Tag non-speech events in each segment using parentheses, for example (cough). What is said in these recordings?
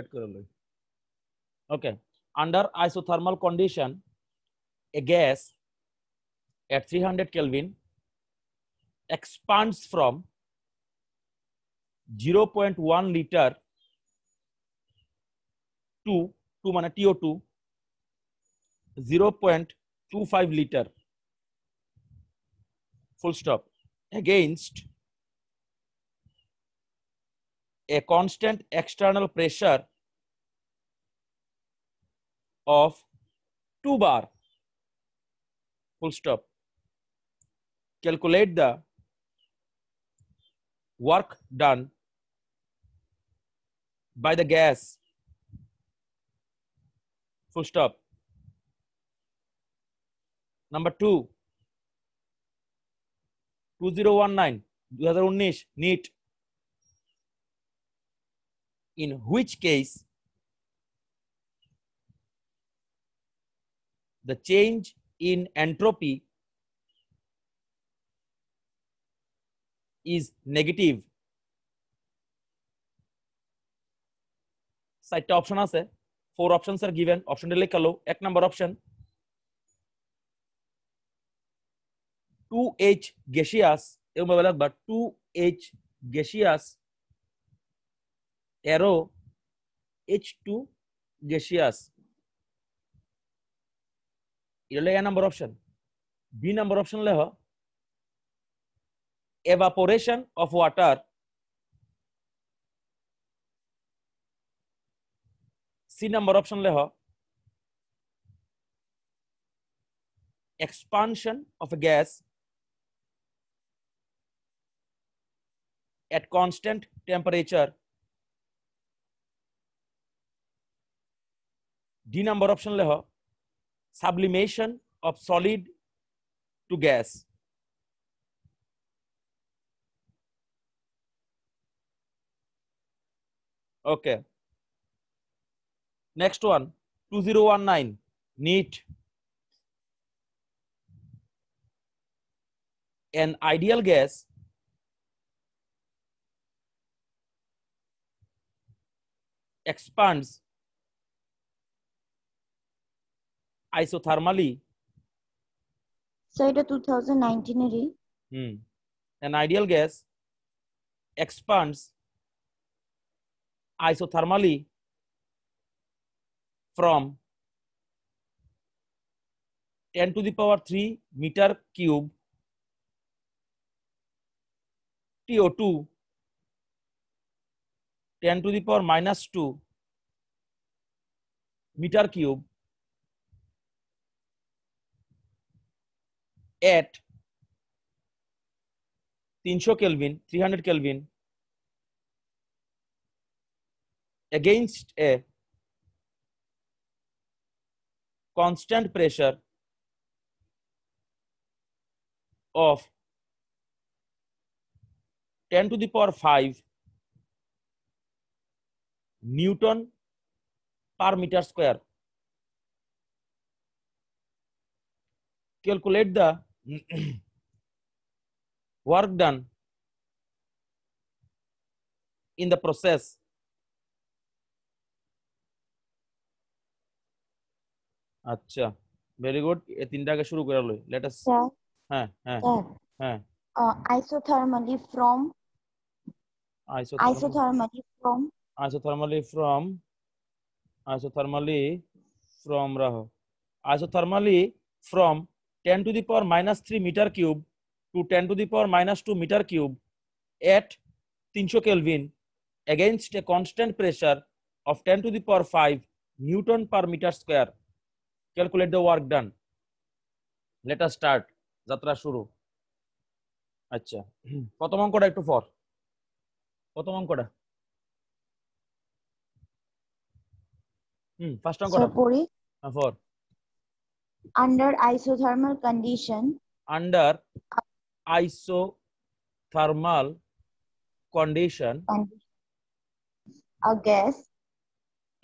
add karaloi okay under isothermal condition a gas at 300 kelvin expands from 0.1 liter to 2 মানে TO2 0.25 liter full stop against a constant external pressure of 2 bar full stop calculate the work done by the gas full stop number 2 2019 2019 neat in which case the change in entropy is negative চারটা option আছে four options আর given option দিলে কালো এক নম্বর option two H gaseous এরকম ভাবে লাগবা two H gaseous arrow H two gaseous এটা হলো A number option B number option লেহ evaporation of water C number option লেহ expansion of a gas at constant temperature. D number option leho sublimation of solid to gas. Okay. Next one, 2019, NEAT. An ideal gas expands isothermally sir এটা 2019 এরই hmm an ideal gas expands isothermally from n to the power 3 meter cube TO2 10 to the power minus 2 meter cube at 300 Kelvin, 300 Kelvin against a constant pressure of 10 to the power 5 Newton per meter square. Calculate the (clears throat) work done in the process আচ্ছা very good এ তিনটাকে শুরু করে লই let us হ্যাঁ হ্যাঁ হ্যাঁ isothermally from isothermally from isothermally from isothermally from রাহ isothermally from 10 to the power minus 3 meter cube to 10 to the power minus 2 meter cube at 300 Kelvin against a constant pressure of 10 to the power 5 Newton per meter square. Calculate the work done. Let us start. যাত্রা Shuru. আচ্ছা Potomon Koda to 4. Potomon Koda. হুম first অঙ্কটা পড়ি হ্যাঁ Under isothermal condition. Under isothermal condition. A gas.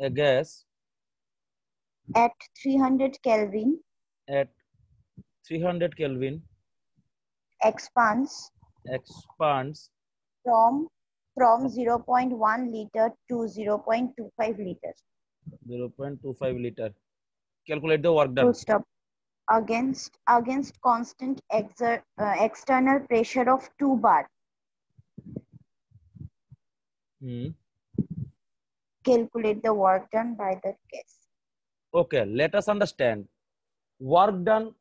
A gas. At 300 Kelvin. At 300 Kelvin. Expands. Expands. From from 0 0.1 liter to 0 0.25 liter. 0 0.25 liter. Calculate the work done. stop against against constant exer, uh, external pressure of 2 bar. Mm. Calculate the work done by the case. Okay, let us understand. Work done,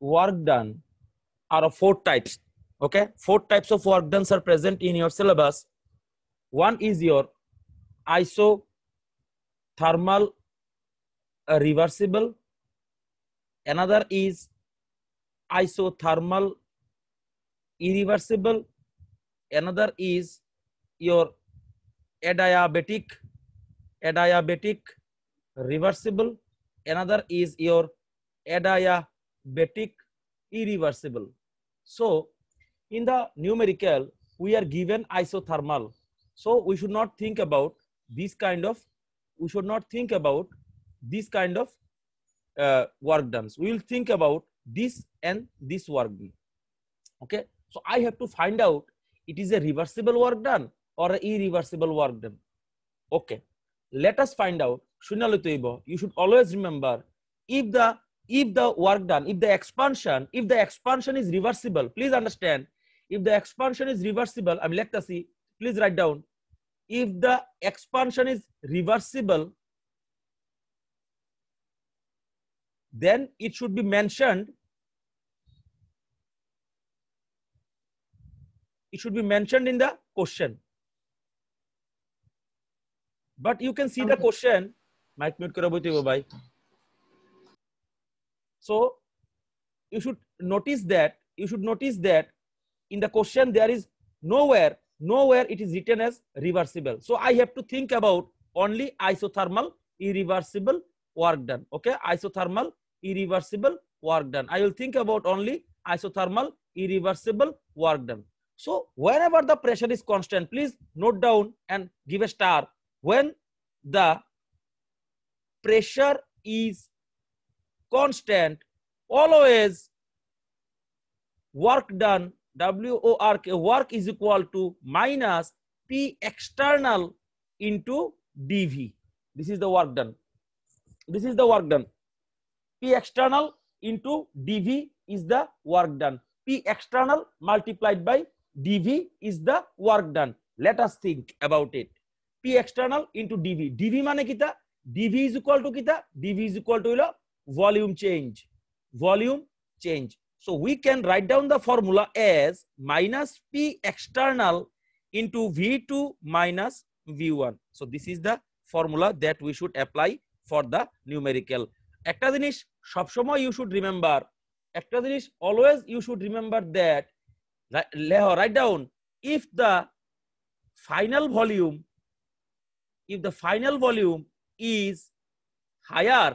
work done are four types. Okay, four types of work done are present in your syllabus. One is your isothermal uh, reversible Another is isothermal irreversible. Another is your adiabatic, adiabatic reversible. Another is your adiabatic irreversible. So in the numerical, we are given isothermal. So we should not think about this kind of, we should not think about this kind of uh, work done. So we will think about this and this work done. Okay. So I have to find out it is a reversible work done or irreversible work done. Okay. Let us find out. You should always remember if the if the work done, if the expansion, if the expansion is reversible, please understand. If the expansion is reversible, I'm mean, let us see. Please write down. If the expansion is reversible, then it should be mentioned it should be mentioned in the question but you can see okay. the question mic mute karo bhai so you should notice that you should notice that in the question there is nowhere nowhere it is written as reversible so i have to think about only isothermal irreversible work done. Okay, isothermal irreversible work done. I will think about only isothermal irreversible work done. So whenever the pressure is constant, please note down and give a star. When the pressure is constant, always work done, W-O-R-K, work is equal to minus P external into dv. This is the work done this is the work done p external into dv is the work done p external multiplied by dv is the work done let us think about it p external into dv dv মানে কিতা dv is equal to কিতা dv is equal to volume change volume change so we can write down the formula as minus p external into v2 minus v1 so this is the formula that we should apply for the numerical একটা জিনিস সবসময় you should remember একটা জিনিস always you should remember that লেহ write down if the final volume if the final volume is higher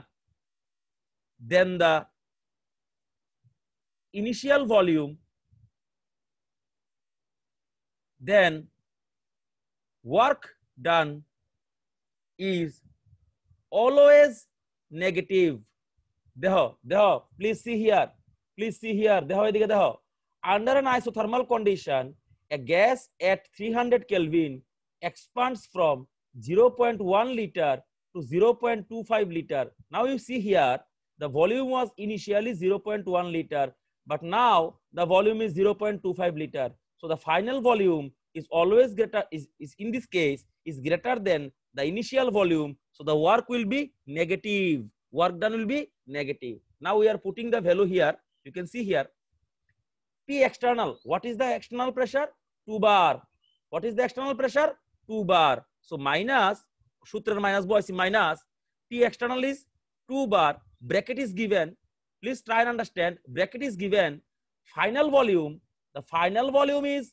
than the initial volume then work done is always negative. Deho, deho, please see here. Please see here. Deho, edike deho. Under an isothermal condition, a gas at 300 Kelvin expands from 0.1 liter to 0.25 liter. Now you see here, the volume was initially 0.1 liter, but now the volume is 0.25 liter. So the final volume is always greater, is, is in this case, is greater than the initial volume. So the work will be negative. Work done will be negative. Now we are putting the value here. You can see here. P external. What is the external pressure? 2 bar. What is the external pressure? 2 bar. So minus, shudra minus Boise minus, P external is 2 bar. Bracket is given. Please try and understand. Bracket is given. Final volume. The final volume is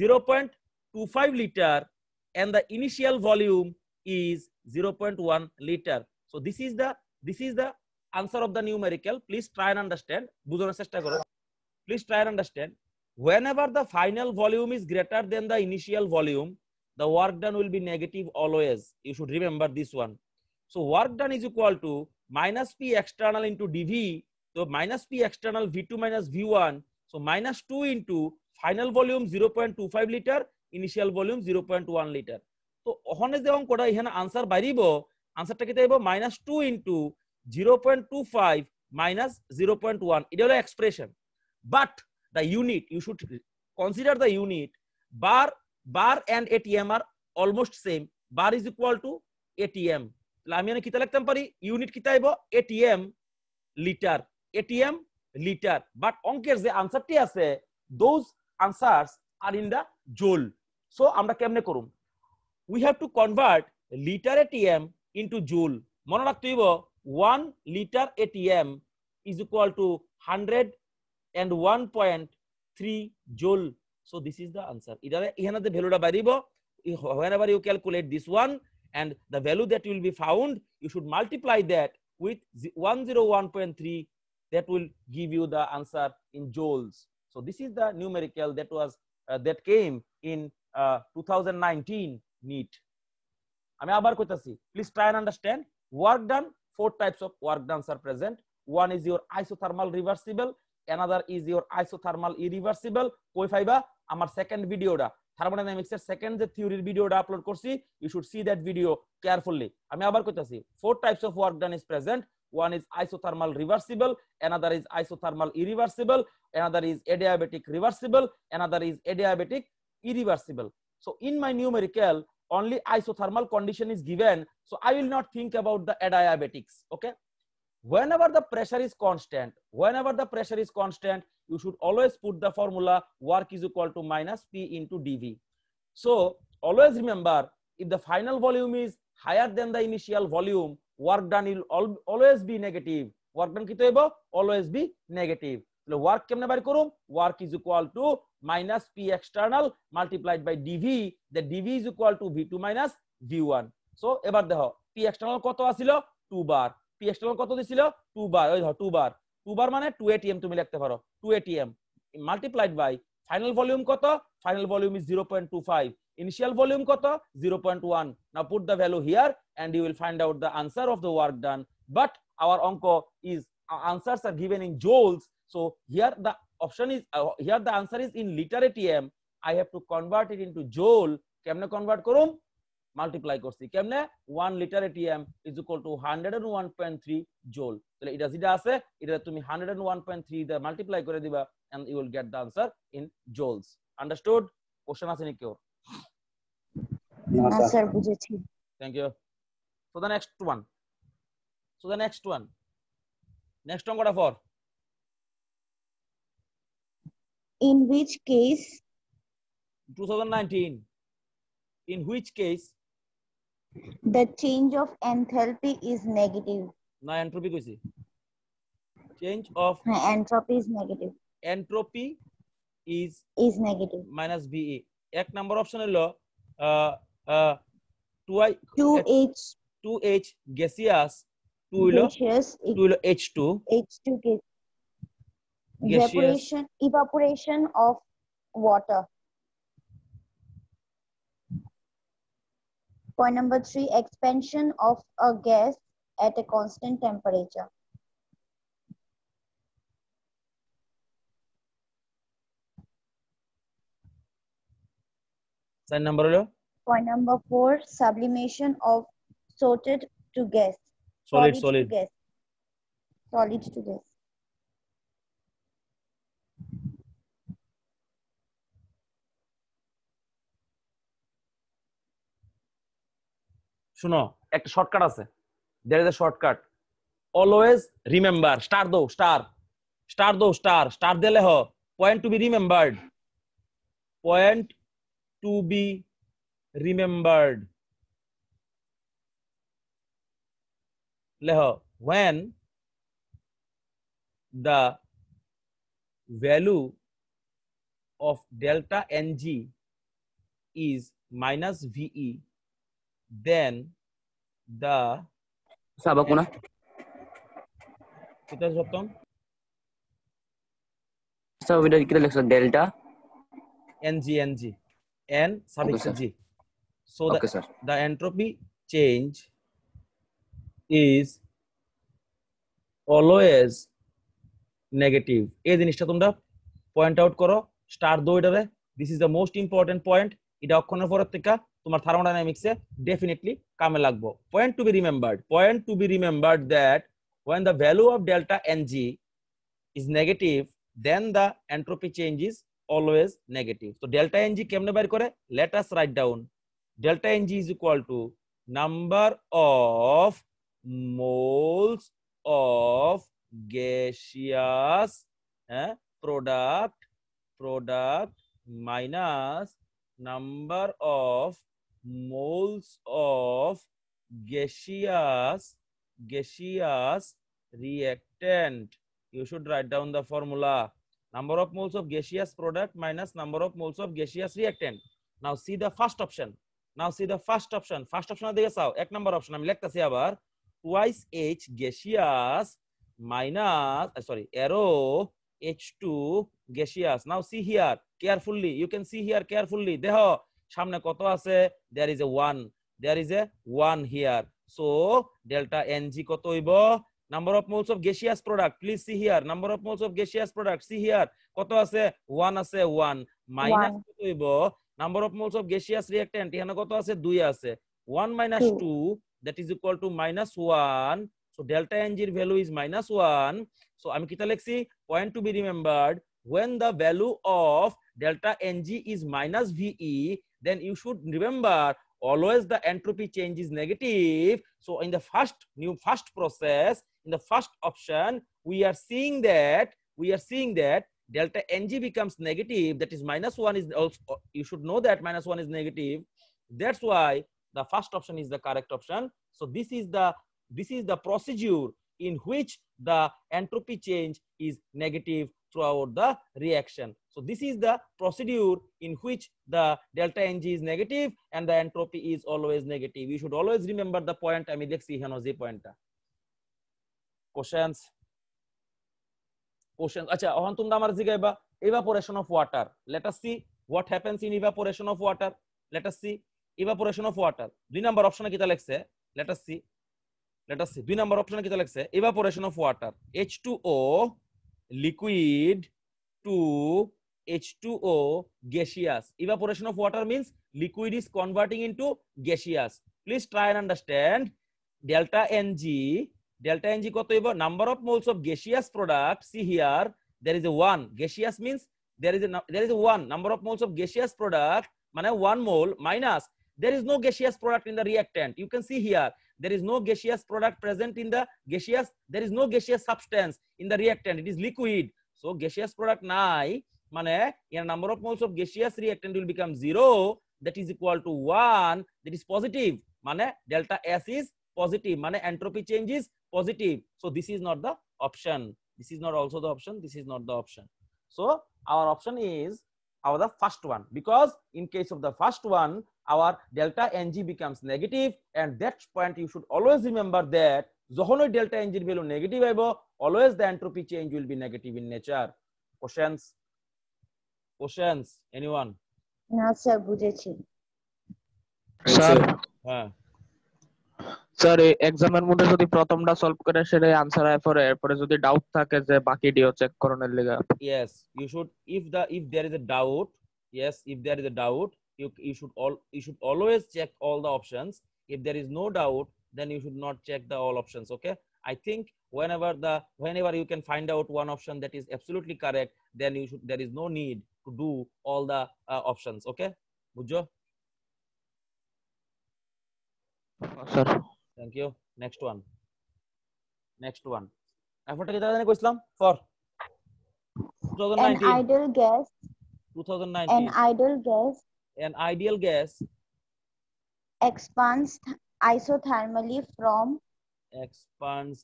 0.25 liter and the initial volume is 0.1 liter. So this is the this is the answer of the numerical. Please try and understand. Please try and understand. Whenever the final volume is greater than the initial volume, the work done will be negative always. You should remember this one. So work done is equal to minus P external into dV. So minus P external V2 minus V1. So minus 2 into final volume 0.25 liter, initial volume 0.1 liter. তো অহনে যে অঙ্কটা এখানে answer বাইরিব আনসারটা কি দেব minus two into zero point two five minus zero point one এটা হলো expression but the unit you should consider the unit bar bar and ATM are almost same bar is equal to ATM তাহলে আমি কিতা লিখতাম পারি unit কিতা আইব ATM litre ATM litre but অঙ্কের যে আনসারটি আছে those answers are in the joule so আমরা কেমনে করুম we have to convert liter ATM into joule. মনে রাখতে হইব 1 liter ATM is equal to 101.3 joule. So this is the answer. এটারে এখানে যে ভ্যালুটা বাইরিব whenever you calculate this one and the value that will be found you should multiply that with 101.3 that will give you the answer in joules. So this is the numerical that was uh, that came in uh, 2019 need আমি আবার কইতাছি please try and understand work done four types of work done are present one is your isothermal reversible another is your isothermal irreversible কই ফাইবা আমার second ভিডিওটা thermodynamics এর second যে থিওরির ভিডিওটা আপলোড করছি you should see that video carefully আমি আবার কইতাছি four types of work done is present one is isothermal reversible another is isothermal irreversible another is adiabatic reversible another is adiabatic irreversible so in my numerical only isothermal condition is given so i will not think about the adiabatics okay whenever the pressure is constant whenever the pressure is constant you should always put the formula work is equal to minus p into dv so always remember if the final volume is higher than the initial volume work done will always be negative work done always be negative তাহলে work কেমনে বাইর করুম work is equal to minus P external multiplied by d V the d V is equal to V two minus V one so এবার দেখো P external কত আসিল two বার P external কত দিছিল টু বার ওই ধর টু বার টু বার মানে টু এটিএম তুমি লিখতে পারো two ATM multiplied by final volume কত final volume is zero point two five initial volume কত zero point one now put the value here and you will find out the answer of the work done but our অঙ্ক is answers are given So here the option is, uh, here the answer is in liter ATM, I have to convert it into joule. কেমনে convert করুম? multiply করছি কেমনে 1 litre ATM is equal to 101.3 joule তাহলে এটা যেটা আছে এটা তুমি 101.3 দিয়ে মাল্টিপ্লাই করে দিবা and you will get the answer in joules understood question আছে নাকি ওর না স্যার বুঝেছি thank you so the next one so the next one next অঙ্কটা for in which case 2019 in which case the change of enthalpy is negative না entropy কইছি change of হ্যাঁ entropy is negative entropy is is negative minus number option এক number option হলো 2h 2h gaseous 2 হলো 2 হলো h2 h2 gaseous evaporation evaporation of water point number 3 expansion of a gas at a constant temperature Sir, number holo? Point number four, sublimation of sorted to gas. Solid, solid. solid. To gas. Solid to gas. শুনো একটা shortcut আছে there is a shortcut always remember star দো star star দো star star দিলে হ point to be remembered point to be remembered লেহ when the value of delta ng is minus ভিই then the sabakuna kita সপ্তম sir ওটা কি লেখছ delta ng ng n suffix okay, g so okay, the, sir. the entropy change is always negative এই জিনিসটা তোমরা point out করো star দো এটারে this is the most important point এটা অক্ষণের পরের থেকে তোমার থার্মোডাইনামিক্সে ডেফিনেটলি কামে লাগবো point to be remembered point to be remembered that when the value of delta Ng is negative, then the entropy change is always negative. So delta Ng কেমনে বের করে? Let us write down. Delta Ng is equal to number of moles of gaseous eh, product product minus number of moles of gaseous gaseous reactant you should write down the formula number of moles of gaseous product minus number of moles of gaseous reactant now see the first option now see the first option first option of the yes এক number option আমি লিখতাছি আবার twice h gaseous minus uh, sorry arrow h2 gaseous now see here carefully you can see here carefully দেখো সামনে কত আছে there is a one there is a one here so delta N G কত হইব number of moles of gaseous product please see here number of moles of gaseous product see here কত আছে one আছে one minus কত হইব number of moles of gaseous reactant এখানে কত আছে দুই আছে one minus two that is equal to minus one so delta N জির value is minus one so আমি কিতা লিখছি point to be remembered when the of of delta ng is minus ve then you should remember always the entropy change is negative. So in the first new first process, in the first option, we are seeing that we are seeing that delta ng becomes negative. That is minus one is also you should know that minus one is negative. That's why the first option is the correct option. So this is the this is the procedure in which the entropy change is negative throughout the reaction. So this is the procedure in which the delta Ng is negative and the entropy is always negative. You should always remember the point আমি লিখছি এখানে point questions Questions. acha আচ্ছা এখন তোমরা আমার জিগাইবা evaporation of water. Let us see what happens in evaporation of water. Let us see evaporation of water. Do number option kita lekse. let us see let us see Do number option kita lekse. evaporation of water H2O liquid to H2O gaseous. Evaporation of water means liquid is converting into gaseous. Please try and understand delta Ng. Delta Ng koto number of moles of gaseous product. See here, there is a one. Gaseous means there is a there is a one number of moles of gaseous product. Mana one mole minus. There is no gaseous product in the reactant. You can see here. There is no gaseous product present in the gaseous. There is no gaseous substance in the reactant. It is liquid. So gaseous product nigh. মানে your number of moles of gaseous reactant will become zero that is equal to one that is positive মানে delta S is positive মানে entropy change is positive so this is not the option this is not also the option this is not the option so our option is our the first one because in case of the first one our delta ng becomes negative and that point you should always remember that যখন delta NG এনজির negative negative আইব always the entropy change will be negative in nature questions anyone না sir বুঝেছি sir হ্যাঁ স্যার এই এক্সামের মধ্যে যদি প্রথমটা সলভ করে সেটাই আনসার হয় পরে এরপরে যদি ডাউট থাকে যে বাকি ডিও চেক করনের লাগা yes you should if the if there is a doubt yes if there is a doubt you you should all you should always check all the options if there is no doubt then you should not check the all options okay i think whenever the whenever you can find out one option that is absolutely correct then you should there is no need to do all the uh, options. Okay, Bujo. Sir. Thank you. Next one. Next one. এফোরটা কি দাদা 2019 an ideal gas 2019 an ideal gas an ideal gas expands isothermally from expands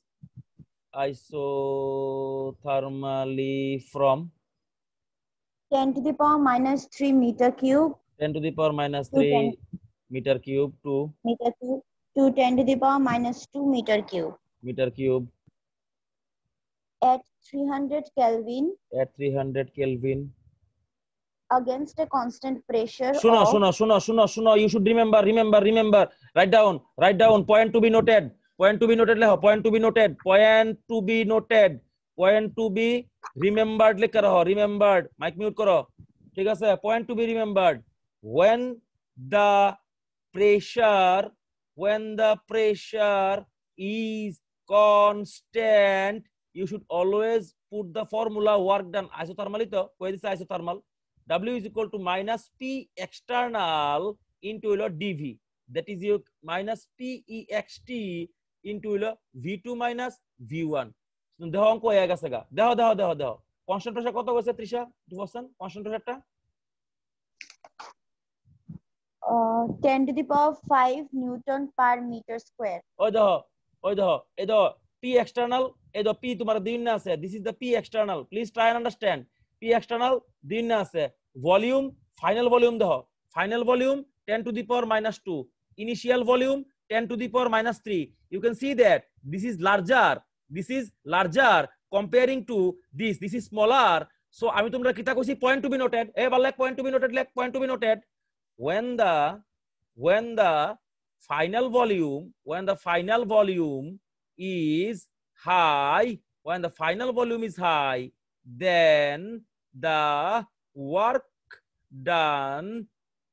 isothermally from 10 to the power minus 3 meter cube. 10 to the power minus 3 meter cube. 2. Meter cube. 2 10 to the power minus 2 meter cube. Meter cube. At 300 Kelvin. At 300 Kelvin. Against a constant pressure. Shuna, of... Shuna, Shuna, Shuna, You should remember, remember, remember. Write down, write down. Point to be noted. Point to be noted. Point to be noted. Point to be noted. Point to be remembered লিখে রহ remembered mic mute করো ঠিক আছে point to be remembered when the pressure when the pressure is constant you should always put the formula work done আইসোথার্মালই তো কয়ে দিচ্ছে isothermal P external into whole d V that is you minus P E X T into whole V two minus V one দেহ অঙ্ক হয়ে গেছে গা দেহ দেহ দেহ দেহ কনস্ট্যান্ট কত হয়েছে তৃষা টু পার্সেন্ট কনস্ট্যান্ট প্রেশারটা to the power five newton per metre square ওই ওই এই দেখো পি এক্সটার্নাল এই দেখো পি তোমার দিন না আছে this is the P external please try and understand P external দিন আছে ভলিউম ফাইনাল ভলিউম দেখো final volume ten to the power minus 2 initial volume ten to the power minus three you can see that this is larger this is larger comparing to this this is smaller so আমি তোমরা kita কইছি point to be noted এবার লেখ point to be noted লেখ point to be noted when the when the final volume when the final volume is high when the final volume is high then the work done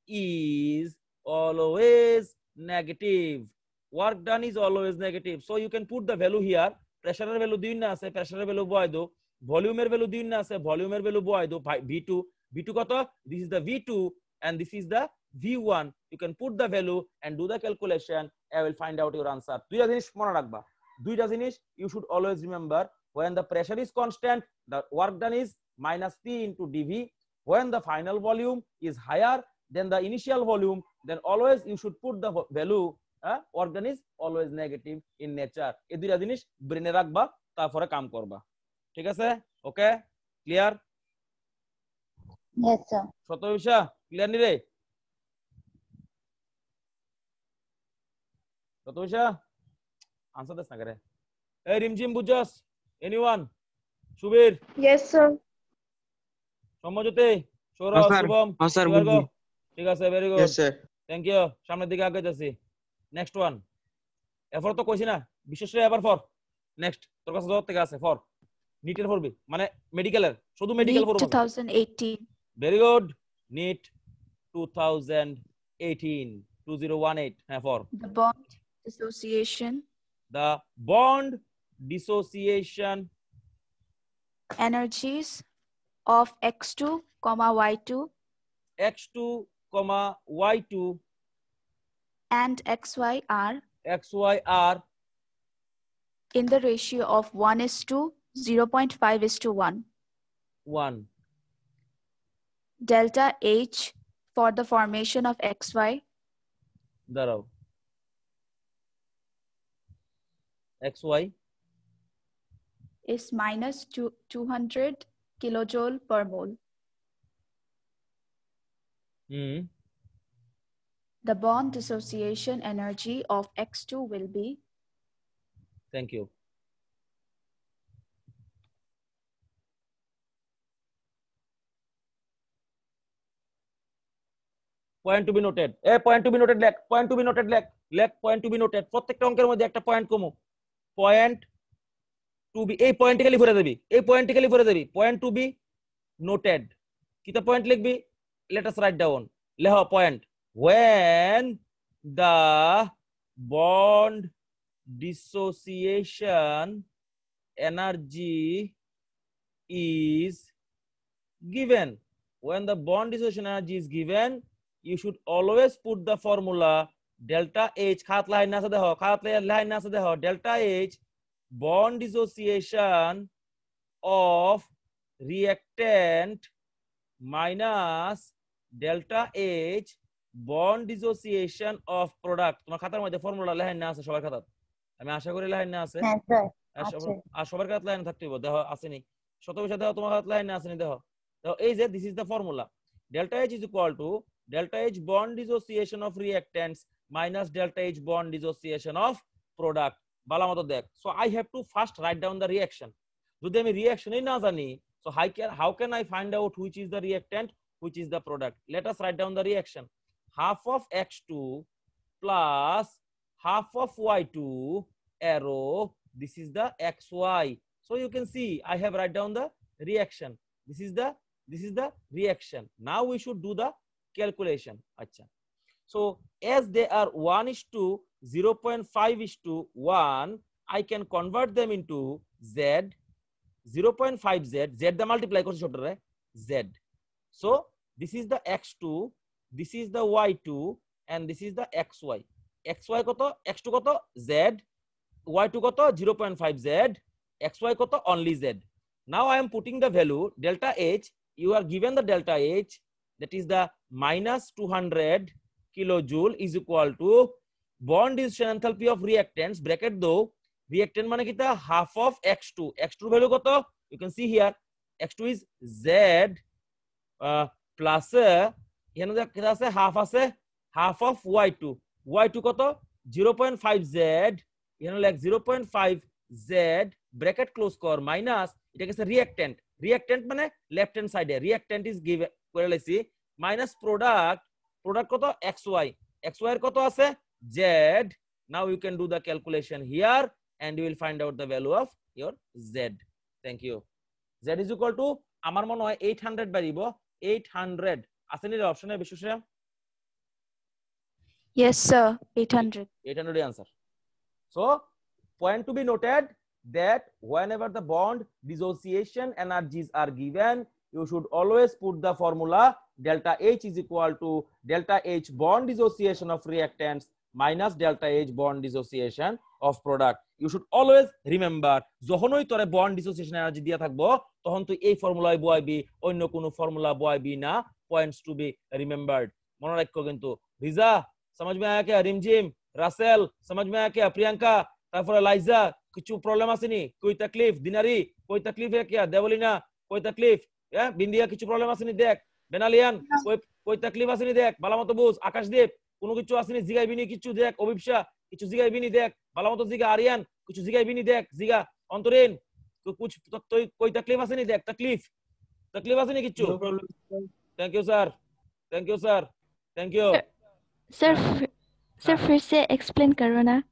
is always negative work done is always negative so you can put the value here প্রেশারের value দুই না আছে প্রেশারের value বয় দো ভলিউমের value দুই না আছে ভলিউমের ভ্যালু বয় দো ভি টু ভি টু কত this is the V two and this is the V one you can put the value and do the calculation I will find out your answer দুইটা জিনিস মনে রাখবা দুইটা জিনিস you should always remember when the pressure is constant the work done is minus p into dv when the final volume is higher than the initial volume then always you should put the value অর্গান is always negative in nature এই দুইটা জিনিস ব্রেনে রাখবা তারপরে কাম করবা ঠিক আছে ওকে ক্লিয়ার শত বিষা ক্লিয়ার নি রে শত বিষা আনসার দেস না করে এই রিমঝিম বুঝছস এনিওয়ান সুবীর यस সৌরভ হ্যাঁ, শুভম হ্যাঁ, ঠিক আছে ভেরি গুড থ্যাংক ইউ সামনের দিকে আগে যাচ্ছি নেক্সট ওয়ান এফর তো কইছি না বিশেষ করে এবার ফর নেক্সট তোর কাছে যত থেকে আছে ফর নিট মানে এর পড়বি মানে মেডিকেলের শুধু মেডিকেল পড়বি 2018 ভেরি গুড নিট 2018 2018 হ্যাঁ for the bond association the bond dissociation energies of x2 y2 x2 y2 and xy are xy are in the ratio of 1 is to 0 0.5 is to 1 1 delta h for the formation of xy darav xy is minus two, 200 kilojoule per mole mm. the bond dissociation energy of X2 will be? Thank you. Point to be noted a point to be noted লেখ point to be noted লেখ লেখ point to be noted প্রত্যেকটা অঙ্কের মধ্যে একটা point কমো point to B এই পয়েন্টটিকালি ভরে দেবি এই পয়েন্টটিকালি ভরে দেবি পয়েন্ট টু বি নোটেড কিতা পয়েন্ট লিখবি লেটাস রাইট ডাউন লেহ point when the bond dissociation energy is given when the bond dissociation energy is given you should always put the formula delta h khat line na sa dekho khat line na sa dekho delta h bond dissociation of reactant minus delta h bond dissociation of product তোমার খাতার মধ্যে formula লেখা আছে সবার খাতার আমি আশা করি লেহান হ্যাঁ, আছে আর সবার খাতার লাইন থাকতে হবে আছে আসেনি শত বিষয় দেহ তোমার খাতার লাইন না আসেনি দেখো তো এই যে this is the formula delta H is equal to delta H bond dissociation of reactants minus delta H bond dissociation of product বালা মতো দেখ so I have to first write down the reaction যদি আমি রিয়াকশনই না জানি so I can how can I find out which is the reactant which is the product let us write down the reaction half of x2 plus half of y2 arrow. This is the xy. So you can see I have write down the reaction. This is the this is the reaction. Now we should do the calculation. Achha. So as they are 1 is to 0 0.5 is to 1, I can convert them into Z, 0 0.5Z, Z the multiply করছি Z. So this is the X2 this is the Y two and this is the X Y X Y কত X two কত Z Y two কত zero point five Z X Y কত only Z now I am putting the value delta H you are given the delta H that is the minus two hundred kilojoule is equal to bond dissociation enthalpy of reactants bracket দো reactant মানে কি তা half of x2 x2 এর value কত you can see here x2 is z plus uh, এখানে কেটা আছে half আছে half of Y two Y two কত জিরো পয়েন্ট ফাইভ জেড এখানে লেখ zero point five Z bracket close কর মাইনাস এটা গেছে রিয়াক্টেন্ট রিয়াক্টেন্ট মানে লেফট হ্যান্ড সাইডে রিয়াক্টেন্ট ইজ গিভ করে লাইছি মাইনাস প্রোডাক্ট প্রোডাক্ট কত এক্স ওয়াই এক্স ওয়াই এর কত আছে Z now you can do the calculation here and you will find out the value of your Z thank you Z is equal to আমার মনে হয় eight hundred বাড়িব eight hundred আছেন এর অপশনে বিশ্বশ্রেয়া ইয়েস স্যার 800 800ই answer so point to be noted that whenever the bond dissociation energies are given you should always put the formula delta H is equal to delta H bond dissociation of reactants minus delta H bond dissociation of product you should always remember যখনই তোরে bond dissociation energy দিয়া থাকবো তখন তুই এই ফর্মুলায় বয়াবি অন্য কোনো formula বয়াবি না পয়েন্টস টু বি রিমেম্বার্ড মনে রাখো কিন্তু রিজা সমাজ মে আয়া কে রিমজিম রাসেল সমাজ মে আয়া কে প্রিয়াঙ্কা তারপরে লাইজা কিছু প্রবলেম আসেনি কই তাকলিফ দিনারি কই তাকলিফ হে क्या দেবলিনা কই তাকলিফ হ্যাঁ বিন্দিয়া কিছু প্রবলেম আসেনি দেখ বেনালিয়ান কই কই তকলিফ আসেনি দেখ ভালোমতো বুঝ আকাশদীপ কোনো কিছু আসেনি বিনি কিছু দেখ অভিপসা কিছু জিগাই বিনি দেখ ভালোমতো জিগা আরিয়ান কিছু জিগাই বিনি দেখ জিগা অন্তরীণ কিছু কই তাকলিফ আসেনি দেখ তাকলিফ তাকলিফ আসেনি কিছু Thank you, sir. Thank you, sir. Thank you. Sir, sir, sir first say explain Corona.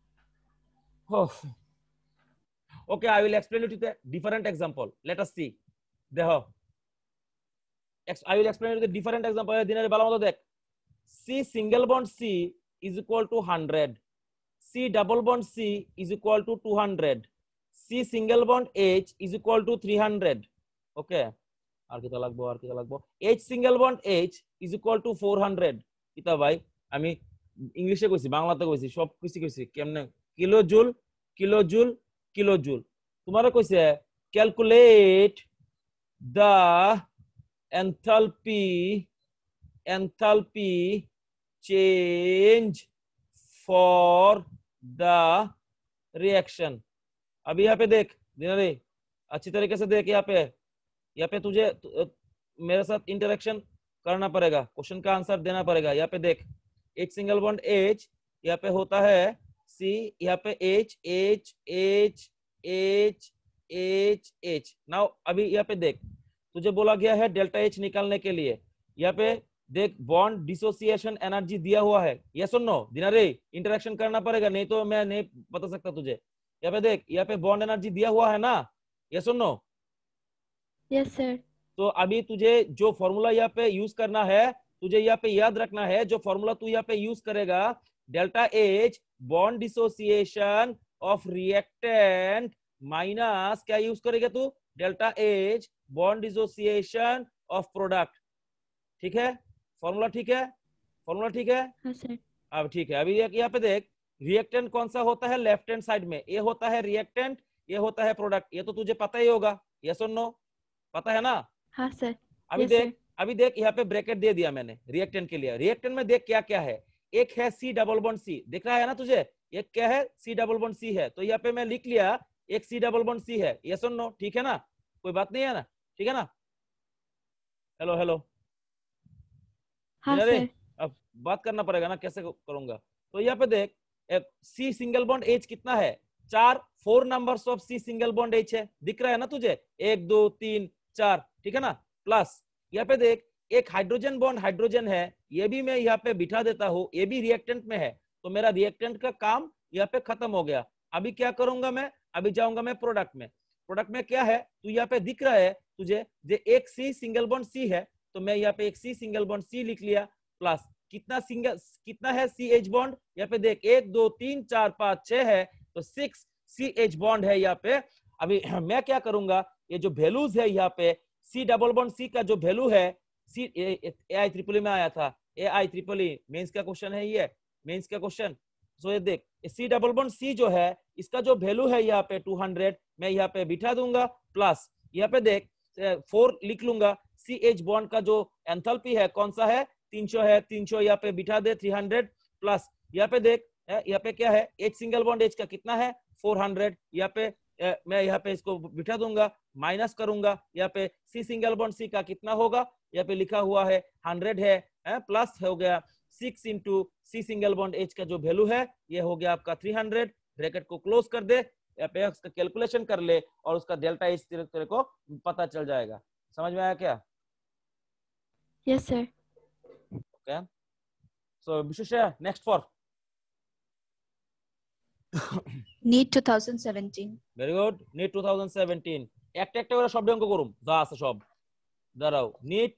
Oh. Okay, I will explain it with a different example. Let us see. Deho. I will explain it with a different example. C single bond C is equal to 100. C double bond C is equal to 200. C single bond H is equal to 300. Okay. আর কিতা লাগবো আর কিতা লাগবো H single bond H is equal to four hundred কিতা ভাই আমি ইংলিশে কইছি বাংলাতে কইছি সব কিছু কইছি কেমনে kilojoule kilojoule kilojoule তোমারে কইছে calculate the enthalpy enthalpy change for the reaction আবি यहाँ দেখ देख दिनारी अच्छी আছে দেখ ইহাপে यहाँ पे तुझे तु, मेरे साथ इंटरेक्शन करना पड़ेगा क्वेश्चन का आंसर देना पड़ेगा यहाँ पे देख एक सिंगल बॉन्ड एच यहाँ पे होता है सी यहाँ पे H H H H H H now अभी यहाँ पे देख तुझे बोला गया है डेल्टा एच निकालने के लिए यहाँ पे देख बॉन्ड डिसोसिएशन एनर्जी दिया हुआ है ये सुन लो दिना रे इंटरेक्शन करना पड़ेगा नहीं तो मैं नहीं बता सकता तुझे यहाँ पे देख यहाँ पे बॉन्ड एनर्जी दिया हुआ है ना ये सुन लो यस सर तो अभी तुझे जो फॉर्मूला यहाँ पे यूज करना है तुझे यहाँ पे याद रखना है जो फॉर्मूला तू यहाँ पे यूज करेगा delta H bond dissociation of reactant minus क्या यूज करेगा तू delta H bond dissociation of product ठीक है फॉर्मूला ठीक है फॉर्मूला ठीक है हाँ अब ठीक है अभी यहाँ पे देख रिएक्टेंट कौन सा होता है लेफ्ट हैंड साइड में ये होता है रिएक्टेंट ये होता है प्रोडक्ट ये तो तुझे पता ही होगा यस और नो पता है ना हाँ सर अभी देख sir. अभी देख यहाँ पे ब्रैकेट दे दिया मैंने रिएक्टेंट के लिए रिएक्टेंट में देख क्या क्या है एक है सी डबल बॉन्ड सी दिख रहा है ना तुझे एक क्या है सी डबल बॉन्ड सी है तो यहाँ पे मैं लिख लिया एक सी डबल बॉन्ड सी है ये सुन नो ठीक है ना कोई बात नहीं है ना ठीक है ना हेलो हेलो हाँ अरे अब बात करना पड़ेगा ना कैसे करूंगा तो यहाँ पे देख एक सी सिंगल बॉन्ड एच कितना है चार four numbers of C single bond H है दिख रहा है ना तुझे एक दो तीन चार ठीक है ना प्लस यहाँ पे देख एक हाइड्रोजन बॉन्ड हाइड्रोजन है ये भी मैं यहाँ पे बिठा देता हूँ ये भी रिएक्टेंट में है तो मेरा रिएक्टेंट का काम यहाँ पे खत्म हो गया अभी क्या करूंगा मैं अभी जाऊंगा मैं प्रोडक्ट में प्रोडक्ट में क्या है तू यहाँ पे दिख रहा है तुझे जे एक सी सिंगल बॉन्ड सी है तो मैं यहाँ पे एक सी सिंगल बॉन्ड सी लिख लिया प्लस कितना सिंगल कितना है सी एच बॉन्ड यहाँ पे देख एक दो तीन चार पांच छह है तो सिक्स सी एच बॉन्ड है यहाँ पे अभी (clears throat) मैं क्या करूंगा ये जो वेल्यूज है यहाँ पे सी डबल वन सी का जो वेल्यू है सी ए आई ट्रिपल में आया था A I triple E mains का क्वेश्चन है ये मेन्स का क्वेश्चन सो ये देख सी डबल वन सी जो है इसका जो वेल्यू है यहाँ पे टू हंड्रेड मैं यहाँ पे बिठा दूंगा प्लस यहाँ पे देख फोर लिख लूंगा सी एच बॉन्ड का जो एंथल्पी है कौन सा है तीन सौ है तीन सौ यहाँ पे बिठा दे थ्री हंड्रेड प्लस यहाँ पे देख यहाँ पे क्या है एच सिंगल बॉन्ड एच का कितना है फोर हंड्रेड यहाँ पे मैं यहाँ पे इसको बिठा दूंगा माइनस करूंगा यहाँ पे सी सिंगल बॉन्ड सी का कितना होगा यहाँ पे लिखा हुआ है हंड्रेड है प्लस हो गया six into C single bond H का जो वैल्यू है ये हो गया आपका थ्री हंड्रेड ब्रैकेट को क्लोज कर दे या पे उसका कैलकुलेशन कर ले और उसका डेल्टा इस तरह तेरे को पता चल जाएगा समझ में आया क्या yes sir okay so Vishesh next for NEET 2017 Very good. need 2017 একটা একটা করে সব অঙ্ক করুম যা আছে The row. need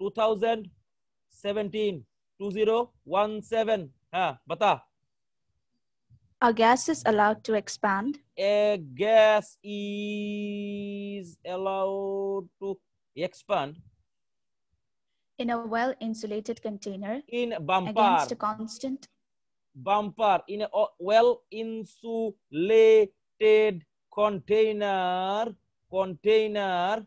2017 2017 Ha, bata. A gas is allowed to expand. A gas is allowed to expand in a well insulated container in bumper. against a constant bumper in a oh, well insulated container container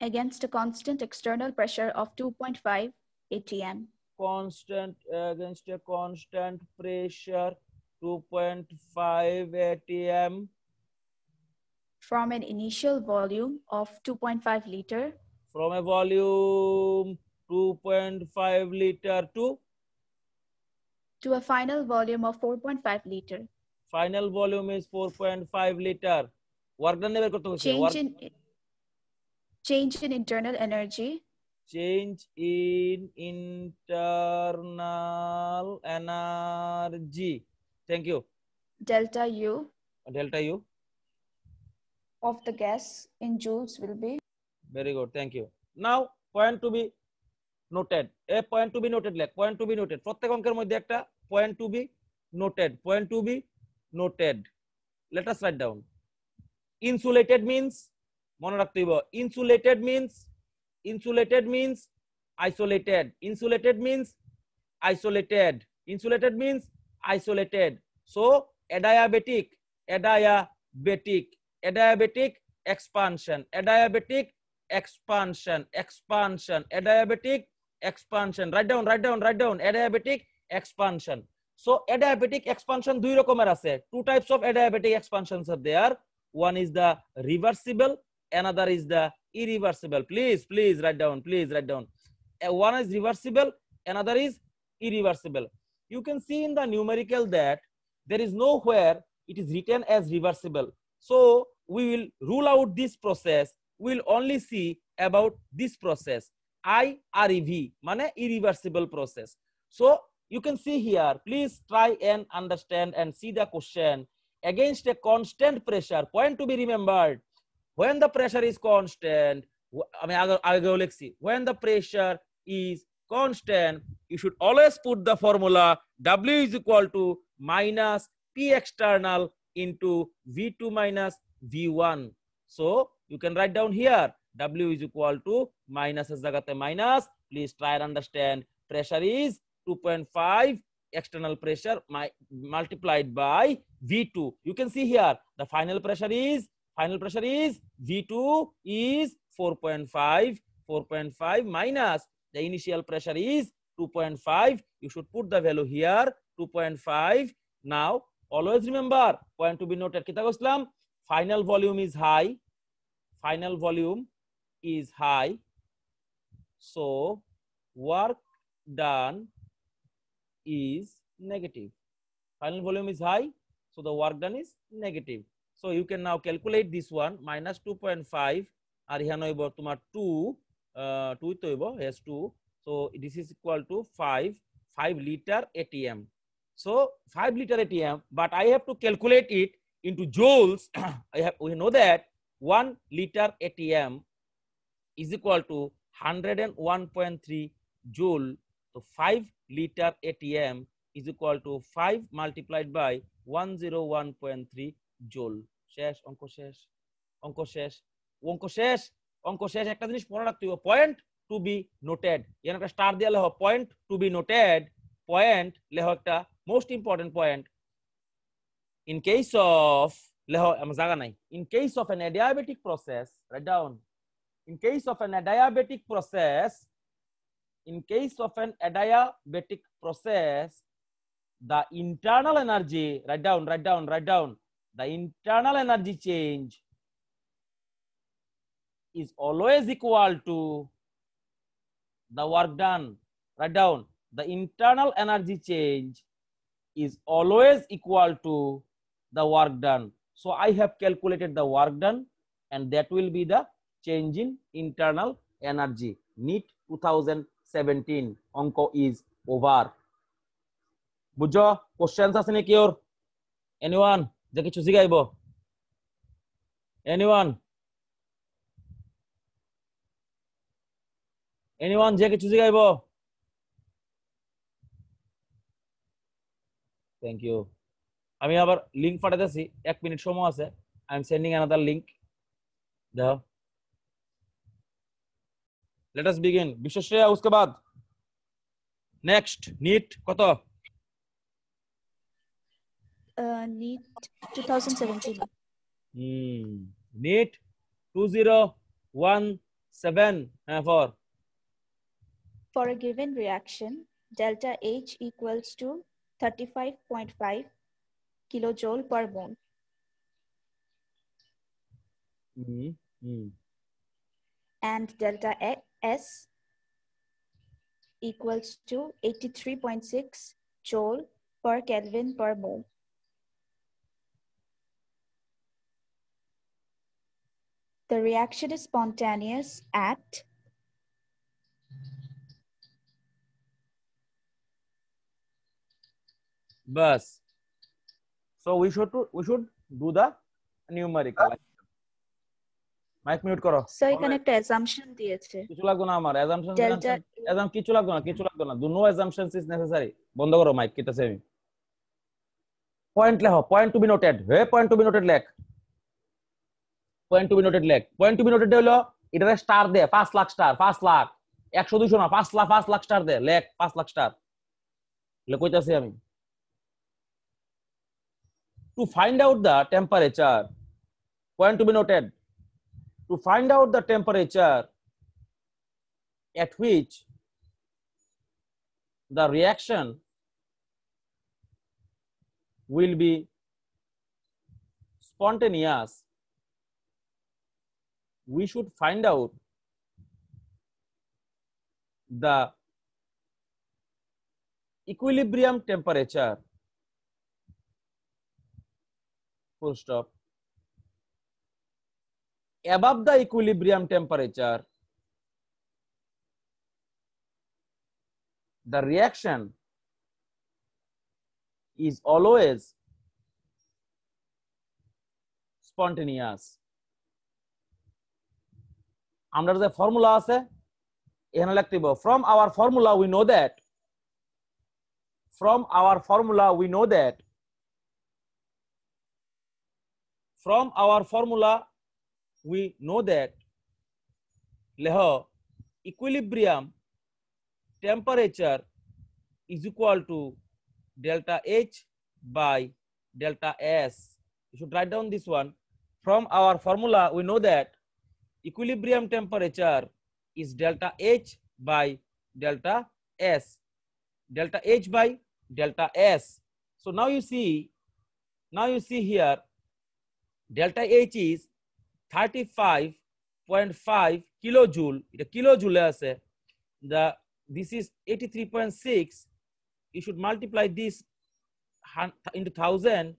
against a constant external pressure of 2.5 atm constant against a constant pressure 2.5 atm from an initial volume of 2.5 liter from a volume 2.5 liter to to a final volume of 4.5 liter final volume is 4.5 liter work done বের change in change in internal energy change in internal energy thank you delta u delta u of the gas in joules will be very good thank you now point to be noted a point to be noted লেখ point to be noted প্রত্যেক অঙ্কের মধ্যে একটা point to be noted point to be noted let us write down insulated means মনে রাখতে হইব insulated means insulated means isolated insulated means isolated insulated means isolated so adiabatic adiabatic adiabatic expansion adiabatic expansion expansion adiabatic Expansion. Write down. Write down. Write down. Adiabatic expansion. So adiabatic expansion. দুই রকমের আছে two types of adiabatic expansions আর there one is the another is the irreversible please please write down please write down uh, one is reversible another is irreversible you can see in the numerical that there is nowhere it is written as reversible so we will rule out this process we'll only see about this process IREV মানে irreversible process. So you can see here, please try and understand and see the question against a constant pressure. Point to be remembered, when the pressure is constant, আমি আগে লিখছি when the pressure is constant, you should always put the formula W is equal to minus P external into V2 minus V1. So you can write down here W is equal to minus is the minus. Please try and understand. Pressure is 2.5 external pressure my, multiplied by V2. You can see here the final pressure is final pressure is V2 is 4.5 4.5 minus the initial pressure is 2.5. You should put the value here 2.5. Now always remember point to be noted. Kita Goslam, final volume is high. Final volume is high. So work done is negative. Final volume is high. So the work done is negative. So you can now calculate this one minus 2.5. Are you going to 2? 2 has 2. So this is equal to 5. 5 liter ATM. So 5 liter ATM. But I have to calculate it into joules. (coughs) I have, we know that 1 liter ATM is equal to 101.3 joule. So 5 liter ATM is equal to 5 multiplied by 101.3 joule. শেষ অঙ্ক শেষ অঙ্ক শেষ অঙ্ক শেষ অঙ্ক শেষ একটা জিনিস মনে রাখতে হবে পয়েন্ট টু বি নোটেড যেন একটা স্টার দিয়ে লেহ point to be noted point লেহ একটা most important point in case of লেহ জায়গা নাই in case of an adiabatic process write down in case of an adiabatic process, in case of an adiabatic process, the internal energy, write down, write down, write down, the internal energy change is always equal to the work done. Write down, the internal energy change is always equal to the work done. So I have calculated the work done and that will be the change in internal energy NEET two অঙ্ক is over বুঝছো question আছে নাকি ওর anyone যে কিছু শিখাইব anyone anyone যে কিছু শিখাইব thank you আমি আবার লিঙ্ক পাঠাতেছি এক মিনিট সময় আছে I am sending another link দেখ लेट अस बिगिन विश्वश्रेया उसके बाद नेक्स्ट नीट কত अह नीट 2017 हम्म नीट 2017 हां for for given reaction delta h equals to 35.5 kilo joule per बोन and delta x S equals to 83.6 joule per Kelvin per mole. The reaction is spontaneous at bus. So we should we should do the numerical. Mic mute করো so এখানে একটা assumption দিয়েছে কিছু লাগবে না আমার assumption assume কিছু লাগবে না কিছু লাগবে না দু নো অ্যাজাম্পশনস ইজ নেসেসারি বন্ধ করো মাইক কিটা আমি পয়েন্ট লেখো পয়েন্ট টু বি নোটেড হে পয়েন্ট টু বি নোটেড লেখ পয়েন্ট টু বি নোটেড লেখ পয়েন্ট টু বি নোটেড হলো এটারে স্টার দে 5 লাখ স্টার 5 লাখ 100 200 না 5 লাখ 5 লাখ স্টার দে লেখ 5 লাখ স্টার লে কইতাছি আমি to find out the temperature point to be noted to find out the temperature at which the reaction will be spontaneous, we should find out the equilibrium temperature full stop above the equilibrium temperature, the reaction is always spontaneous. আমরা যে formula আছে এখানে লিখতে from our formula we from our formula we know that from our formula we know that Leh equilibrium temperature is equal to delta H by delta S. You should write down this one. From our formula, we know that equilibrium temperature is delta H by delta S. Delta H by delta S. So now you see, now you see here, delta H is thirty five point five kilo joule এটা kilo জুলে আছে the this is 83.6 you should multiply this into 1000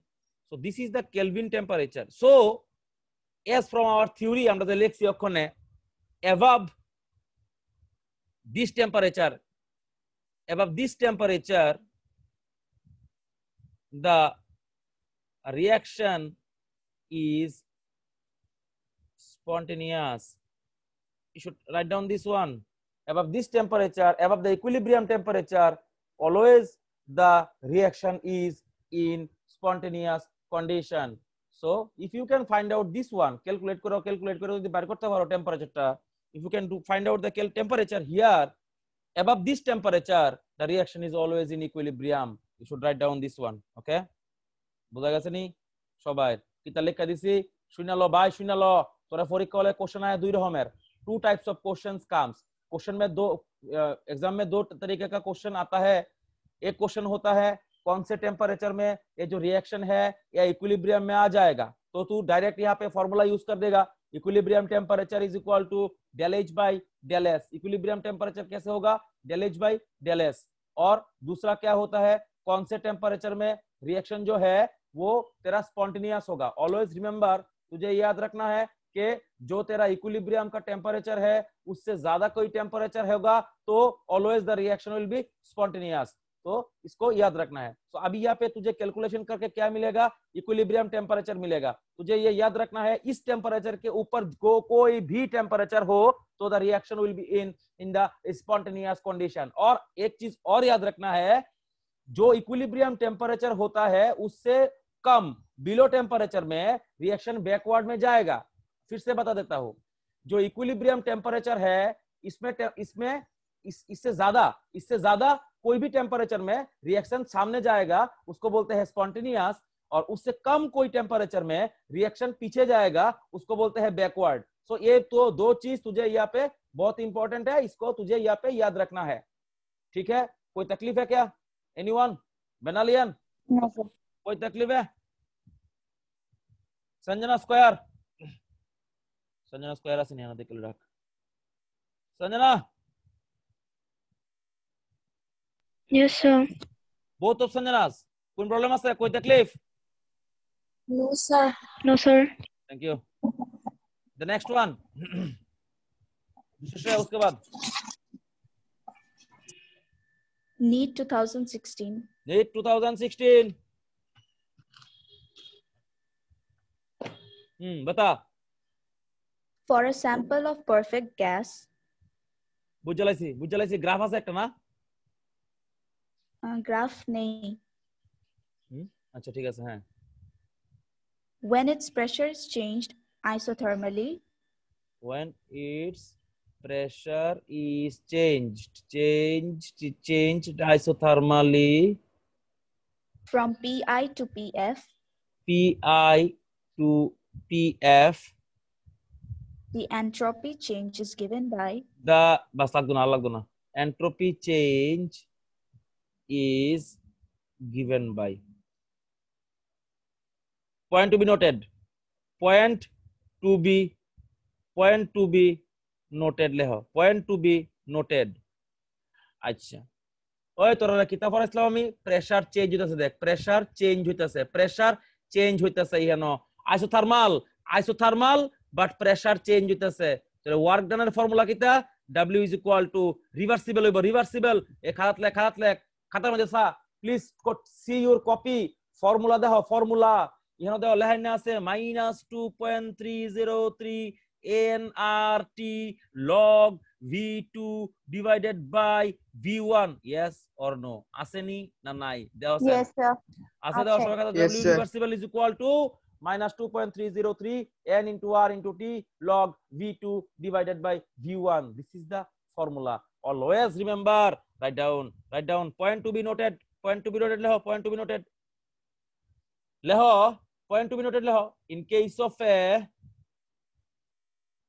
so this is the kelvin temperature so as from our theory আমরা যে লিখছি ওখানে above this temperature above this temperature the reaction is spontaneous. You should write down this one. Above this temperature, above the equilibrium temperature, always the reaction is in spontaneous condition. So if you can find out this one, calculate koro, calculate koro, the barcode temperature. If you can do, find out the temperature here, above this temperature, the reaction is always in equilibrium. You should write down this one. Okay? বুঝা Shobai. Kita lekadisi, Shunalo, লেখা Shunalo. तोराफोरिक वाले question आया दो रकमेर two types of question comes question में दो exam में दो तरीके का क्वेश्चन आता है एक क्वेश्चन होता है कौन से टेम्परेचर में ये जो रिएक्शन है या इक्विलिब्रियम में आ जाएगा तो तू डायरेक्ट यहाँ पे फॉर्मूला यूज कर देगा equilibrium temperature is equal to del H by del S equilibrium temperature कैसे होगा del H by del S और दूसरा क्या होता है कौन से टेम्परेचर में रिएक्शन जो है वो तेरा स्पॉन्टेनियस होगा ऑलवेज रिमेम्बर तुझे याद रखना है कि जो तेरा इक्विलिब्रियम का टेम्परेचर है उससे ज्यादा कोई टेम्परेचर होगा तो always the reaction will be spontaneous तो इसको याद रखना है तो अभी यहाँ पे तुझे कैलकुलेशन करके क्या मिलेगा इक्विलिब्रियम टेम्परेचर मिलेगा तुझे ये याद रखना है इस टेम्परेचर के ऊपर को कोई भी टेम्परेचर हो तो the reaction will be in in the spontaneous condition और एक चीज और याद रखना है जो इक्विलिब्रियम टेम्परेचर होता है उससे कम बिलो टेम्परेचर में रिएक्शन बैकवर्ड में जाएगा फिर से बता देता हूं जो इक्विलिब्रियम टेम्परेचर है इसमें इसमें इससे ज्यादा इससे ज्यादा कोई भी टेम्परेचर में रिएक्शन सामने जाएगा उसको बोलते हैं स्पॉन्टेनियस और उससे कम कोई टेम्परेचर में रिएक्शन पीछे जाएगा उसको बोलते हैं बैकवर्ड सो ये तो दो चीज तुझे यहाँ पे बहुत इंपॉर्टेंट है इसको तुझे यहाँ पे याद रखना है ठीक है कोई तकलीफ है क्या एनी वन बेनालियन कोई तकलीफ है संजना स्क्वायर संजना उसको एरा से नहीं आना देख रख Sanjana yes sir both of संजनास कोई प्रॉब्लम है कोई तकलीफ no sir no sir thank you the next one उसके बाद नीट 2016 नीट 2016 हम्म बता for a sample of perfect gas বুঝে লাইছি বুঝে লাইছি গ্রাফ আছে একটা না গ্রাফ uh, নেই আচ্ছা ঠিক আছে when its pressure is changed isothermally when its pressure is changed changed changed isothermally from pi to pf pi to pf The entropy change is given by the bas lagdo na lagdo na. Entropy change is given by point to be noted. Point to be point to be noted leho point to be noted আচ্ছা ওই তোরা কিতা পড়াইছিলাম আমি pressure change হইতাছে দেখ pressure change হইতাছে pressure change হইতাছে ইহানো isothermal isothermal but pressure change হইতেছে তাহলে ওয়ার্ক এর ফর্মুলা কিতা W is equal to reversible হইব রিভার্সিবল এ খাতাত লেখ খাতাত লেখ খাতার মধ্যে সা please see your copy formula দেহ ফর্মুলা ইহানো দেহ লেহেন আছে minus two point three zero three N R T log V two divided by V one yes or no না নাই দেহ আছে দেহ সবার কথা W reversible is equal to minus 2.303 n into r into t log v2 divided by v1. This is the formula. Always remember, write down, write down, point to be noted, point to be noted, leho, point to be noted. Leho, point to be noted, leho. In case of a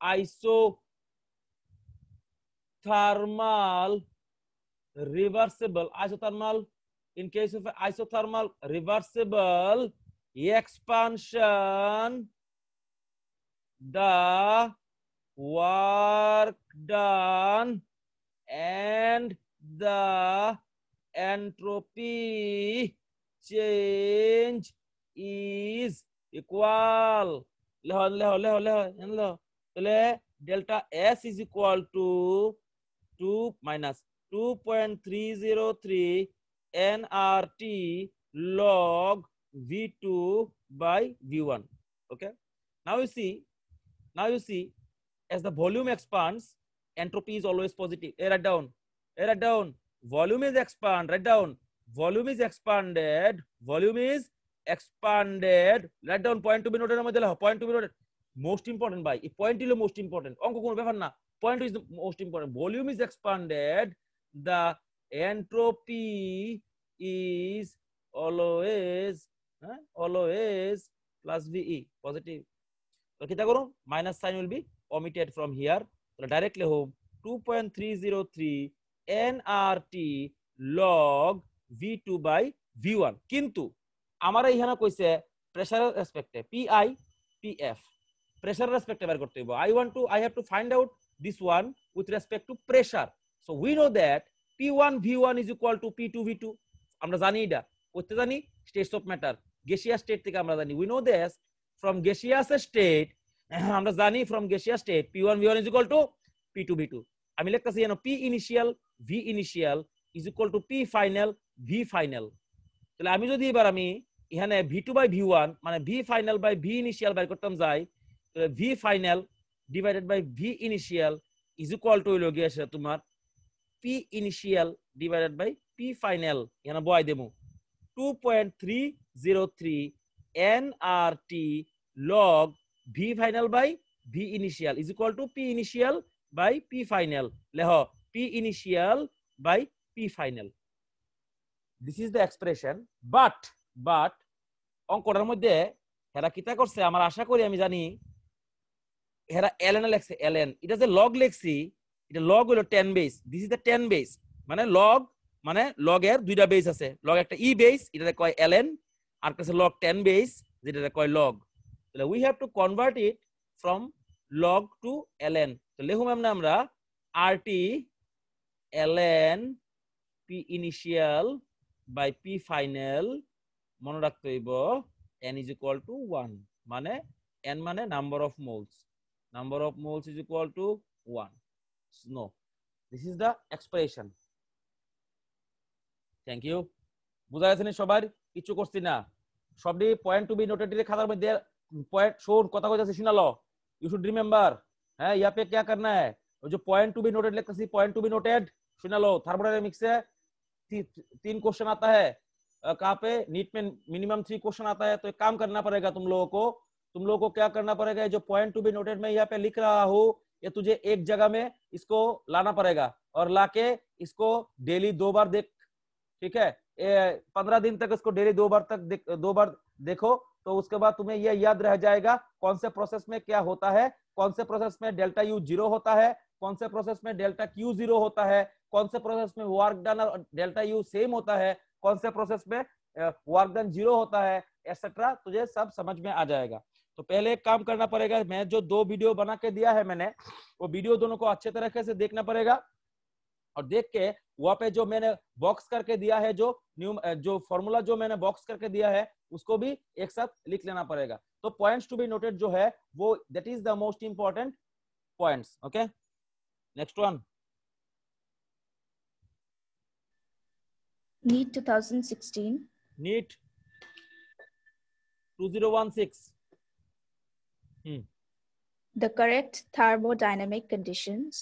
isothermal reversible, isothermal, in case of isothermal reversible expansion the work done and the entropy change is equal leho leho leho leho enlo tole delta s is equal to 2 minus 2.303 nrt log v2 by v1 okay now you see now you see as the volume expands entropy is always positive hey, write down hey, write down volume is expand write down volume is expanded volume is expanded write down point to be noted amader point to be noted most important by if point is most important onko kono ব্যাপার na point is the most important volume is expanded the entropy is always হ্যাঁ always plus ve positive তো কিতা করুম minus sign will be omitted from here তাহলে directly হোম 2.303 nRT log V2 by V1 কিন্তু আমার এইখানে কইছে প্রেসারের রেসপেক্টে PI PF প্রেসারের রেসপেক্টে বের করতে হইব I want to I have to find out this one with respect to pressure so we know that P1 V1 is equal to P2 V2 আমরা জানি এটা করতে জানি states of matter gaseous state থেকে আমরা জানি we know this from gaseous state আমরা জানি from gaseous state P one V one is equal to P two V two আমি লিখতেছি জানো P initial V initial is equal to P final V final তাহলে আমি যদি এবার আমি এখানে V two by V one মানে V final by V initial by করতাম যাই তাহলে V final divided by V initial is equal to লগিয়ে আসে তোমার P initial divided by P final এখানে বয় দেবো 2.303 nRT log V final by V initial is equal to P initial by P final. Leho, P initial by P final. This is the expression. But, but, on অঙ্কটার মধ্যে হেরা কিতা করছে আমার আশা করি ln জানি ln. It লেখছে a log যে it লেখছি log will 10 base. This is the 10 base. Base log 2.303. মানে লগের দুইটা বেস আছে লগ একটা ই e বেস এটাতে কয় এন আর কাছে লগ টেন বেস যেটাতে কয় লগ তাহলে we have to convert it from log to n তো ম্যাম না আমরা R T n P initial by P final মনে রাখতে হইব n is equal to one মানে এন মানে number of moles number of moles is equal to one no this is the expression thank you বুঝা গেছে সবার কিছু করছি না সবটি পয়েন্ট টু বি নোটেড খাতার মধ্যে পয়েন্ট শোন কথা কইতাছি শুনালো ইউ শুড রিমেম্বার হ্যাঁ ইয়া পে क्या करना है जो पॉइंट टू बी नोटेड लिखता पॉइंट टू बी नोटेड सुना लो थर्मोडायनेमिक्स से ती, तीन क्वेश्चन आता है कहां पे नीट में मिनिमम 3 क्वेश्चन आता है तो एक काम करना पड़ेगा तुम लोगों को तुम लोगों को क्या करना पड़ेगा जो पॉइंट टू बी नोटेड में यहां पे लिख रहा हूं ये तुझे एक जगह में इसको लाना पड़ेगा और लाके इसको डेली दो बार देख ठीक है पंद्रह दिन तक इसको डेली दो बार तक दो बार देखो तो उसके बाद तुम्हें यह याद रह जाएगा कौन से प्रोसेस में क्या होता है कौन से प्रोसेस में डेल्टा यू जीरो होता है कौन से प्रोसेस में डेल्टा क्यू जीरो होता है कौन से प्रोसेस में वर्क डन और डेल्टा यू सेम होता है कौन से प्रोसेस में वर्क डन जीरो होता है एक्सेट्रा तुझे सब समझ में आ जाएगा तो पहले एक काम करना पड़ेगा मैं जो दो वीडियो बना के दिया है मैंने वो वीडियो दोनों को अच्छे तरीके से देखना पड़ेगा और देख के वहां पे जो मैंने बॉक्स करके दिया है जो न्यू जो फॉर्मूला जो मैंने बॉक्स करके दिया है उसको भी एक साथ लिख लेना पड़ेगा तो पॉइंट्स टू बी नोटेड जो है वो that is the most important points okay next one NEET 2016 NEET 2016 hmm the correct thermodynamic conditions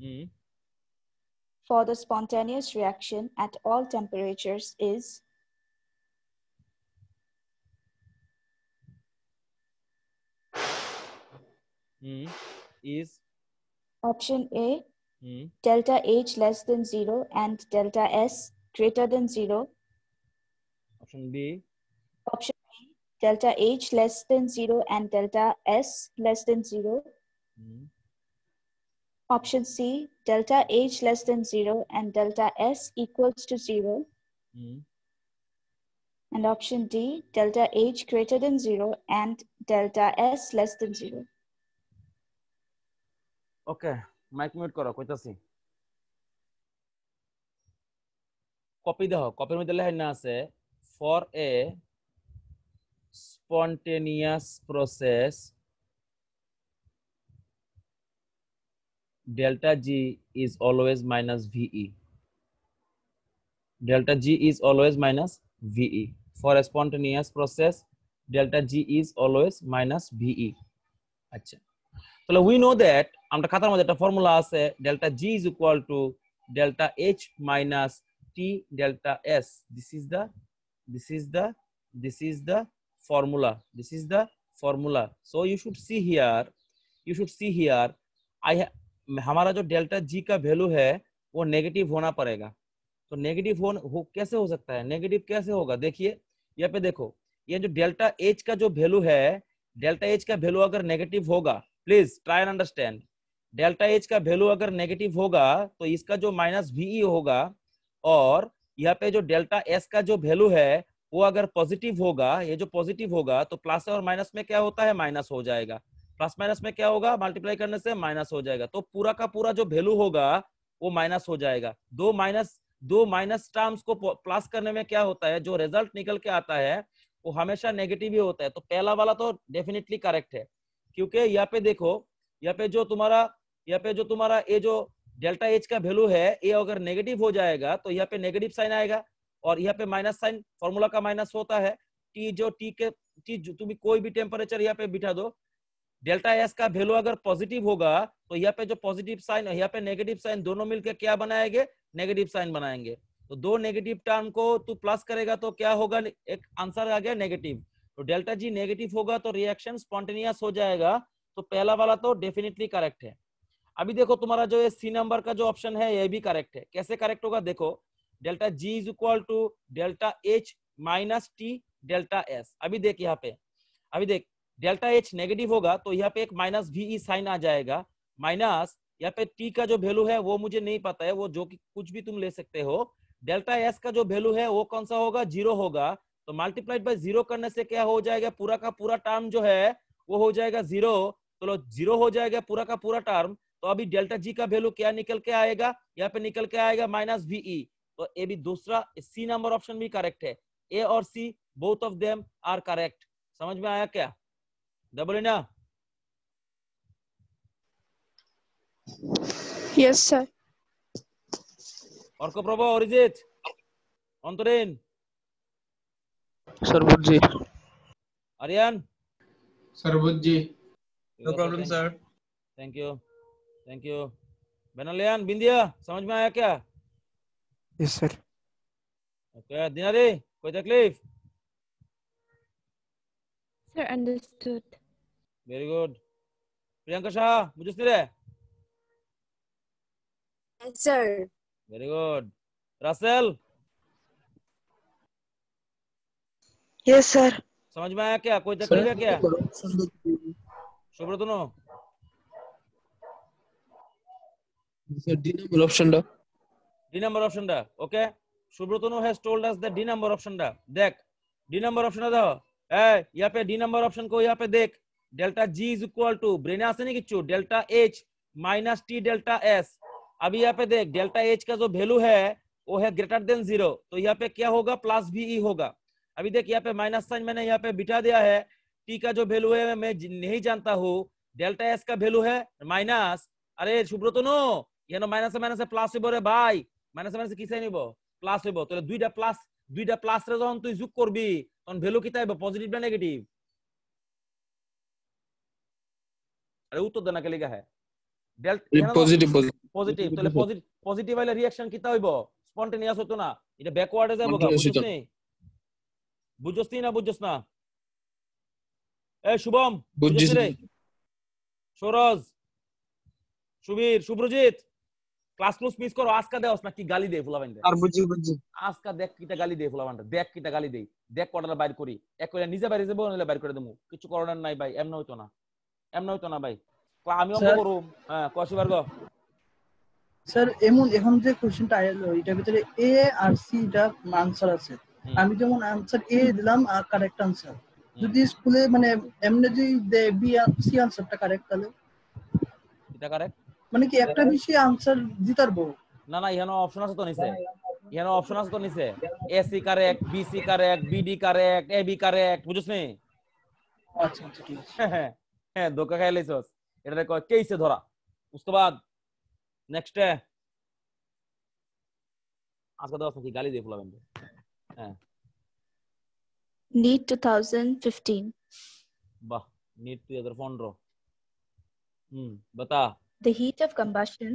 mm. for the spontaneous reaction at all temperatures is mm. is option A mm. delta H less than zero and delta S greater than zero option B option B delta H less than zero and delta S less than zero mm. Option C, delta H less than zero and delta S equals to zero. Mm. And option D, delta H greater than zero and delta S less than zero. Okay, mic mute করো কইতাছি copy দাও কপির মধ্যে na আছে for a spontaneous process delta G is always minus VE. Delta G is always minus VE. For a spontaneous process, delta G is always minus VE. So we know that that আমরা the মধ্যে একটা formula আছে Delta G is equal to Delta H minus T Delta S. This is the, this is the, this is the formula. This is the formula. So you should see here, you should see here, I, हमारा जो delta G का value है वो negative होना पड़ेगा तो negative हो, कैसे हो सकता है नेगेटिव कैसे होगा देखिए यहाँ पे देखो ये जो डेल्टा एच का जो वैल्यू है डेल्टा एच का वैल्यू अगर नेगेटिव होगा please try and understand delta H का वैल्यू अगर नेगेटिव होगा तो इसका जो माइनस वी e होगा और यहाँ पे जो डेल्टा एस का जो वैल्यू है वो अगर पॉजिटिव होगा ये जो पॉजिटिव होगा तो प्लस और माइनस में क्या होता है माइनस हो जाएगा प्लस माइनस में क्या होगा मल्टीप्लाई करने से माइनस हो जाएगा तो पूरा का पूरा जो वेल्यू होगा वो माइनस हो जाएगा दो माइनस दो माइनस टर्म्स को प्लस करने में क्या होता है जो रिजल्ट निकल के आता है वो हमेशा नेगेटिव ही होता है तो पहला वाला तो डेफिनेटली करेक्ट है क्योंकि यहाँ पे देखो यहाँ पे जो तुम्हारा यहाँ पे जो तुम्हारा ये जो डेल्टा एच का वेल्यू है ये अगर नेगेटिव हो जाएगा तो यहाँ पे नेगेटिव साइन आएगा और यहाँ पे माइनस साइन फॉर्मूला का माइनस होता है टी जो टी के टी जो तुम्हें कोई भी टेम्परेचर यहाँ पे बिठा दो डेल्टा एस का वेल्यू अगर पॉजिटिव होगा तो यहाँ पे जो पॉजिटिव साइन है यहाँ पे नेगेटिव साइन दोनों मिलकर क्या बनाएंगे नेगेटिव साइन बनाएंगे तो दो नेगेटिव टर्म को तू प्लस करेगा तो क्या होगा एक आंसर आ गया नेगेटिव तो डेल्टा जी नेगेटिव होगा तो रिएक्शन स्पॉन्टेनियस हो जाएगा तो पहला वाला तो डेफिनेटली करेक्ट है अभी देखो तुम्हारा जो ये सी नंबर का जो ऑप्शन है यह भी करेक्ट है कैसे करेक्ट होगा देखो delta G is equal to delta H minus T delta S अभी देख यहाँ पे अभी देख डेल्टा एच नेगेटिव होगा तो यहाँ पे एक माइनस वी ई साइन आ जाएगा माइनस यहाँ पे टी का जो वैल्यू है वो मुझे नहीं पता है वो जो कि कुछ भी तुम ले सकते हो डेल्टा एस का जो वैल्यू है वो कौन सा होगा जीरो होगा तो मल्टीप्लाइड बाय जीरो करने से क्या हो जाएगा पूरा का पूरा टर्म जो है वो हो जाएगा जीरो तो जीरो हो जाएगा पूरा का पूरा टर्म तो अभी डेल्टा जी का वैल्यू क्या निकल के आएगा यहाँ पे निकल के आएगा माइनस वी e। तो ए भी दूसरा सी नंबर ऑप्शन भी करेक्ट है ए और C both of them are correct समझ में आया क्या Dah boleh dah? Yes, sir. Orko Prabo, or is it? Budji. Sarbutji. Aryan. Budji. No problem, sir. Thank you. Thank you. Benalian, Bindia, samaj mein aya kya? Yes, sir. Okay, Dinari, koi taklif? Sir, understood. Very good Priyanka Shah বুঝছিস রে sir very good Rasel yes sir समझ में आया क्या कोई तकलीफ है क्या शुभ्र दोनों স্যার ডি নাম্বার অপশনটা ডি নাম্বার অপশনটা okay Subratanu has told us the D number অপশনটা দেখ ডি নাম্বার অপশনটা দাও ए यहाँ पे डी नंबर ऑप्शन को यहाँ पे देख delta G is equal to brain आसे नहीं किच्चू delta H minus T delta S अभी यहाँ पे देख डेल्टा एच का जो वैल्यू है वो है ग्रेटर देन जीरो तो यहाँ पे क्या होगा प्लस भी ई होगा अभी देख यहाँ पे माइनस साइन मैंने यहाँ पे बिठा दिया है टी का जो वैल्यू है मैं नहीं जानता हूँ डेल्टा एस का वैल्यू है माइनस अरे सुब्रत नो ये माइनास माइनस প্লাস হইব রে ভাই মাইনাস মাইনাস কিসে নিব প্লাস হইব তাহলে দুইটা प्लस দুইটা প্লাস রে যখন তুই যোগ করবি তখন ভ্যালু কি তাইব পজিটিভ না নেগেটিভ আরে উত্তর দেনা কে লিখা পজিটিভ পজিটিভ তাহলে পজিটিভ রিঅ্যাকশন কিতা হইব স্পন্টেনিয়াস হতো না এটা ব্যাকওয়ার্ডে না বুঝছস না এ শুভম বুঝছিস রে Saroj Subir Subrajit class class miss করো আজকা দেওস না কি গালি দেয় ফুলাবান আর বুঝি বুঝি আজকা দেখ কিটা গালি দেয় ফুলাবান দেখ কিটা গালি দেয় দেখ কোটার বাইর করি এক করে নিজে বাইরে যাবো নাহলে বাইর করে দেবো কিছু করার নাই ভাই এমন হইতো না এমন হইতো না ভাই আমিও অঙ্ক করুম হ্যাঁ কসিবার গো স্যার এমন এখন যে কোশ্চেনটা আইলো এটার ভিতরে এ আর সি এটা আনসার আছে আমি যেমন আনসার এ দিলাম আর কারেক্ট আনসার যদি স্কুলে মানে এমনি যদি দে বি আর সি আনসারটা কারেক্ট তাহলে এটা কারেক্ট মানে কি একটা বিষয়ে আনসার দিতার বউ না না এখানে অপশন আছে তো নিচে এখানে অপশন আছে তো নিচে A C correct B C correct B D correct A B correct বুঝছ নি আচ্ছা আচ্ছা ঠিক আছে হ্যাঁ, হ্যাঁ। হ্যাঁ ধোকা খাই লাইছস এটারে কয় কেইসে ধরা उसके बाद नेक्स्ट है आज का दोस्त की गाली दे फुला बंदे नीट 2015 वाह नीट तो अगर फोन रो हम्म बता the heat of combustion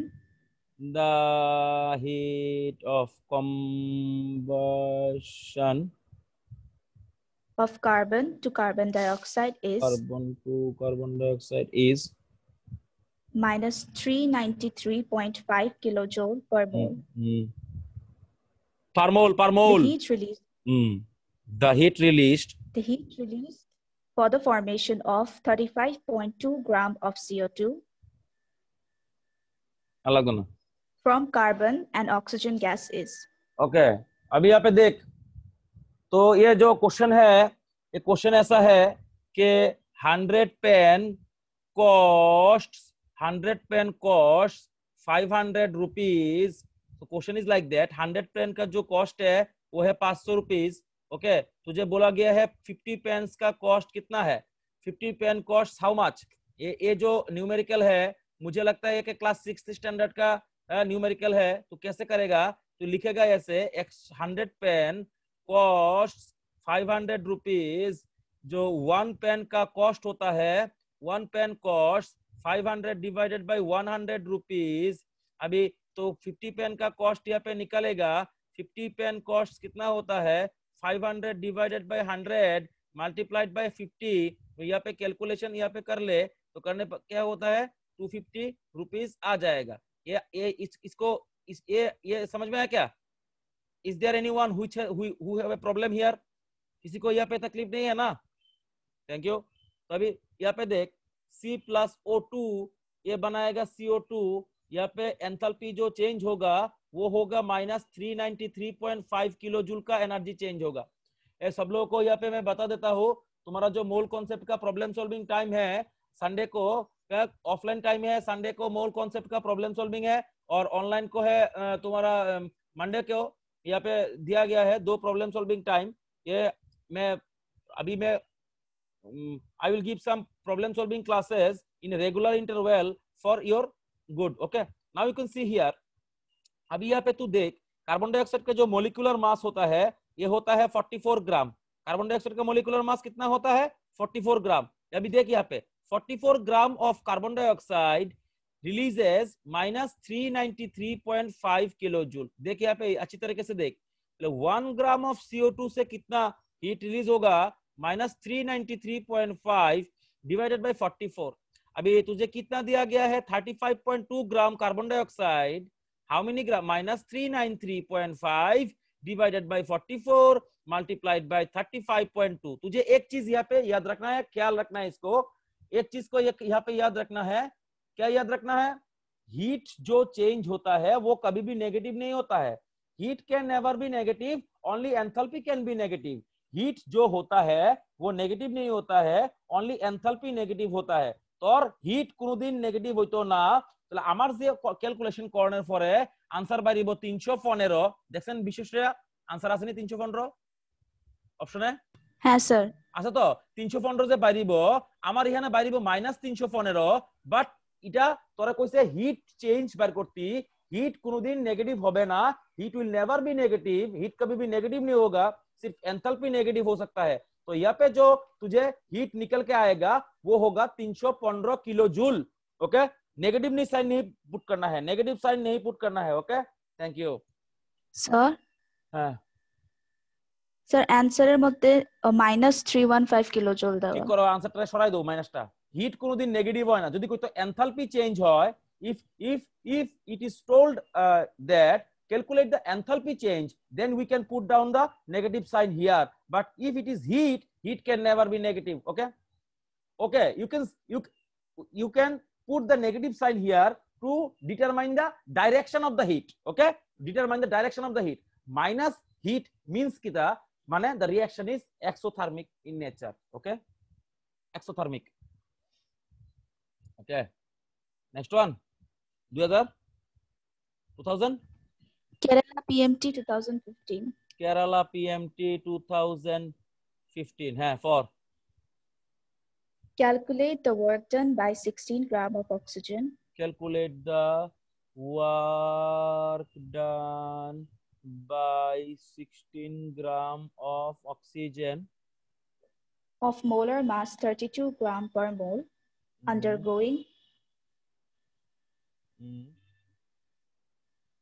the heat of combustion of carbon to carbon dioxide is carbon to carbon dioxide is minus 393.5 kilojoule per mole. Mm. mm. Per mole, per mole. The heat released. Mm. The heat released. The heat released for the formation of 35.2 gram of CO2 from carbon and oxygen gas is. Okay. अभी यहाँ पे देख तो ये जो question है ये question ऐसा है कि hundred pen cost hundred pen cost five hundred rupees तो question is like that hundred pen का जो कॉस्ट है वो है पांच सौ रुपीज ओके तुझे बोला गया है फिफ्टी पेन का कॉस्ट कितना है fifty pen cost how much ये ये जो न्यूमेरिकल है मुझे लगता है ये क्लास सिक्स स्टैंडर्ड का न्यूमेरिकल है तो कैसे करेगा तो लिखेगा ऐसे X hundred pen cost five hundred rupees जो वन पेन का कॉस्ट होता है one pen cost five hundred divided by one hundred rupees अभी तो फिफ्टी पेन का कॉस्ट यहाँ पे निकलेगा फिफ्टी पेन कॉस्ट कितना होता है five hundred divided by hundred multiplied by fifty तो यहाँ पे कैलकुलेशन यहाँ पे कर ले तो करने पर क्या होता है टू फिफ्टी रुपीज आ जाएगा ये ये इस, इसको इस, ये ये समझ में आया क्या इज देयर एनी वन हुए अ प्रॉब्लम हियर किसी को यहाँ पे तकलीफ नहीं है ना थैंक यू तो अभी यहाँ पे देख सी प्लस ओ टू ये बनाएगा सीओ टू यहाँ पे एंथल्पी जो चेंज होगा वो होगा minus three ninety three point five kilo joule का एनर्जी चेंज होगा ए, सब लोगों को यहाँ पे मैं बता देता हूँ तुम्हारा जो मोल कॉन्सेप्ट का प्रॉब्लम सॉल्विंग टाइम है संडे को ऑफलाइन टाइम है संडे को मोल कॉन्सेप्ट का प्रॉब्लम सॉल्विंग है और ऑनलाइन को है तुम्हारा मंडे को यहाँ पे दिया गया है दो प्रॉब्लम सॉल्विंग टाइम ये मैं अभी मैं I will give some problem solving classes in regular interval for your good okay now you can see here अभी यहाँ पे तू देख कार्बन डाइऑक्साइड का जो मोलिकुलर मास होता है ये होता है 44 ग्राम कार्बन डाइऑक्साइड का मोलिकुलर मास कितना होता है 44 ग्राम अभी देख यहाँ पे 44 gram of carbon dioxide releases minus three ninety three point five kilo joule देखिए यहाँ पे अच्छी तरीके से देख one gram of CO two से कितना हीट रिलीज होगा minus three ninety three point five divided by forty four अभी तुझे कितना दिया गया है thirty five point two gram carbon dioxide how many gram minus three nine three point five divided by forty four multiplied by thirty five point two तुझे एक चीज यहाँ पे याद रखना है ख्याल रखना है इसको एक चीज को यहाँ पे याद रखना है क्या याद रखना है हीट जो चेंज होता है वो कभी भी नेगेटिव नहीं होता है heat can never be negative only enthalpy can be negative heat जो होता है वो नेगेटिव नहीं होता है ओनली एंथल्पी नेगेटिव होता है तो और हीट कुनो दिन नेगेटिव होतो ना तो আমার যে ক্যালকুলেশন কর্নার পরে आंसर বাড়িবো 315 রো দেখেন বিশেষরা आंसर আছে 315 রো অপশনে হ্যাঁ স্যার আচ্ছা তো 315 রো যে বাড়িবো আমার এখানে বাড়িবো -315 বাট এটা তোরা কইছে হিট চেঞ্জ বার করতি हीट কোনোদিন নেগেটিভ হবে না heat will never be negative heat कभी भी नेगेटिव नहीं होगा सिर्फ एंथैल्पी नेगेटिव हो सकता है तो यहाँ पे जो तुझे हीट निकल के आएगा वो होगा 315 किलो जूल ओके नेगेटिव नहीं साइन नहीं पुट करना है नेगेटिव साइन नहीं पुट करना है ओके थैंक यू सर হ্যাঁ স্যার অ্যানসারের মধ্যে -315 uh, কিলো জুল দাও ঠিক করো आंसरটা সরাই দাও মাইনাসটা হিট কোনোদিন নেগেটিভ হয় না যদি কোথাও এনথালপি চেঞ্জ হয় if if if it is told uh, that calculate the enthalpy change then we can put down the negative sign here but if it is heat heat can never be negative okay okay you can you you can put the negative sign here to determine the direction of the heat okay determine the direction of the heat minus heat means kita mane the reaction is exothermic in nature okay exothermic Okay. Next one. other? 2000? Kerala PMT 2015. Kerala PMT 2015. Hey, for? Calculate the work done by 16 gram of oxygen. Calculate the work done by 16 gram of oxygen. Of molar mass 32 gram per mole undergoing mm.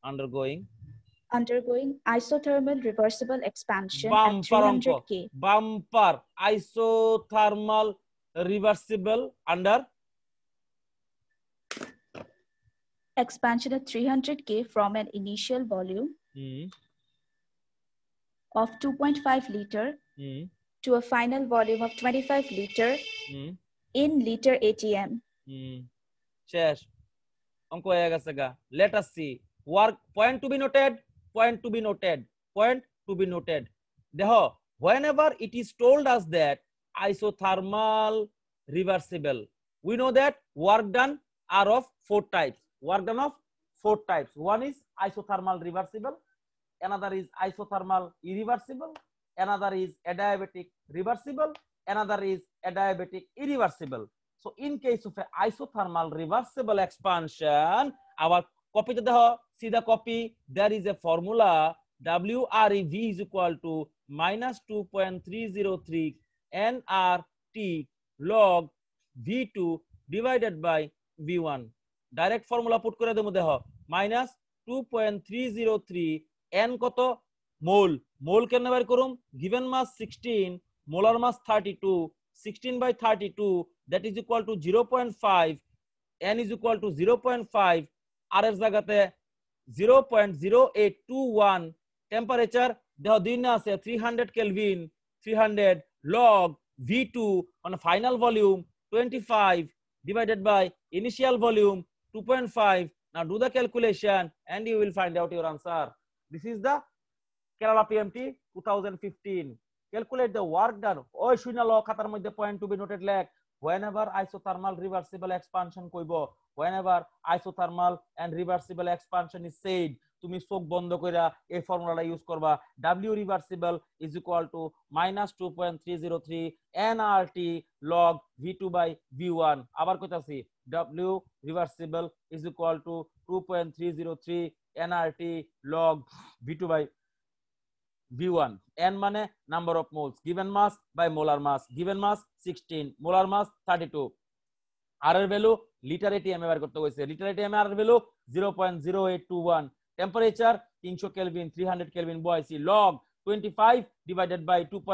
undergoing undergoing isothermal reversible expansion bumper at 300k bumper isothermal reversible under expansion at 300k from an initial volume mm. of 2.5 liter mm. to a final volume of 25 liter mm. in liter ATM. হুম শেষ অঙ্ক হয়ে গেছে গা let us point to be noted point to be noted be noted point to whenever it is told us that isothermal reversible we know that work done are of four types work done of four types one is isothermal reversible another is isothermal irreversible another is adiabatic reversible another is adiabatic irreversible. So in case of a isothermal reversible expansion, our copy to the see the copy, there is a formula WREV is equal to minus 2.303 NRT log V2 divided by V1. Direct formula put kore demu deho, minus 2.303 N koto mole. Mole কেন বের করুম given mass 16 molar mass 32 16 by 32 that is equal to 0.5 n is equal to 0.5 আর এর জায়গাতে 0.0821 temperature দেহ দিন আছে 300 kelvin 300 log v2 on final volume 25 divided by initial volume 2.5 now do the calculation and you will find out your answer this is the kerala pmt 2015 Calculate the work done. ওই শুনে লও খাতার মধ্যে point to be noted লেখ whenever isothermal reversible expansion কইব whenever isothermal and reversible expansion is said তুমি চোখ বন্ধ কইরা এই ফর্মুলাটা ইউজ করবা w reversible is equal to minus 2.303 nrt log v2 by v1 আবার কইতাছি w reversible is equal to 2.303 nrt log v2 by V one মানে number of moles given mass by molar mass given mass sixteen molar mass thirty two এর value liter atm ব্যবহার করতে হয়েছে liter atm এর value zero temperature kelvin kelvin বয়সি log 25 2.5 25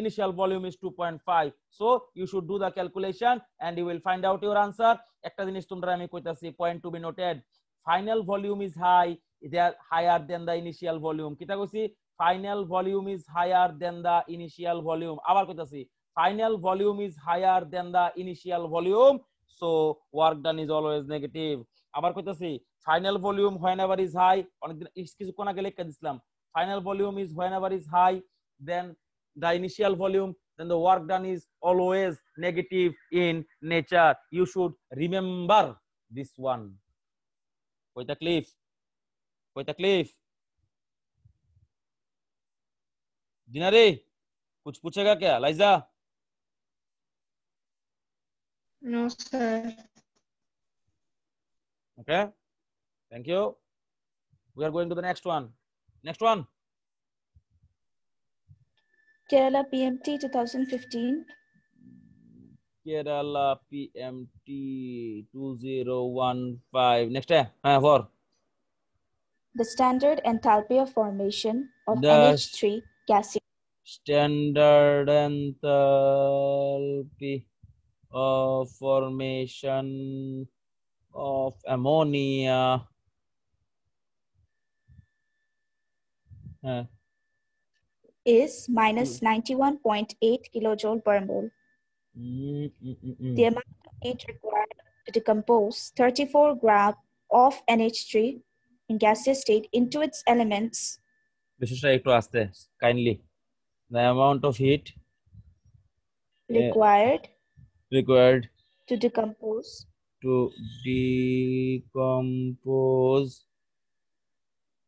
initial volume is 2.5 so you should do the calculation and you will find out your answer একটা জিনিস তোমরা আমি কইতাছি point to be noted final volume is high they are higher than the initial volume কিটা কইছি final volume is higher than the initial volume আবার কইতাছি final volume is higher than the initial volume so work done is always negative আবার কইতাছি final volume whenever is high অনেকদিন কিছুক্ষণ আগে লিখে দিছিলাম final volume is whenever is high then the initial volume then the work done is always negative in nature you should remember this one with a cliff कोई तकलीफ दिनारे कुछ पूछेगा क्या लाइजा no sir okay thank you we are going to the next one next one Kerala PMT 2015 Kerala PMT 2015 next है हां for the standard enthalpy of formation of the NH3 gaseous. Standard enthalpy of formation of ammonia. Huh. Is minus hmm. 91.8 kilojoule per mole. Mm mm, mm -mm. The amount of heat required to decompose 34 gram of NH3 gaseous state into its elements to ask this kindly. the amount of heat eh, required uh, required to decompose to decompose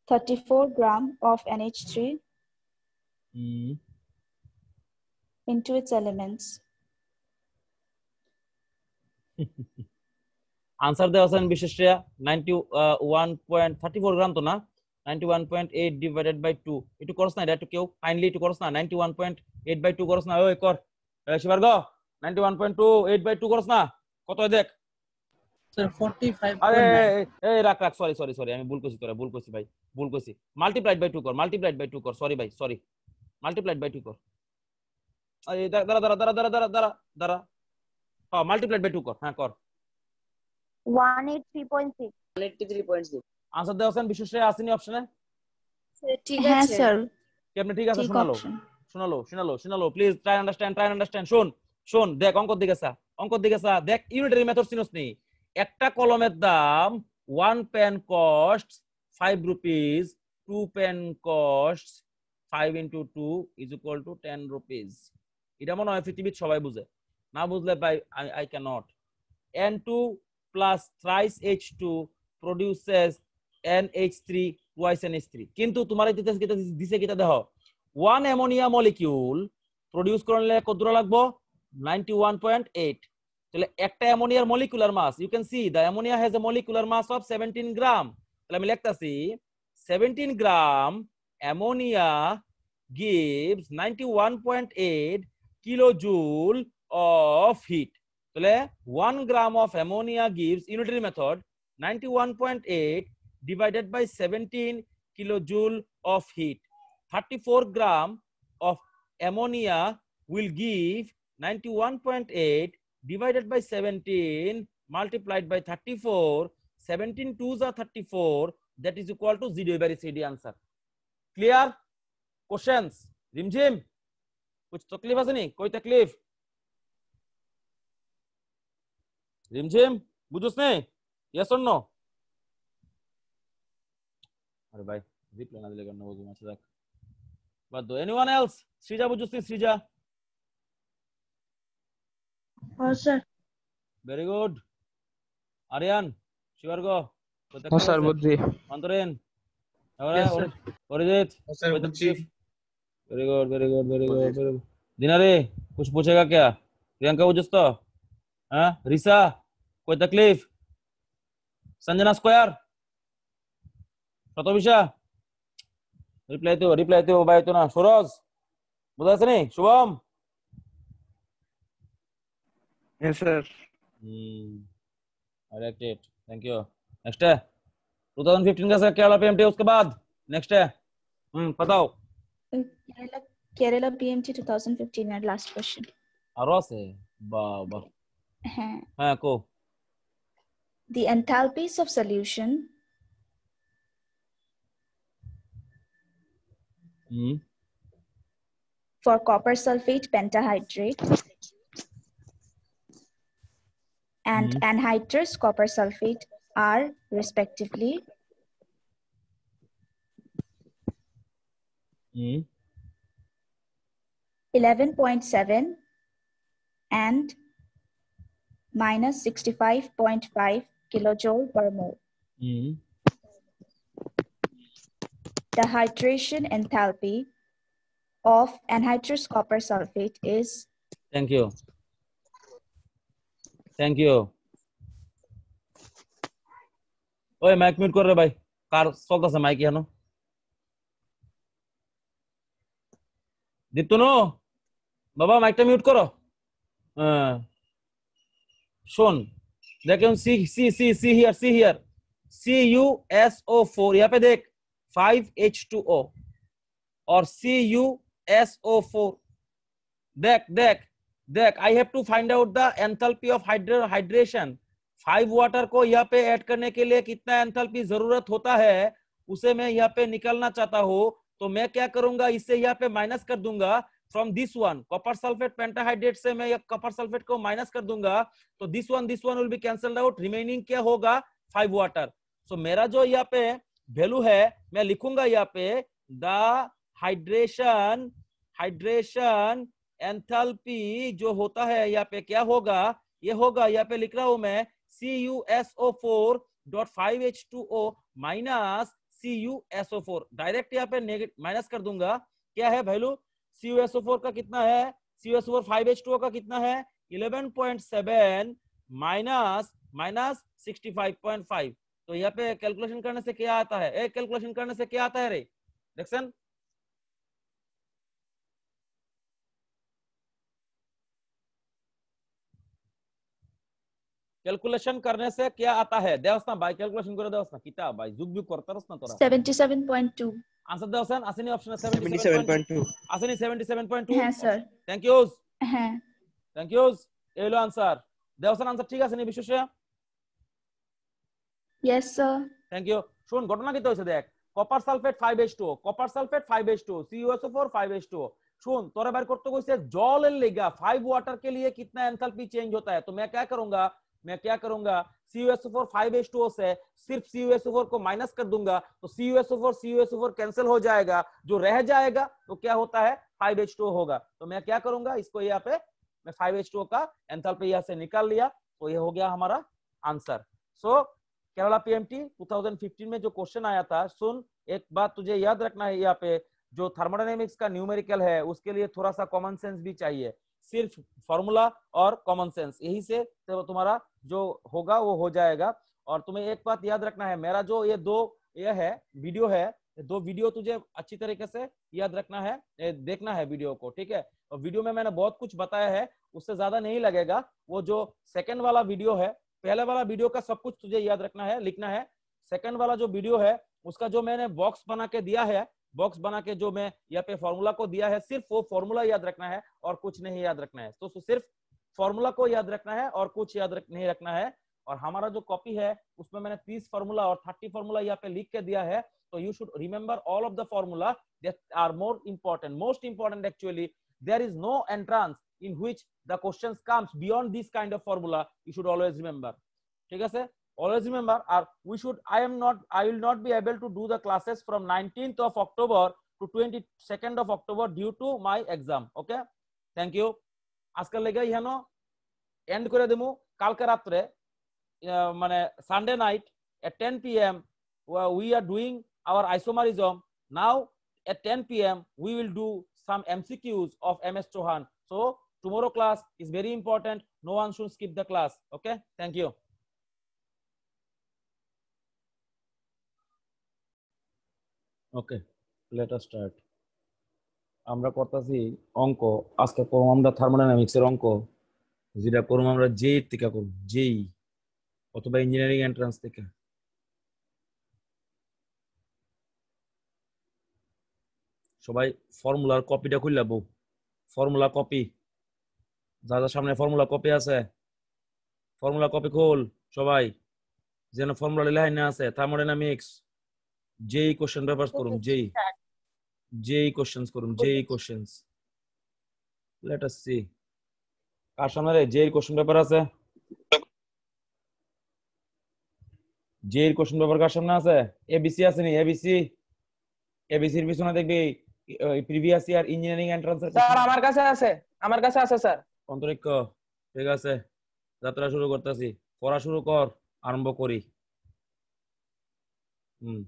34 gram of NH3 mm. into its elements (laughs) answer দেওয়া আছেন বিশেষরা ninety gram তো না ninety eight divided by two একটু করস না এটা একটু কেউ কাইন্ডলি একটু না নাইনটি এইট বাই টু করস না ওই কর ninety two eight by two করস না কত দেখ আরে এই রাখ রাখ সরি সরি সরি আমি ভুল করছি তোরা ভুল করছি ভাই ভুল করছি মাল্টিপ্লাইড বাই টু কর মাল্টিপ্লাইড বাই টু কর সরি ভাই সরি মাল্টিপ্লাইড বাই টু কর আরে দাঁড়া দাঁড়া দাঁড়া দাঁড়া দাঁড়া দাঁড়া দাঁড়া হ্যাঁ মাল্টিপ্লাইড বাই টু কর হ্যাঁ কর 183.6 183.6 আনসার দেওয়া হোসেন বিশ্বশ্রেয় আসেনি হ্যাঁ, আছে দেখ অঙ্কর দিকে সা অঙ্কর দিকে একটা কলমের দাম 1 pen cost five rupees two pen cost five into two is equal to ten rupees এটা মনে হয় পৃথিবীর সবাই বুঝে না বুঝলে ভাই I I cannot N two plus thrice H2 produces NH3 twice NH3 কিন্তু তোমার দিতে কিটা দিছে কিটা দেখো ওয়ান অ্যামোনিয়া মলিকিউল প্রডিউস করলে কতটা লাগবো 91.8 তাহলে একটা অ্যামোনিয়ার molecular mass you can see the ammonia has a molecular mass of 17 gram তাহলে আমি লিখতাছি 17 gram ammonia gives 91.8 kilojoule of heat তাহলে 1 gram of ammonia gives unitary method 91.8 divided by 17 kilojoule of heat 34 gram of ammonia will give 91.8 divided by 17 multiplied by 34 17 twos are 34 that is equal to zero very cd answer clear questions rimjim kuch takleef hai nahi koi takleef Rimjhim বুঝোস নে yes or no আরে ভাই reply না দিলে কেন বুঝবো আচ্ছা দেখ বাদ দো এনিওয়ান এলস সৃজা বুঝোস নে সৃজা হ্যাঁ, স্যার ভেরি গুড আরিয়ান শিবার্গ হ্যাঁ, ও স্যার হ্যাঁ, বুঝছি অন্তরেন Arijit very good very good very good দিনারে कुछ पूछेगा क्या प्रियंका বুঝছ তো हाँ रिसा कोई तकलीफ संजना स्क्वायर प्रतोभिषा रिप्लाई तो रिप्लाई तो भाई तो ना सुरोज बुधा से नहीं शुभम यस सर अरेक्ट इट थैंक यू नेक्स्ट है 2015 का सर केरला पीएमटी उसके बाद नेक्स्ट है हम्म बताओ Kerala Kerala PMT 2015 and last question अरोस बाबा हाँ को the enthalpies of solution for copper sulfate pentahydrate and mm. anhydrous copper sulfate are respectively mm. 11.7 and minus 65.5 kilojoule per mole. Mm. -hmm. The hydration enthalpy of anhydrous copper sulfate is... Thank you. Thank you. Oh, I'm going to ওই mic mute করে ভাই কার চলতেছে mic কেন দীপ্তনু বাবা মাইকটা mute করো হ্যাঁ shown. They can see, see, see, see here, see here. CuSO4 यहाँ पे देख 5H2O और CuSO4 देख देख देख I have to find out the enthalpy of hydration five water को यहाँ पे ऐड करने के लिए कितना एंथैल्पी जरूरत होता है उसे मैं यहाँ पे निकलना चाहता हूँ तो मैं क्या करूंगा इसे यहाँ पे माइनस कर दूंगा from this one copper sulphate pentahydrate से मैं कॉपर सल्फेट को माइनस कर दूंगा तो this one this one will be cancel out remaining क्या होगा फाइव वाटर सो मेरा जो यहाँ पे वैल्यू है मैं लिखूंगा यहाँ पे द हाइड्रेशन हाइड्रेशन एंथैल्पी जो होता है यहाँ पे क्या होगा ये होगा यहाँ पे लिख रहा हूं मैं C U S O four dot five H two O minus C U S O four direct यहाँ पे माइनस कर दूंगा क्या है वैल्यू CuSO4 का कितना है CuSO4 5H2O का कितना है 11.7 माइनस माइनस 65.5 तो यहाँ पे कैलकुलेशन करने से क्या आता है एक कैलकुलेशन करने से क्या आता है रे रेक्शन कैलकुलेशन करने से क्या आता है देवस्ना भाई कैलकुलेशन करो देवस्ना कितना भाई जुग भी करता रसना तोरा 77.2 आंसर दो सर आसनी ऑप्शन है 77.2 आसनी 77.2 हां सर थैंक यू हां थैंक यू ये लो आंसर दो सर आंसर ठीक है Sunny Biswas yes sir thank you सुन घटना की तो है देख copper sulphate 5H2O copper sulphate 5H2O CuSO4 5H2O सुन तोरे बार करते कोइसे जल ले लेगा 5 वाटर के लिए कितना एंथैल्पी चेंज होता है तो मैं क्या करूंगा मैं क्या करूंगा सीयूएसओ फाइव एस टू है सिर्फ CuSO4 को माइनस कर दूंगा तो CUSO four CUSO four cancel हो जाएगा जो रह जाएगा तो क्या होता है फाइव एच टू होगा तो मैं क्या करूंगा इसको यहाँ पे मैं फाइव एच टू का एंथल यहाँ से निकाल लिया तो ये हो गया हमारा answer so so, Kerala PMT 2015 में जो क्वेश्चन आया था सुन एक बात तुझे याद रखना है यहाँ पे जो थर्मोडाइनेमिक्स का न्यूमेरिकल है उसके लिए थोड़ा सा कॉमन सेंस भी चाहिए सिर्फ फॉर्मूला और कॉमन सेंस यही से तो तुम्हारा जो होगा वो हो जाएगा और तुम्हें एक बात याद रखना है मेरा जो ये दो ये है वीडियो है दो वीडियो तुझे अच्छी तरीके से याद रखना है देखना है वीडियो को ठीक है और वीडियो में मैंने बहुत कुछ बताया है उससे ज्यादा नहीं लगेगा वो जो सेकंड वाला वीडियो है पहले वाला वीडियो का सब कुछ तुझे याद रखना है लिखना है सेकंड वाला जो वीडियो है उसका जो मैंने बॉक्स बना के दिया है बॉक्स बना के जो मैं यहाँ पे फॉर्मूला को दिया है सिर्फ वो फॉर्मूला याद रखना है और कुछ नहीं याद रखना है तो, तो सिर्फ फॉर्मूला को याद रखना है और कुछ याद रख, नहीं रखना है और हमारा जो कॉपी है उसमें मैंने तीस फॉर्मूला और थर्टी फॉर्मूला यहाँ पे लिख के दिया है तो you should remember all of the formula are more important most important actually there is no entrance in which the question comes beyond this kind of formula you should always remember ठीक है always remember are we should i am not i will not be able to do the classes from 19th of october to 22nd of october due to my exam okay thank you আজকাল লেগে ইহানো and করে দেবো কালকে রাত্রে মানে Sunday night at ten P M we are doing our isomerism now at 10 p.m. we will do some MCQs of MS Chauhan. So tomorrow class is very important. No one should skip the class. Okay. Thank you. Okay. Let us start. আমরা করতেছি অঙ্ক আজকে করবো আমরা এর অঙ্ক যেটা করবো আমরা জে থেকে করবো জেই e, অথবা ইঞ্জিনিয়ারিং এন্ট্রান্স থেকে সবাই ফর্মুলার কপিটা খুললা বউ ফর্মুলা কপি যাদের সামনে ফর্মুলা কপি আছে ফর্মুলা কপি খোল সবাই যেন ফর্মুলা লাইনে আছে থার্মোডাইনামিক্স জেই কোশ্চেন পেপার করুন জেই যেই কোশ্চেন্স করুন যেই কোশ্চেন্স লেট আস সি কার সামনে রে যেই কোশ্চেন পেপার আছে যেই কোশ্চেন পেপার কার সামনে আছে এবিসি আছে নি এবিসি এবিসি এর পিছনে দেখবি previous year engineering entrance sir আমার কাছে আছে আমার কাছে আছে স্যার অন্তরিক্ষ ঠিক আছে যাত্রা শুরু করতেছি পড়া শুরু কর আরম্ভ করি হুম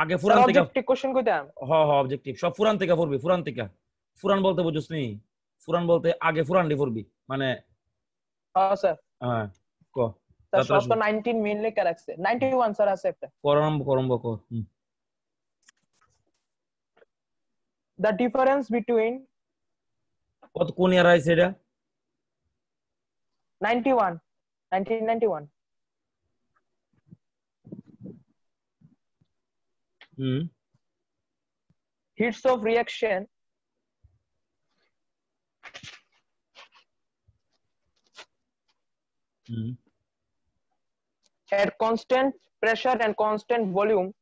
আগে ফুরান থেকে অবজেক্টিভ কোশ্চেন কইতাম হ্যাঁ হ্যাঁ অবজেক্টিভ সব ফুরান থেকে পড়বি ফুরান থেকে ফুরান বলতে বুঝছস নি ফুরান বলতে আগে ফুরান দি পড়বি মানে হ্যাঁ স্যার হ্যাঁ ক তার সব তো 19 মেইন লেখা রাখছে 91 স্যার আছে একটা করম করম বক দ্য ডিফারেন্স বিটুইন কত কোন ইয়ার আইছে এটা 91 1991 mm. heats of reaction mm. at constant pressure and constant volume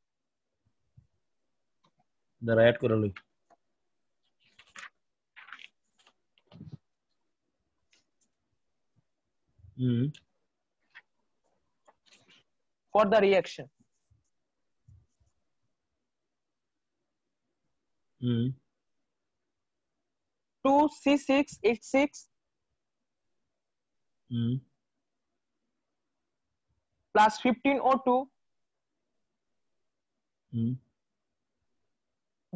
जरा ऐड कर लो for the reaction two C six H six plus fifteen O two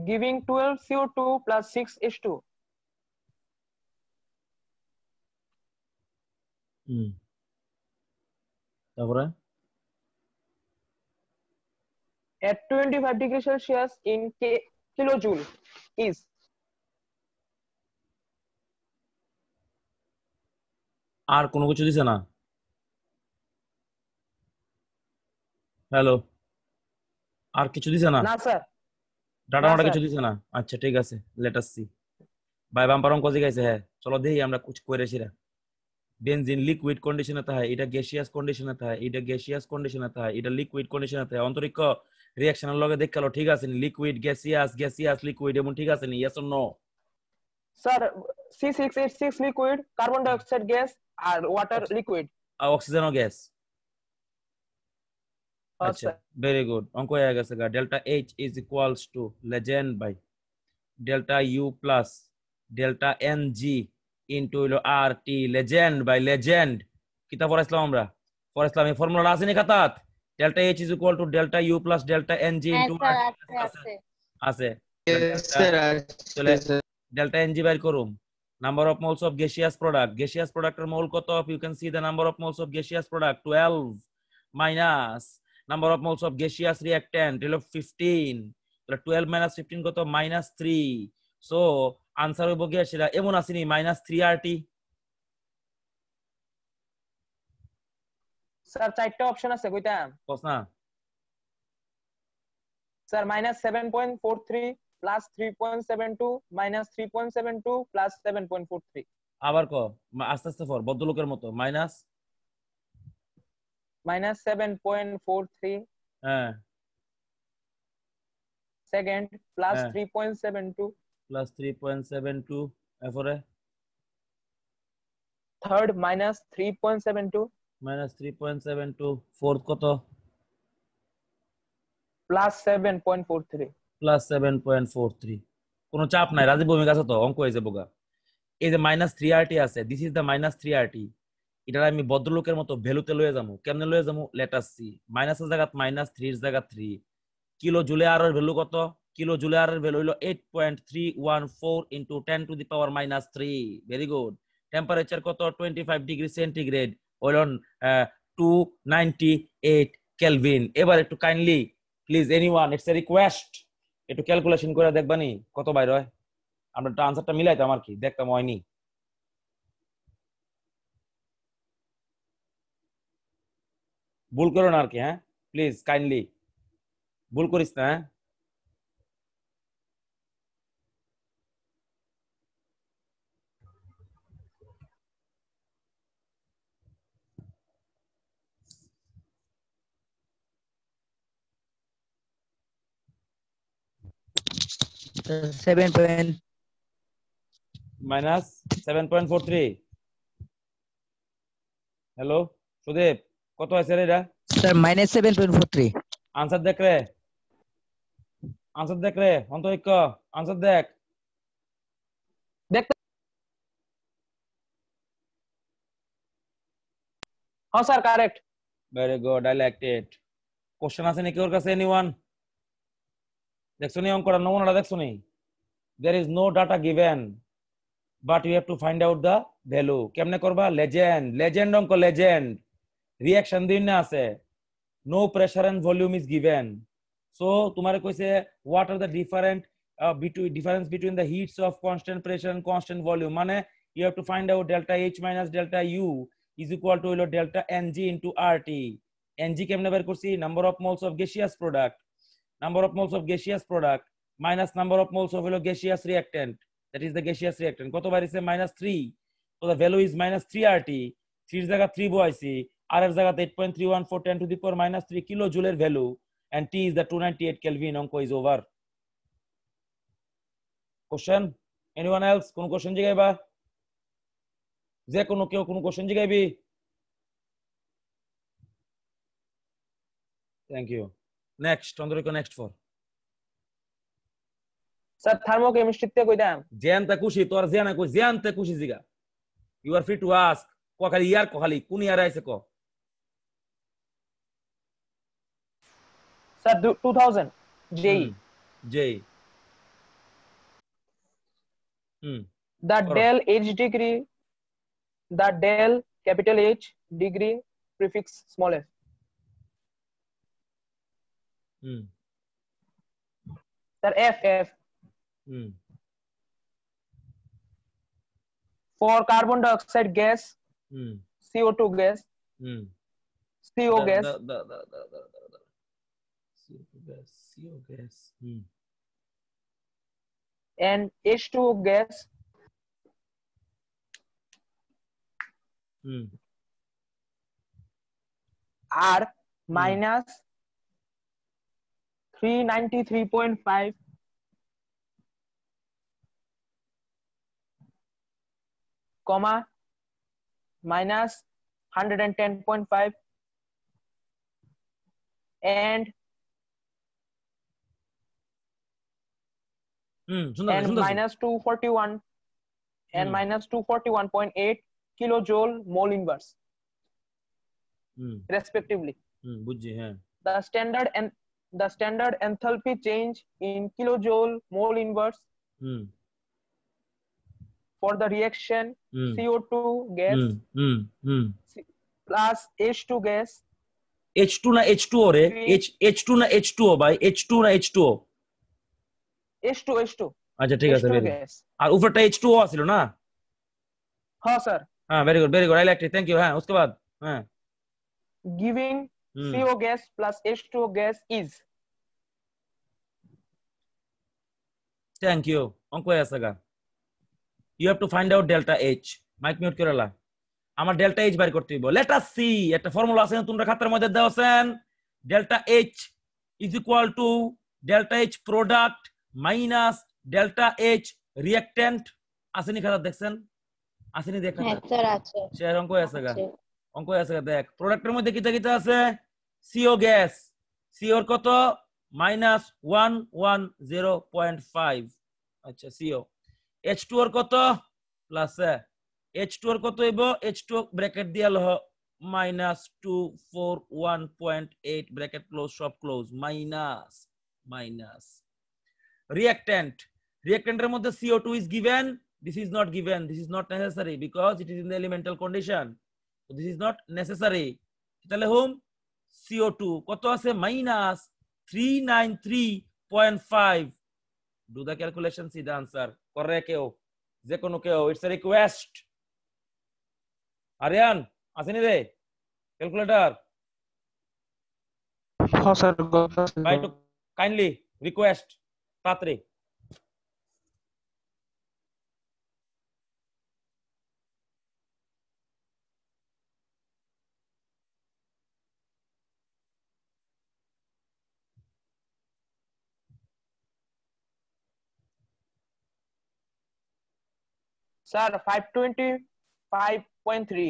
giving twelve CO two plus six H two তারপরে at 25 degree celsius in K kilojoule is আর কোনো কিছু দিছে না hello আর কিছু দিছে না না স্যার ডাটা মাটা কিছু দিছে না আচ্ছা ঠিক আছে লেট আস সি ভাই বাম্পার অঙ্ক গাইছে হ্যাঁ চলো দেই আমরা কুছ কইরে বেনজিন লিকুইড কন্ডিশনে থাকে এটা গ্যাসিয়াস কন্ডিশনে থাকে এটা গ্যাসিয়াস কন্ডিশনে থাকে এটা লিকুইড কন্ডিশনে থাকে অন্তরিক্ষ রিয়াকশনের লগে দেখালো ঠিক আছে নি লিকুইড গ্যাসিয়াস গ্যাসিয়াস লিকুইড এমন ঠিক আছে নি yes or no sir C6H6 liquid carbon ডাই অক্সাইড গ্যাস আর ওয়াটার লিকুইড অক্সিজেনও গ্যাস আচ্ছা ভেরি গুড অঙ্ক হয়ে গেছে গা delta H is equals to legend by delta U plus delta N NG into হলো টি লেজেন্ড বাই লেজেন্ড কিতা পড়াইছিলাম আমরা পড়াইছিলাম এই ফর্মুলাটা আছে নি খাতাত delta H is equal to delta U plus delta N G into আছে ডেল্টা এন জি বাই করুম number of moles of gaseous product গ্যাসিয়াস প্রোডাক্টের মোল কত of you can see the number of moles of gaseous product 12 minus number of moles of gaseous reactant হলো 15 তাহলে 12 minus 15 কত minus 3 so answer হইব গিয়া সেটা এমন আসেনি মাইনাস 3 আরটি স্যার চারটা অপশন আছে কইটা বস না sir minus seven point four three plus three point seven two minus three point seven two plus seven point four three আবার ক আস্তে আস্তে মতো minus minus seven point four three হ্যাঁ second plus three point seven two plus three point seven two এরপরে third minus three point seven two minus three point seven two fourth কত plus seven point four three plus seven point four three কোনো চাপ নাই রাজীব ভৌমিক আছে তো অঙ্ক হয়েছে বোগা এই যে মাইনাস থ্রি টি আছে this is the minus three T এটা আমি ভদ্রলোকের মতো ভ্যালুতে লয়ে যাবো কেমনে লয়ে যাবো আস সি এর জায়গা মাইনাস এর জায়গা থ্রি কিলো জুলে আর ভ্যালু কত কিলো জুলে আর ভ্যালু হলো eight point three one four into ten to the power minus three very good temperature কত টোয়েন্টি ফাইভ ডিগ্রি সেন্টিগ্রেড হইল টু নাইনটি এইট কেলভিন এবার একটু kindly please any one it's a request একটু calculation করে দেখবানি কত বাইর হয় আমরা আনসারটা মিলাইতাম আর কি দেখতাম হয়নি ভুল করো না আর কি হ্যাঁ প্লিজ কাইন্ডলি ভুল করিস না হ্যাঁ seven point minus seven point four three hello কত আছে রে sir minus seven point four three answer দেখ রে আনসার দেখ রে আনসার দেখ হ্যাঁ sir correct very good I like it question আছে নাকি ওর কাছে ওয়ান দেখছো অঙ্কটা নমুনাটা দেখছো নি is is data given but but you have to find out the কেমনে করবা লেজেন্ড লেজেন্ড অঙ্ক লেজেন্ড রিয়াকশন দিন না আছে no pressure and volume is given so তোমারে কইছে what are the different between difference between the heats of constant pressure and constant volume মানে you have to find out delta H minus delta U is equal to হইল delta NG into RT NG কেমনে বের করছি number of moles of gaseous product number of moles of gaseous product minus number of moles of gaseous reactant that is the gaseous reactant koto bar ise minus -3 so the value is minus 3 জায়গা 3 বইছি r er jaga 8.314 10 to the power minus -3 kilo er value and t is the 298 kelvin onko is over question anyone else kono question jigai ba je kono কোনো kono question jigai bi thank you next অন্তরিক next for sir থার্মোকেমিস্ট্রিতে কইতাম জ্ঞানতা কুশি তোর জ্ঞান কই জ্ঞানতে কুশি জিগা you are free to ask কখালি ইয়ার কখালি কোন ইয়ার আইছে ক sir 2000 JEE JEE hmm the del h degree the del capital h degree prefix small sir F F for carbon dioxide gas mm. co2 gas mm. co the, gas the, the, the, the, the, the, the. co2 gas co gas mm. and h2 gas mm. are minus 393.5 comma minus 110.5 and hmm, and minus 241 and hmm. minus 241.8 kilojoule mole inverse hmm. respectively hmm, the standard and the standard enthalpy change in kilojoule mole inverse mm. for the reaction mm. CO2 gas mm. Mm. Mm. plus H2 gas. H2 ना H2O रे H H2 ना H2O भाई H2 ना H2O H2 H2 আচ্ছা ঠিক আছে very আর উপরটা H2O ছিল না হ্যাঁ স্যার হ্যাঁ very good very good I like it thank you হ্যাঁ उसके बाद হ্যাঁ giving Hmm. CO gas plus H2O gas is. Thank you. অঙ্ক আসাগা you have to find out delta H mike mute করে আমার ডেল্টা এইচ বাইর করতে হইব লেট আস সি একটা ফর্মুলা আছে তোমরা খাতার মধ্যে দেওয়াছেন delta H is equal to delta H product minus delta H reactant আসেনি খাতা দেখছেন আসেনি দেখা স্যার আছে স্যার অঙ্ক আসাগা অঙ্ক আসাগা দেখ প্রোডাক্টের মধ্যে কিটা কিটা আছে সিও গ্যাস সিওর কত minus one one zero point five আচ্ছা সিও এইচ টু ওর কত প্লাস এইচ টু ওর কত হইব এইচ টু ব্র্যাকেট দিয়ে লহ minus two four one point eight bracket close সব close minus minus reactant reactant এর মধ্যে co2 is given this is not given this is not necessary because it is in the elemental condition so this is not necessary তাহলে whom CO2 two কত আছে minus 393.5 nine five do the calculation see the answer করে কেও যে কোনো কেও it's a request Aryan আসেনি রে ক্যালকুলেটর কাইন্ডলি রিকোয়েস্ট তাড়াতাড়ি ভাই তোরা কি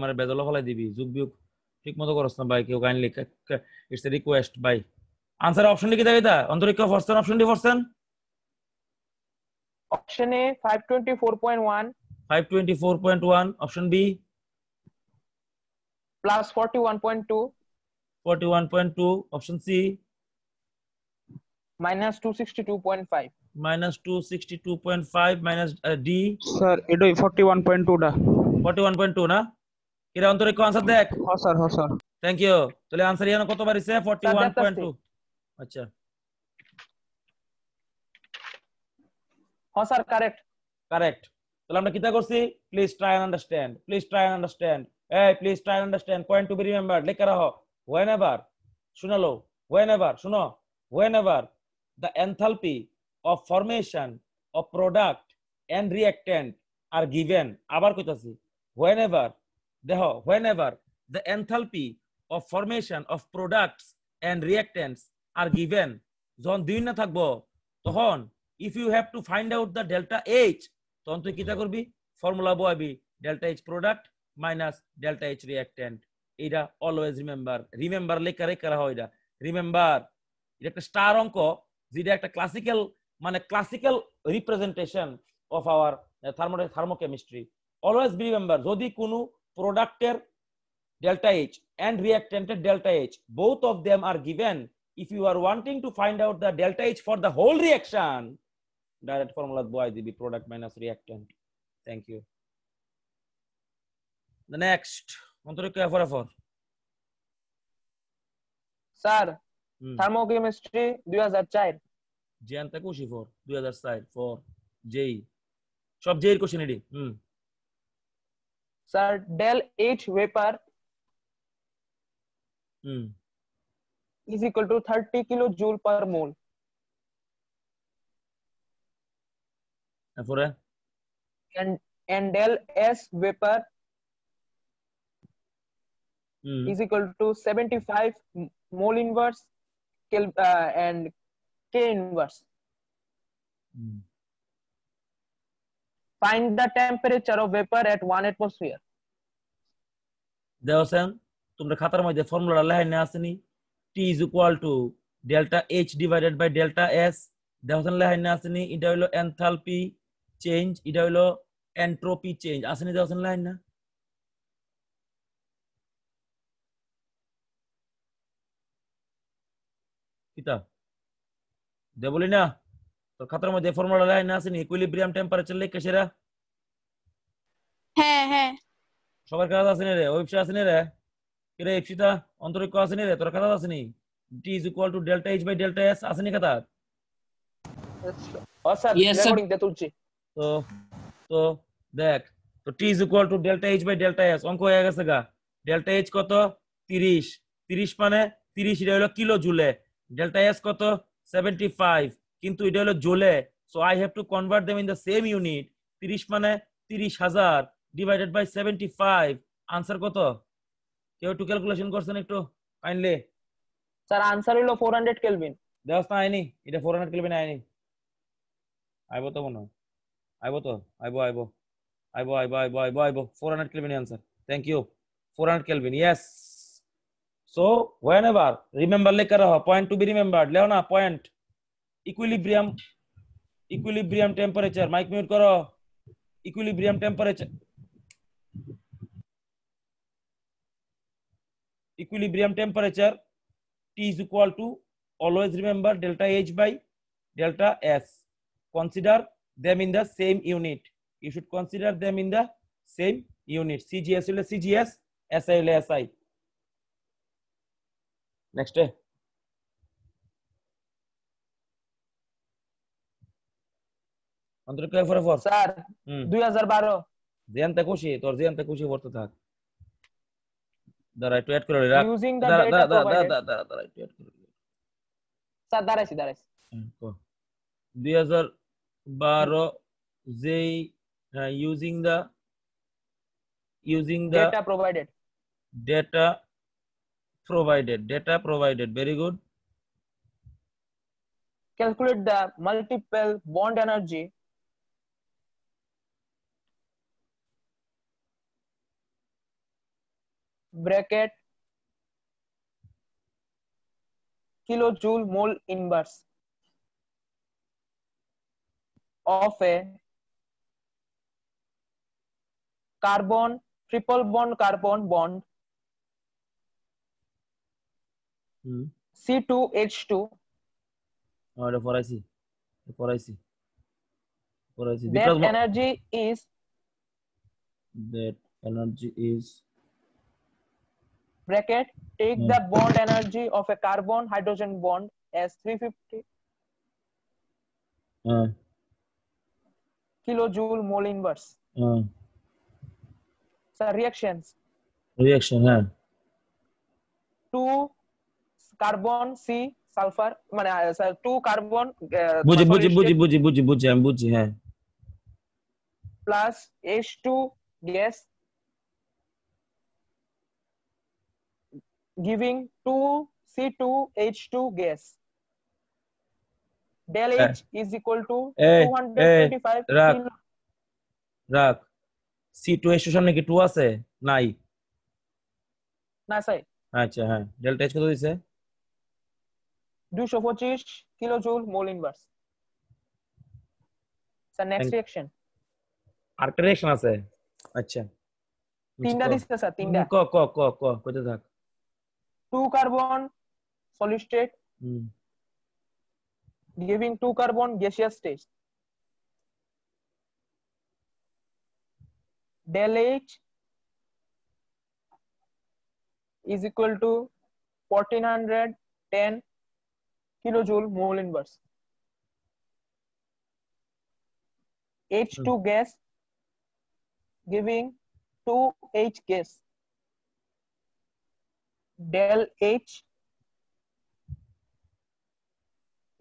আমার বেদলা ফলাই দিবি যুগ বিয়োগ ঠিক মতো করছ না ভাই কেউ kindly it's a request by answer option লিখে দাও এটা অন্তরিক্ষ ফরস্টেন অপশন ডি ফরস্টেন option A 524.1 524.1 option B plus 41.2 41.2 option C minus 262.5 minus five minus D sir এটাই 41.2 টা টু না এর অন্তরে কোন আনসার দেখ হ্যাঁ স্যার হ্যাঁ স্যার থ্যাংক ইউ তাহলে আনসার ইয়ানো কত বাড়িছে টু আচ্ছা হ্যাঁ স্যার কারেক্ট কারেক্ট তাহলে আমরা কিতা করছি please try and understand please try and understand এই please try and understand point to be remembered লেখা রাখো হোয়েন এভার শুনালো হোয়েন এভার শুনো whenever the enthalpy of formation of product and reactant are given আবার কইতাছি whenever দেখো whenever the enthalpy of formation of products and reactants are given যখন দুই না থাকবো তখন if you have to find out the delta H তখন তুই কিটা করবি ফর্মুলা বয়াবি delta H product minus delta H reactant এইটা অলওয়েজ রিমেম্বার রিমেম্বার লেখা রেখা হয় এটা রিমেম্বার এটা একটা স্টার অঙ্ক যেটা একটা ক্লাসিক্যাল মানে classical representation of our thermo thermochemistry always remember যদি কোনো প্রোডাক্টের ডেল্টা এইচ and reactanted ডেল্টা H. Both of them are given. If you are wanting to find out the delta H for the whole reaction, direct formula boy db product minus reactant thank you the next অন্তরিক ফরাফর sir thermochemistry 2004 জিয়ান থেকে উশি for 2004 for জেই সব JEE এর question এডি hmm sir del H vapour hmm is equal to 30 kilo joule per mole पूरा and एंडेल S vapour is equal to 75 mole inverse Kel, uh, and K inverse. Mm. Find the temperature of vapor at one atmosphere. দেওয়াছেন তোমরা খাতার মধ্যে formula লাইনে আসেনি T is equal to delta H divided by delta S দেওয়াছেন লাইনে আসেনি এটা হলো এনথালপি চেঞ্জ এটা হলো এন্ট্রোপি চেঞ্জ আসেন এটা আসেন লাইন না কিতা দে বলি না তোর খাতার মধ্যে ফর্মুলা লাইন না নি ইকুইলিব্রিয়াম টেম্পারেচার লেখা সেরা হ্যাঁ হ্যাঁ সবার কাজ আছে নি রে ওয়েবসাইট আছে নি রে কে রে ইপসিতা অন্তরিক্ষ আছে নি রে তোর কাজ আছে নি T is equal to delta H by delta S আছে নি কাতার ও স্যার রেকর্ডিং দে তুলছি তো তো দেখ তো T is equal to delta H by delta S অঙ্ক হয়ে গেছে গা ডেল্টা এইচ কত তিরিশ তিরিশ মানে তিরিশ এটা হলো কিলো জুলে ডেল্টা এস কত সেভেন্টি ফাইভ কিন্তু এটা হলো joule so I have to convert them in the same unit তিরিশ মানে তিরিশ হাজার divided by seventy five answer কত কেউ একটু ক্যালকুলেশন করছেন একটু কাইন্ডলি স্যার আনসার হলো ফোর হান্ড্রেড কেলভিন দেওয়া আইনি এটা ফোর হান্ড্রেড কেলভিন আইনি আইব তো মনে হয় আইব তো আইব আইব আইব আইব আইব আইব আইব four hundred kelvin answer thank you four hundred kelvin yes so whenever remember লেখা রহ পয়েন্ট টু বি রিমেম্বার লেও না point equilibrium equilibrium temperature mike mute করো equilibrium temperature equilibrium temperature T is equal to always remember delta H by delta S. Consider them in the same unit. You should consider them in the same unit. CGS will CGS, SI will SI. Next. Day. అందరూ clear for sir 2012 জেন্তা খুশি তোর জেন্তা খুশি করতে থাক দাঁড়া একটু add করে রাখ দাঁড়া দাঁড়া দাঁড়া দাঁড়া দাঁড়া একটু অ্যাড করে স্যার দাঁড়াইছি দাঁড়াইছি 2000 baro they uh, using the using the data provided data provided data provided very good calculate the multiple bond energy bracket kilojoule mole inverse of a carbon triple bond carbon bond hmm. C2H2 oh, the for see. The for IC. For That because energy is that energy is bracket take hmm. the bond energy of a carbon hydrogen bond as 350 uh. kilo joule mole inverse uh. so reactions reaction yeah. two carbon c sulfur মানে sir two carbon বুঝি বুঝি বুঝি বুঝি বুঝি বুঝি আমি বুঝি হ্যাঁ plus H2 gas giving 2 C2H2 gas del H is equal to 225 রাখ রাখ c2 এর সামনে কি 2 আছে নাই না স্যার আচ্ছা হ্যাঁ ডেল্টা এইচ কত দিছে 225 kilo joule mole inverse sir next reaction আরেকটা রিঅ্যাকশন আছে আচ্ছা তিনটা দিছে স্যার তিনটা ক ক ক ক কত থাক 2 carbon solid state hmm giving two carbon gaseous state del h is equal to 1410 kJ mole inverse h2 hmm. gas giving 2 h gas del h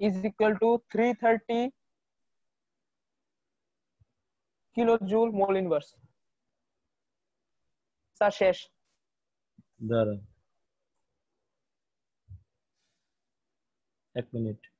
is equal to three thirty kilo joule mole inverse सा शेष দাঁড়া এক minute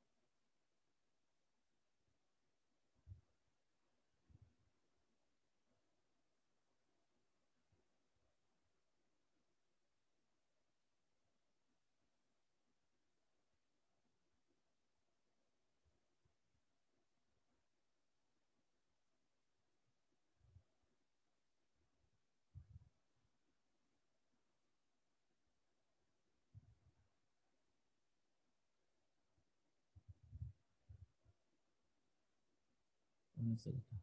हम्म।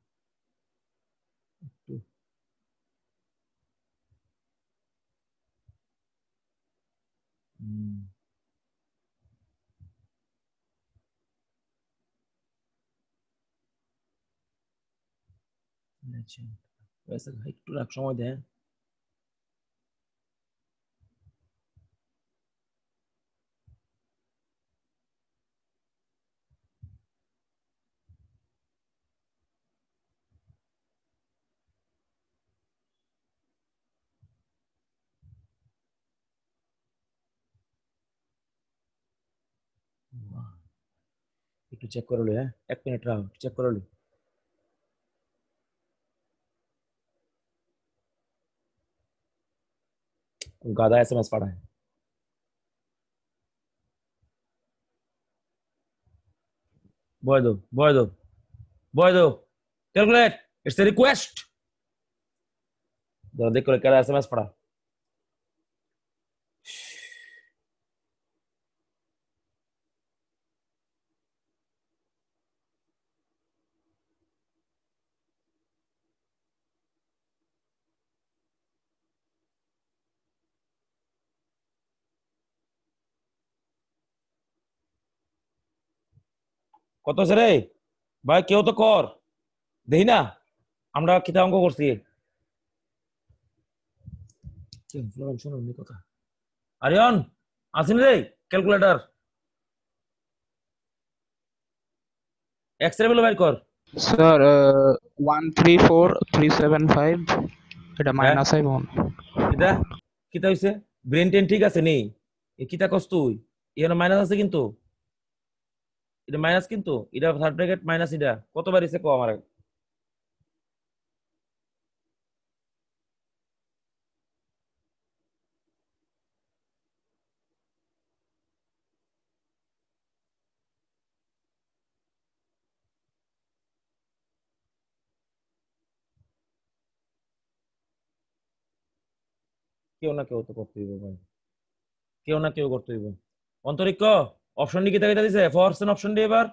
अच्छा। वैसे था to हम्म वैसे hike একটু check করে লো হ্যাঁ এক মিনিট রাখো চেক করে লো गाधा एस एम एस पड़ा है बोल दो बोल दो बोल दो कैलकुलेट इट्स रिक्वेस्ट जरा देखो क्या एस एम एस पड़ा কত আছে রে ভাই কেউ তো কর দেখি না আমরা কিতা অঙ্ক করছি আরিয়ন আসেন রে এক্স রে কর স্যার uh, এটা মাইনাস আই বোন কিতা হইছে ব্রেন টেন ঠিক আছে নেই কিতা কস তুই এর মাইনাস আছে কিন্তু এটা মাইনাস কিন্তু এটা থার্ড ব্র্যাকেট মাইনাস এটা কতবার এসে কো আমার কেউ না কেউ তো করতে দিব ভাই কেউ না কেউ করতে দিব অন্তরিক্ষ অপশন ডি কি থাকে দিছে ফর অপশন অপশনটি এবার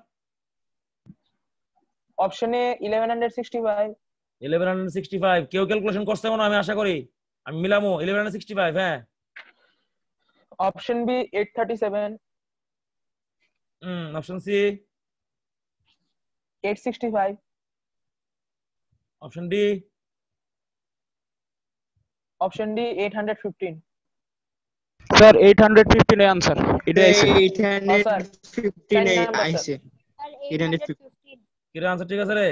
অপশনে 1165 1165 কেউ ক্যালকুলেশন করতে না আমি আশা করি আমি মিলামো 1165 হ্যাঁ option B 837 hmm option C 865 option D option D 815 sir 815 এ आंसर এটা আইছে 815 এ আইছে 815 কি आंसर ঠিক আছে রে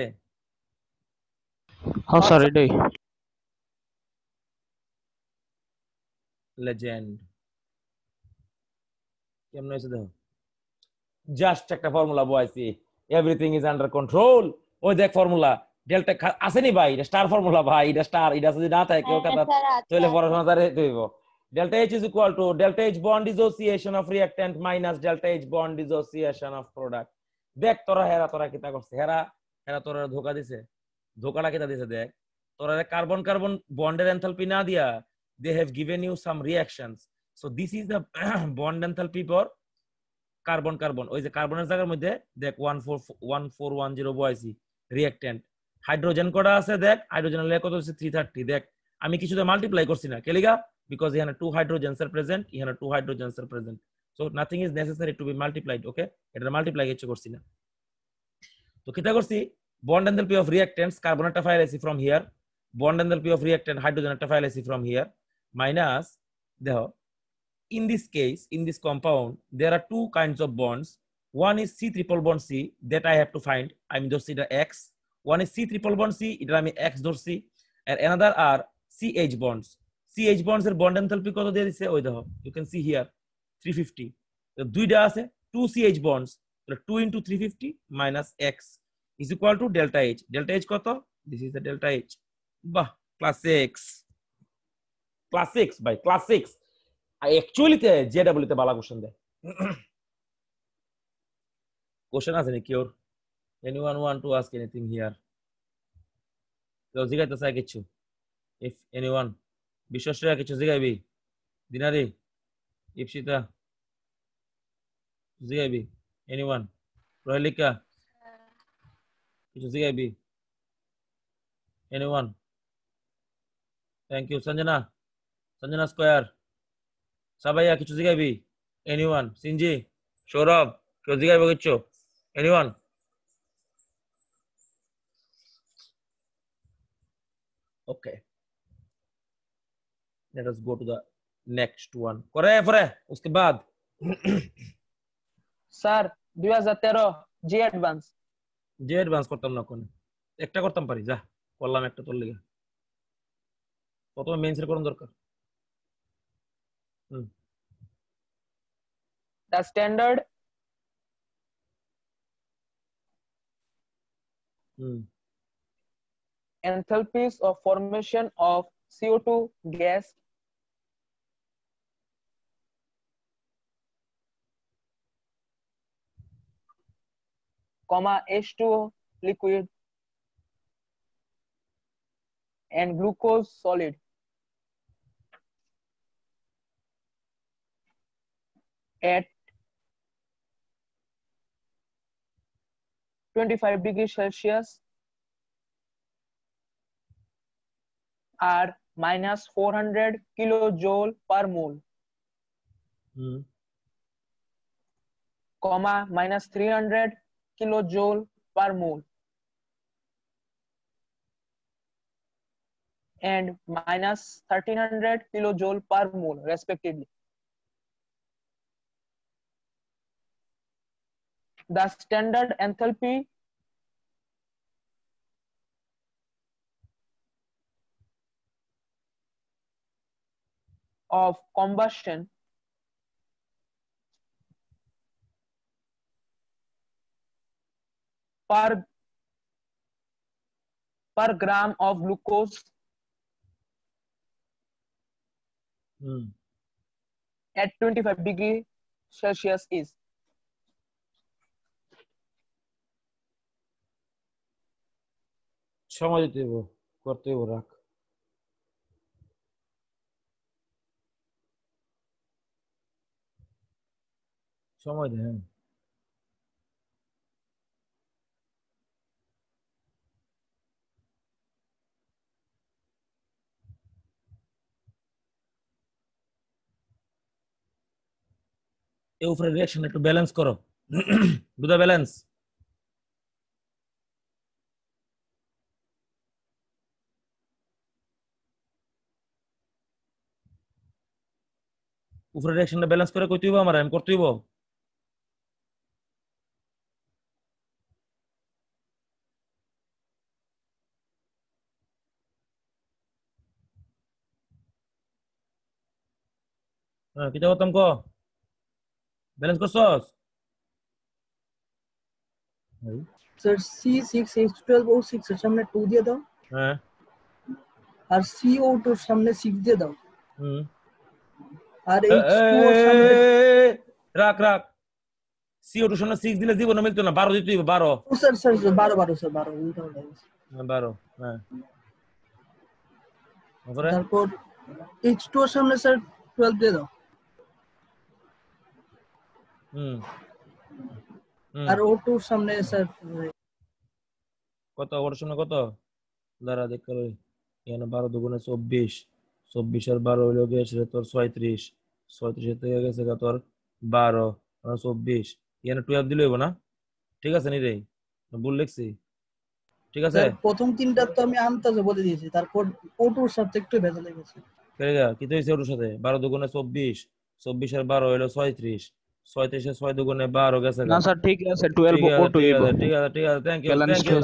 হ্যাঁ স্যার এটাই লেজেন্ড কেমন হইছে দেখো জাস্ট একটা ফর্মুলা বইছি এভরিথিং ইজ আন্ডার কন্ট্রোল ওই দেখ ফর্মুলা ডেল্টা আসেনি ভাই এটা স্টার ফর্মুলা ভাই এটা স্টার এটা যদি না থাকে কেউ হ্যাঁ, কথা হ্যাঁ, তাহলে পড়াশোনা তারে হইব delta H is equal to delta H bond dissociation of reactant minus delta H bond dissociation of product. দেখ তোরা হেরা তোরা কিতা করছে হেরা হেরা তোরা ধোকা দিছে ধোকাটা কিতা দিছে দেখ তোরা কার্বন কার্বন বন্ডের এনথালপি না দিয়া they have given you some reactions so this is the bond enthalpy for carbon carbon ওই যে কার্বনের জায়গার মধ্যে দেখ one four one four one zero বয়েসি রিয়াক্টেন্ট হাইড্রোজেন কটা আছে দেখ হাইড্রোজেন লেখ কত হচ্ছে থ্রি থার্টি দেখ আমি কিছুতে মাল্টিপ্লাই করছি না কেলিগা because here two hydrogens are present here two hydrogens are present so nothing is necessary to be multiplied okay eta multiply হচ্ছে করছি না তো কিটা করছি bond enthalpy of reactants carbon একটা file from here bond enthalpy of reactant hydrogen একটা file from here minus the in this case in this compound there are two kinds of bonds one is c triple bond c that i have to find i am just the x one is c triple bond c it আমি x dorsi and another are ch bonds CH bonds এর bond enthalpy কত দিয়ে দিছে ওই দেখো you can see here 350 দুইটা আছে 2 CH bonds তাহলে 2 into 350 minus x is equal to delta h delta H কত this is the delta h বাহ class 6 class 6 by class 6 actually তে JW তে বালা কোশ্চেন দেয় কোশ্চেন আছে নাকি ওর anyone want to ask anything here কেউ জিজ্ঞাসা কিছু if anyone বিশ্বাসীরা কিছু জিগাইবি দিনারি ইপসিতা জিগাইবি এনিওয়ান রহেলিকা কিছু জিগাইবি anyone thank you Sanjana Sanjana square সাবাইয়া কিছু জিগাইবি এনিওয়ান সিনজি সৌরভ কেউ জিগাইব কিচ্ছু anyone Okay. let us go to the next one correct correct उसके बाद sir 2013 JEE advance JEE advance করতাম না কোন একটা করতাম পারি যা করলাম একটা তোর লাগা প্রথমে মেইনস এর করুন দরকার হুম the standard hmm enthalpies of formation of CO2 gas comma H2O liquid and glucose solid. at 25 degrees Celsius are minus 400 kilojoule per mole, mm. comma minus 300 kilojoule per mole and minus 1300 kilojoule per mole respectively. The standard enthalpy of combustion per per gram of glucose mm. at 25 degree celsius is समझते वो करते हो रख समझ है reaction itu balance koro. (clears throat) Do balance. Ufer reaction to balance koro kutu iba maram kutu iba. Nah, kita ketemu kok. Balance कसोस sir C6 H12 O6 sir हमने 2 दिया था हां और CO2 हमने 6 दिया था हम्म আর H2 রাখ রাখ CO2 সামনে 6 দিলে জীবন মিলতো না 12 দিতে হইব 12 স্যার স্যার 12 12 স্যার 12 উল্টা হয়ে গেছে 12 হ্যাঁ তারপর H2 সামনে স্যার 12 দিয়ে দাও আর ও টুর সামনে স্যার কত ওর সামনে কত দাঁড়া দেখ এখানে বারো দুগুণে চব্বিশ চব্বিশ আর বারো হইলো গিয়ে তোর ছয়ত্রিশ ছয়ত্রিশের থেকে গেছে তোর বারো মানে চব্বিশ এখানে টুয়েলভ দিলে হইব না ঠিক আছে নিরে ভুল লিখছি ঠিক আছে প্রথম তিনটা তো আমি আনতাজে বলে দিয়েছি তারপর ওটুর সাথে একটু ভেজালে গেছে কি হয়েছে ওটুর সাথে বারো দুগুণে চব্বিশ চব্বিশ আর বারো হইলো ছয়ত্রিশ ছয়ত্রিশে ছয় দুগুণে বারো গেছে না স্যার ঠিক আছে টুয়েলভ ঠিক আছে ঠিক আছে ঠিক আছে thank you thank you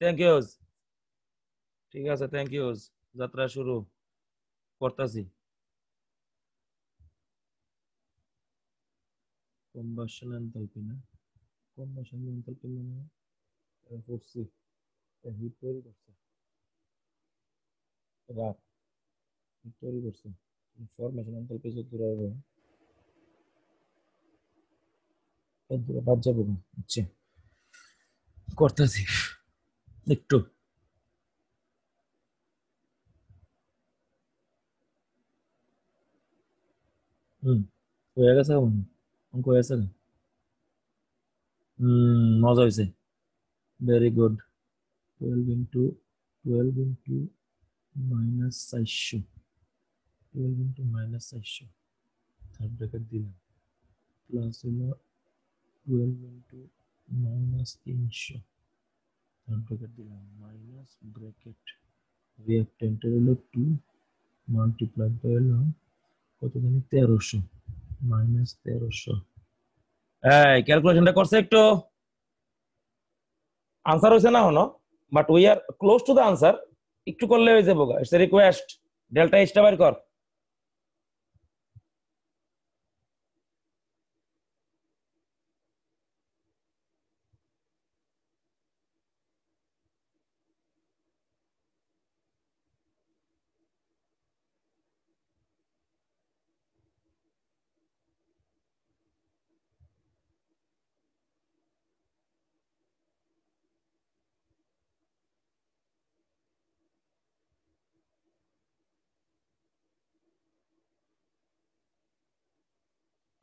thank you ঠিক আছে থ্যাংক ইউ যাত্রা শুরু করতেছি কম্বাসন এনথালপি না কম্বাসন এনথালপি মানে করছি হিট তৈরি করছে রাত হিট তৈরি করছে ফরমেশন এনথালপি যত দূরে হবে এদিকে বাদ যাবো আচ্ছা করতেছি একটু হুম হয়ে গেছে কেমন অঙ্ক হয়েছে হুম মজা হয়েছে very good twelve into twelve into minus চারশো টুয়েলভ ইন্টু মাইনাস চারশো থার্ড ব্র্যাকেট দিলাম প্লাস হলো 12 into minus inch ব্র্যাকেট দিলাম মাইনাস ব্র্যাকেট রিয়াক্ট্যান্টের হলো টু মাল্টিপ্লাই বাই হলো কত জানি তেরোশো মাইনাস তেরোশো হ্যাঁ ক্যালকুলেশনটা করছে একটু আনসার হয়েছে না হনো but we are close to the answer একটু করলে হয়ে যাবো ইটস রিকোয়েস্ট ডেল্টা এইচটা বাইর কর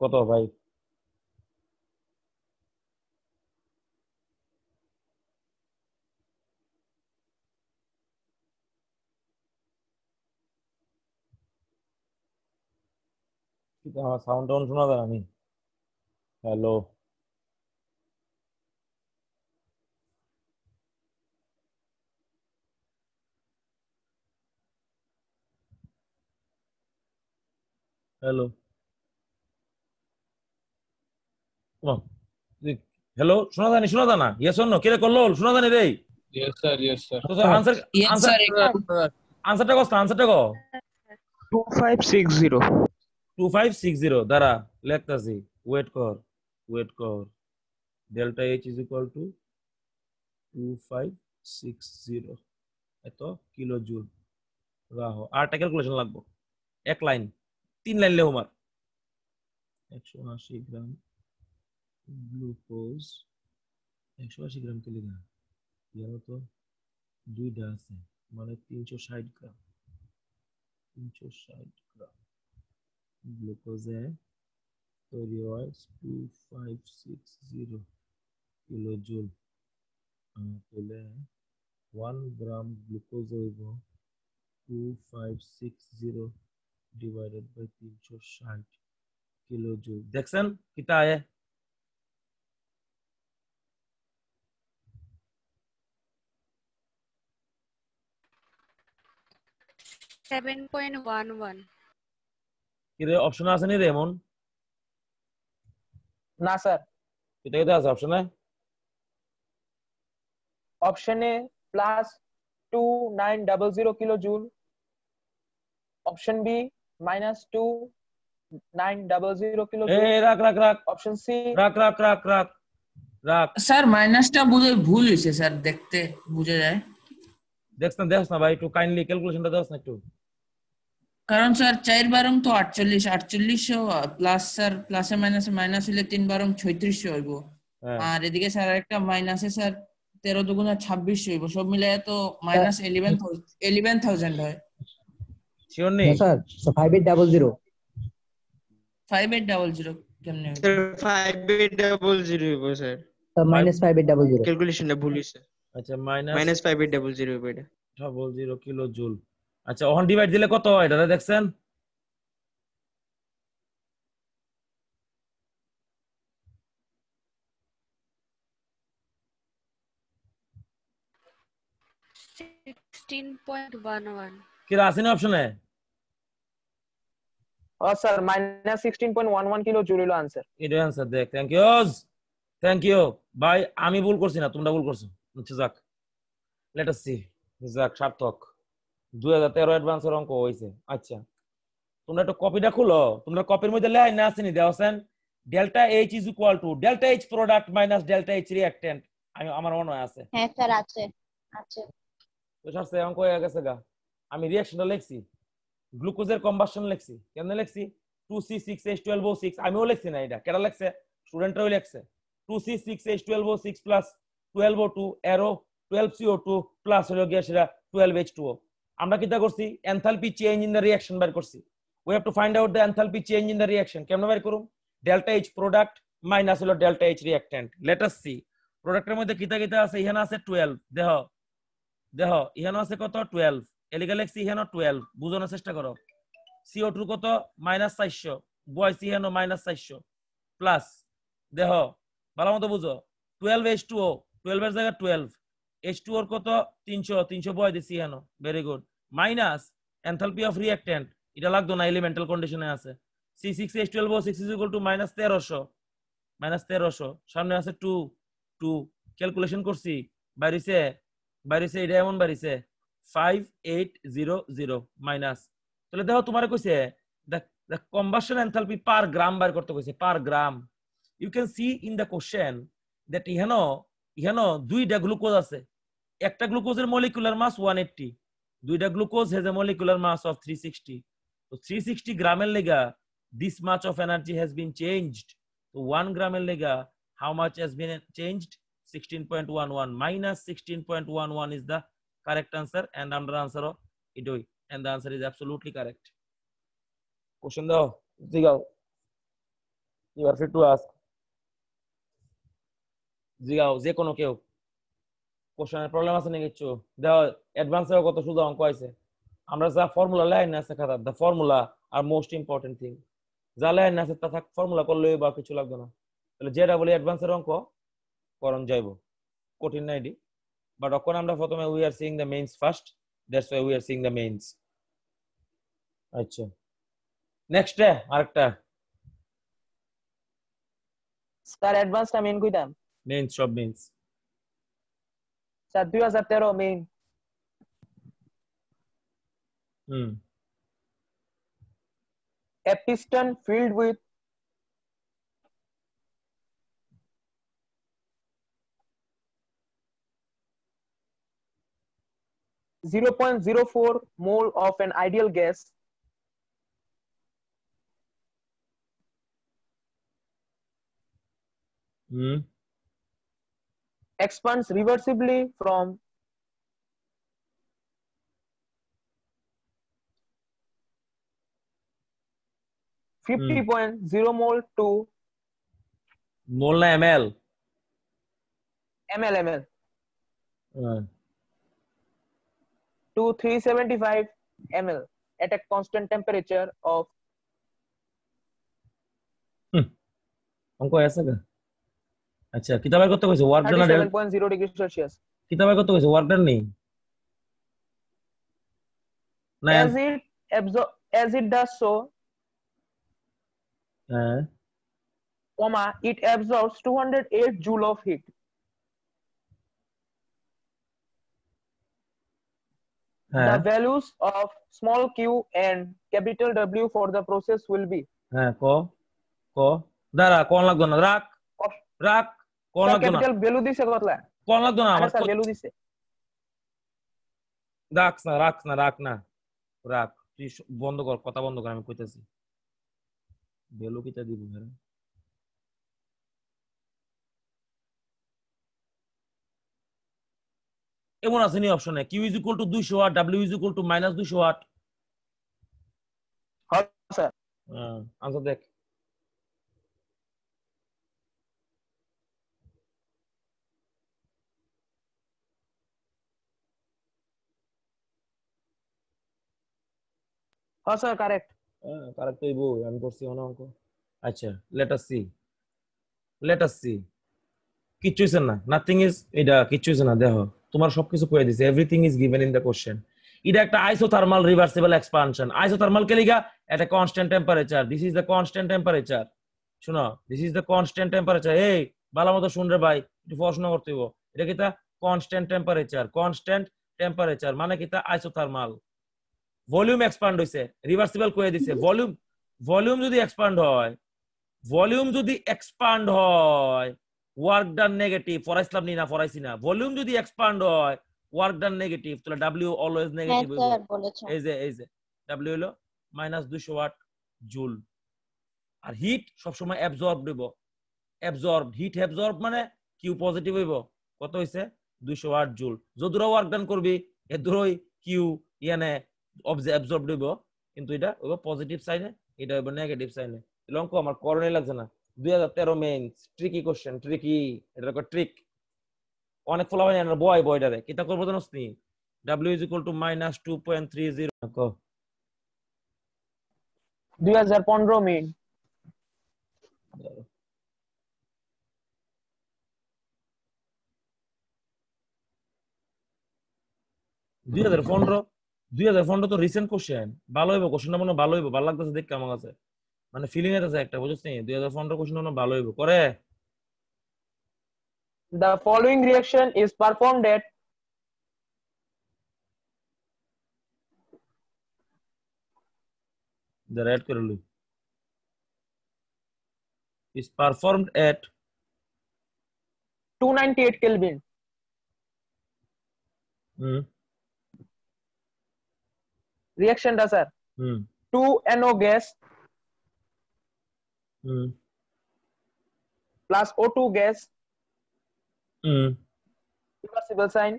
কত तो भाई साउंड सुना था नहीं हेलो हेलो হ্যালো শোনা জানি শোনা জানা ইয়েস অন্য কিরে করলো শোনা জানি রে yes sir yes sir answer আনসারটা কো আনসারটা কত 2560 2560 দ্বারা লেখতাছি ওয়েট কর ওয়েট কর delta H is equal to 2560 এত কিলো জুল রাহো আরটা ক্যালকুলেশন লাগবো এক লাইন তিন লাইন লেহুমার 180 গ্রাম ग्लूकोज एक सौ अशी ग्राम के लिए यार तो दुई डांस है माने तीन सौ साठ ग्राम तीन सौ साठ ग्राम ग्लूकोज है तैरी तो two five six zero kilo joule हाँ, तेले तो वन ग्राम ग्लूकोज होब two five six zero divided by तीन सौ साठ किलो जूल देख सन कितना है 7.11 কিরে অপশন আছে নি রে এমন না স্যার কিতে কিতে আছে অপশনে অপশনে plus 2900 kilo joule option B minus 2900 kilo joule এই রাখ রাখ রাখ অপশন সি রাখ রাখ রাখ রাখ রাখ স্যার মাইনাসটা বুঝে ভুল হইছে স্যার দেখতে বুঝে যায় দেখছ না দেখছ না ভাই একটু কাইন্ডলি ক্যালকুলেশনটা দাও না একটু কারণ স্যার চার বারং তো আটচল্লিশ আটচল্লিশ প্লাস স্যার প্লাসে মাইনাসে মাইনাস হলে তিন বারং ছয়ত্রিশশো হইব হ্যাঁ। আর এদিকে স্যার একটা মাইনাসে স্যার তেরো দুগুণা ছাব্বিশশো হইব সব মিলে তো মাইনাস এলিভেন এলিভেন থাউজেন্ড হয় sure sir five eight double zero five eight double zero কেমনে ফাইভ এইট ডাবল জিরো হইব sir minus five double zero ক্যালকুলেশনটা ভুল হয়েছে আচ্ছা minus minus five eight double zero হইব এটা ডাবল জিরো কিলো জুল আচ্ছা ওখান ডিভাইড দিলে কত হয় দাদা দেখছেন অপশনে ও sir point one one kilo joule answer এটা দেখ থ্যাংক ইউ থ্যাংক ইউ আমি ভুল করছি না তোমরা ভুল করছো আচ্ছা, যাক লেট সি যাক সার্থক দুই অ্যাডভান্সের অঙ্ক হয়েছে আচ্ছা তোমরা একটু কপিটা খুলো তোমরা কপির মধ্যে লেয় না আসেনি দেওয়াছেন delta H is equal to delta H product minus delta H reactant আমি আমার মনে হয় আছে হ্যাঁ স্যার আছে আছে তো স্যার সে অঙ্ক হয়ে গেছে গা আমি রিঅ্যাকশনটা লিখছি গ্লুকোজের কম্বাসন লিখছি কেন লিখছি 2C6H12O6 আমিও লিখছি না এটা কেটা লিখছে স্টুডেন্টরাও লিখছে 2C6H12O6 12O2 arrow 12CO2 plus হলো গিয়ে সেটা 12H2O আমরা কিটা করছি enthalpy change in the reaction বের করছি we have to find out the enthalpy change in the reaction কেমন বের করুম ডেল্টা এইচ প্রোডাক্ট মাইনাস হলো delta H reactant let us see প্রোডাক্টের মধ্যে কিতা কিতা আছে ইহানা আছে 12 দেহ দেহ ইহানো আছে কত 12 এলিগ্যালেক্স ইহানো 12 বুঝানোর চেষ্টা করো CO2 কত মাইনাস 400 বয়স ইহানো মাইনাস 400 প্লাস দেহ ভালো মতো বুঝো 12 H2O 12 এর জায়গায় 12 H2O কত 300 300 বয় দিছি ইহানো very good minus enthalpy of reactant এটা লাগতো না এলিমেন্টাল কন্ডিশনে আছে C six H twelve six is two minus তেরোশো মাইনাস তেরোশো সামনে আছে টু টু ক্যালকুলেশন করছি বাড়িছে বাড়িছে এটা এমন বাড়িছে five eight zero zero minus তাহলে দেখো তোমার কইছে the combustion enthalpy per gram বার করতে কইছে per gram you can see in the question that ইহানো ইহানো দুইটা গ্লুকোজ আছে একটা গ্লুকোজের মলিকুলার মাস ওয়ান এইট্টি দুইটা glucose has a molecular mass of 360 তো 360 গ্রামের লেগা this much of energy has been changed তো 1 গ্রামের লেগা how much has been changed 16.11 minus 16.11 is the correct answer and under answer idoi and the answer is absolutely correct question dao jigao you are free to ask jigao je kono keu কোশ্চেনের problem আছে নাকি কিছু দেখো অ্যাডভান্সেও কত শুধু অঙ্ক আছে আমরা যা ফর্মুলা লাইন আছে খাতার দা ফর্মুলা আর মোস্ট ইম্পর্টেন্ট থিং যা লাইন আছে তা থাক ফর্মুলা করলেও বা কিছু লাগবে না তাহলে যেটা বলি অ্যাডভান্সের অঙ্ক করণ যাইব কঠিন না এটি বাট অখন আমরা প্রথমে we are sing the mains first that's why we are sing the mains আচ্ছা নেক্সট ডে আরেকটা স্যার অ্যাডভান্সটা মেইন কইতাম মেইনস সব mains Sa 2010 min. Hmm. A piston filled with Zero point zero four mole of an ideal gas Mm. expands reversibly from Fifty point zero mole to mole na ml ml ml uh. to 375 ml at a constant temperature of हमको ऐसा कर আচ্ছা কিতাবের কত কইছে work done 37.0 degree Celsius কিতাবের কত কইছে ওয়ার্ক ডান নেই না as it absorb as it does so হ্যাঁ comma it absorbs 208 joule of heat the values of small q and capital w for the process will be হ্যাঁ ক ক দাঁড়া কোন লাগবে না রাখ রাখ বন্ধ কর কথা বন্ধ কর আমি কিটা দিব এমন আছে নি অপশনে Q is equal to 200 watt W is equal to 200 watt হ্যাঁ স্যার আনসার দেখ Oh, হ্যাঁ স্যার কারেক্ট হ্যাঁ কারেক্ট হইব আমি করছি অন অঙ্ক আচ্ছা let us see let us see কিচ্ছু হইছে না নাথিং ইজ এটা কিচ্ছু হইছে না দেখো তোমার সবকিছু কয়ে দিছে everything is given in the question এটা একটা আইসোথার্মাল রিভার্সিবল এক্সপানশন আইসোথার্মাল কে লিগা এটা constant temperature this is the constant temperature শুনো this is the constant temperature এই ভালো মতো শুন রে ভাই একটু প্রশ্ন করতে হইব এটা কি তা কনস্ট্যান্ট টেম্পারেচার কনস্ট্যান্ট টেম্পারেচার মানে কি তা আইসোথার্মাল ভলিউম এক্সপান্ড হইছে রিভার্সিবল কয়ে দিছে ভলিউম ভলিউম যদি এক্সপান্ড হয় ভলিউম যদি এক্সপান্ড হয় ওয়ার্ক ডান নেগেটিভ ফরাইছিলাম নি না ফরাইছি না ভলিউম যদি এক্সপান্ড হয় ওয়ার্ক ডান নেগেটিভ তাহলে ডাব্লিউ অলওয়েজ নেগেটিভ এই যে এই যে ডাব্লিউ হলো মাইনাস দুশো ওয়াট জুল আর হিট সবসময় অ্যাবজর্ব হইব অ্যাবজর্ব হিট অ্যাবজর্ব মানে কিউ পজিটিভ হইব কত হইছে দুইশো ওয়াট জুল যদুরা ওয়ার্ক ডান করবি এদুরই কিউ ইয়ানে অ্যাবজর্বড হইব কিন্তু এটা হইব পজিটিভ সাইডে এটা হইব নেগেটিভ সাইডে অঙ্ক আমার করণে লাগছে না দুই হাজার ট্রিকি কোশ্চেন ট্রিকি এটা ট্রিক অনেক ফলো হয় না বয় বয়টারে কিতা করবো জানোস নি W is equal to minus two point three zero দুই হাজার পনেরো মিনিট দুই হাজার পনেরো দুই হাজার ফোনটা তো রিসেন্ট কোশ্চেন ভালো হইব কোশ্চেনটা মনে ভালো হইব ভালো লাগতেছে দেখ কেমন আছে মানে ফিলিং এর আছে একটা বুঝছিস নি দুই হাজার পনেরো কোশ্চেনটা মনে ভালো হইব করে the following reaction is performed at the red curly is performed at 298 Kelvin. Mm. Reaction था sir two NO gas plus O two gas reversible sign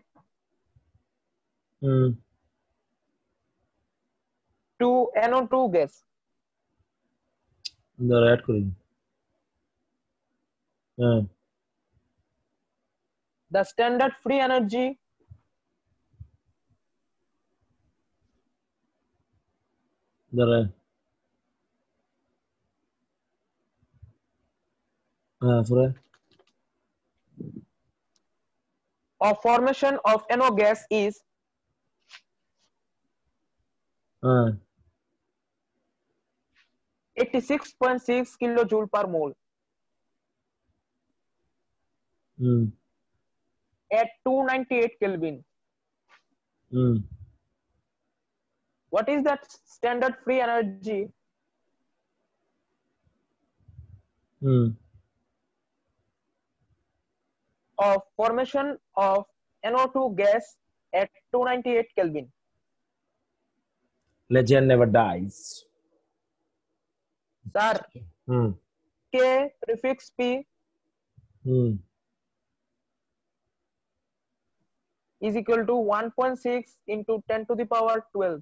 two NO two gas अंदर ऐड कर the standard free energy that I uh, for a of formation of NO gas is uh, 86.6 kilojoule per mole mm. at 298 Kelvin. Mm. what is that standard free energy hmm. of formation of no2 gas at 298 kelvin legend never dies sir hmm. k prefix p hmm. is equal to 1.6 into 10 to the power 12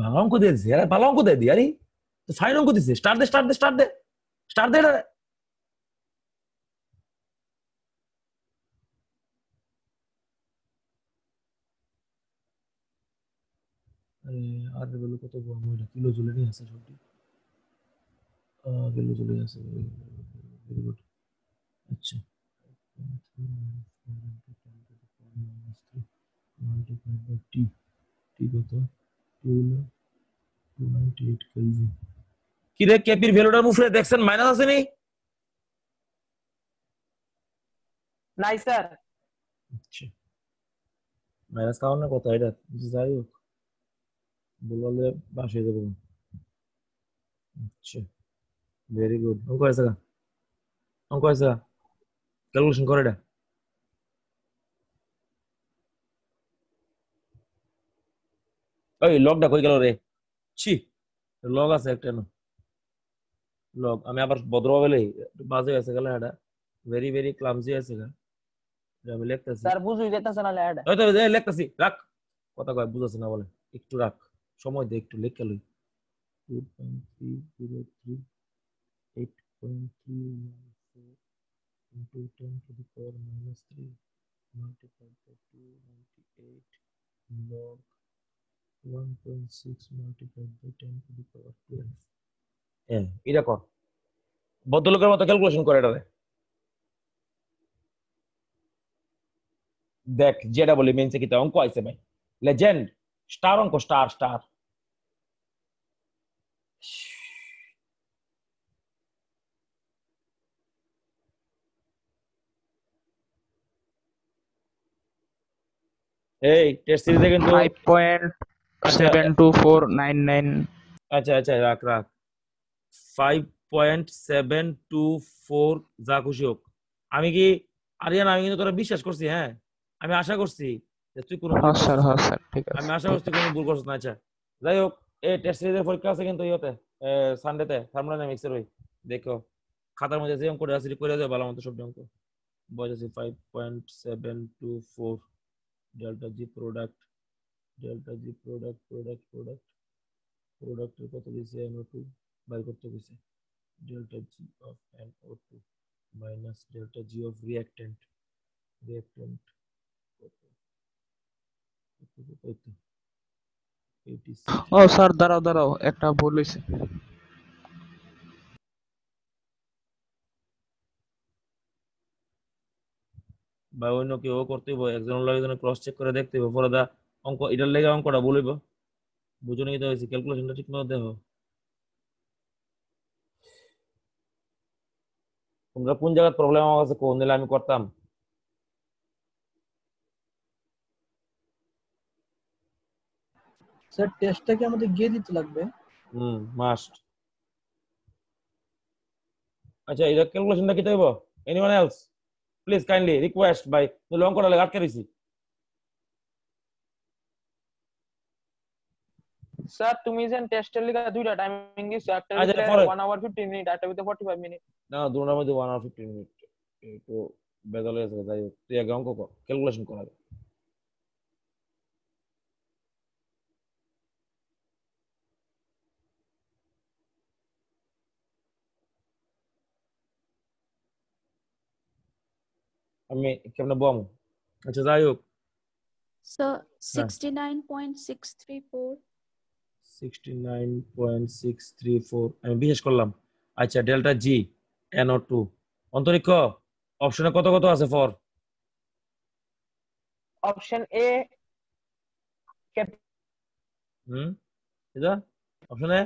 ভালো অঙ্ক দিয়েছি আরে ভালো অঙ্ক দেয় দি আরে fine অঙ্ক দিছি স্টার দে স্টার দে স্টার দে স্টার দে আর বলো কত গরম হইলো কিলো জুলে নিয়ে আছে সবটি কিলো জুলে আছে ভেরি গুড আচ্ছা টি কত দেখছেন মাইনাস আচ্ছা মাইনাস কথা এটা যাই হোক আচ্ছা ভেরি গুড অঙ্ক আছে অঙ্ক আছে ক্যালকুলেশন করে এটা ওই লগটা কই গেল রে ছি লগ আছে একটা না লগ আমি আবার ভদ্রভাবে বাজে আছে গেল এটা ভেরি ভেরি ক্লামজি আছে গা আমি লেখতেছি স্যার বুঝুই দিতেছ না এটা ওই তো লেখতেছি রাখ কথা কয় বুঝাছ না বলে একটু রাখ সময় দে একটু লিখে লই 2.303 8.3 10 to the power minus 3 multiplied by 298 log 1.6 multiplied by 10 to the power 12 হ্যাঁ এটা কর ভদ্রলোকের মতো ক্যালকুলেশন করে এটারে দেখ যেটা বলি মেনসে কিতা অঙ্ক আইছে ভাই লেজেন্ড স্টার অঙ্ক স্টার স্টার এই টেস্ট সিরিজে কিন্তু 5. আচ্ছা আচ্ছা।, আচ্ছা আচ্ছা রাখ রাখ five point seven two four যা খুশি হোক আমি কি আরিয়ান আমি কিন্তু তোরা বিশ্বাস করছি হ্যাঁ আমি আশা করছি যে তুই কোনো হ্যাঁ, হ্যাঁ, আমি আশা করছি কোনো ভুল করছিস না আচ্ছা যাই হোক এই টেস্ট সিরিজের পরীক্ষা আছে কিন্তু ইয়েতে সানডেতে থার্মোডাইনামিক্সের ওই দেখো খাতার মধ্যে আছে করে দেবে ভালো মতো সব অঙ্ক বয়স আছে five point seven two four delta G product delta G product product product প্রোডাক্টের কত দিয়েছে এন ও টু বাই করতে গেছে delta G of N O two minus delta G of reactant reactant ও স্যার দাঁড়াও দাঁড়াও একটা ভুল হয়েছে বা অন্য কেউ করতে হবে একজন লাগে ক্রস চেক করে দেখতে হবে পরে দা অঙ্ক এটার লেগে অঙ্কটা বলিব বুঝো নিতে হয়েছে ক্যালকুলেশনটা ঠিক মতো দেখো তোমরা কোন জায়গার প্রবলেম আমার কাছে কোন দিলে আমি করতাম স্যার টেস্টটা কি আমাদের গিয়ে দিতে লাগবে হুম মাস্ট আচ্ছা এটা ক্যালকুলেশনটা কি দেব anyone else please kindly request বাই লং কোটা লাগে আটকে রইছি স্যার তুমি যেন টেস্টের লিগা দুইটা টাইমিং দিছো একটা ভিতরে 1 আওয়ার 15 মিনিট একটা ভিতরে 45 মিনিট না দুটোর মধ্যে 1 আওয়ার 15 মিনিট একটু বেদলে আছে যাই তুই আগে অঙ্ক কর ক্যালকুলেশন কর আগে আমি কেমন বম আচ্ছা যাই হোক sir 69634 point six three four আমি বিশেষ করলাম আচ্ছা delta G N O two Antariksh অপশনে কত কত আছে ফর অপশন এ হুম এটা option A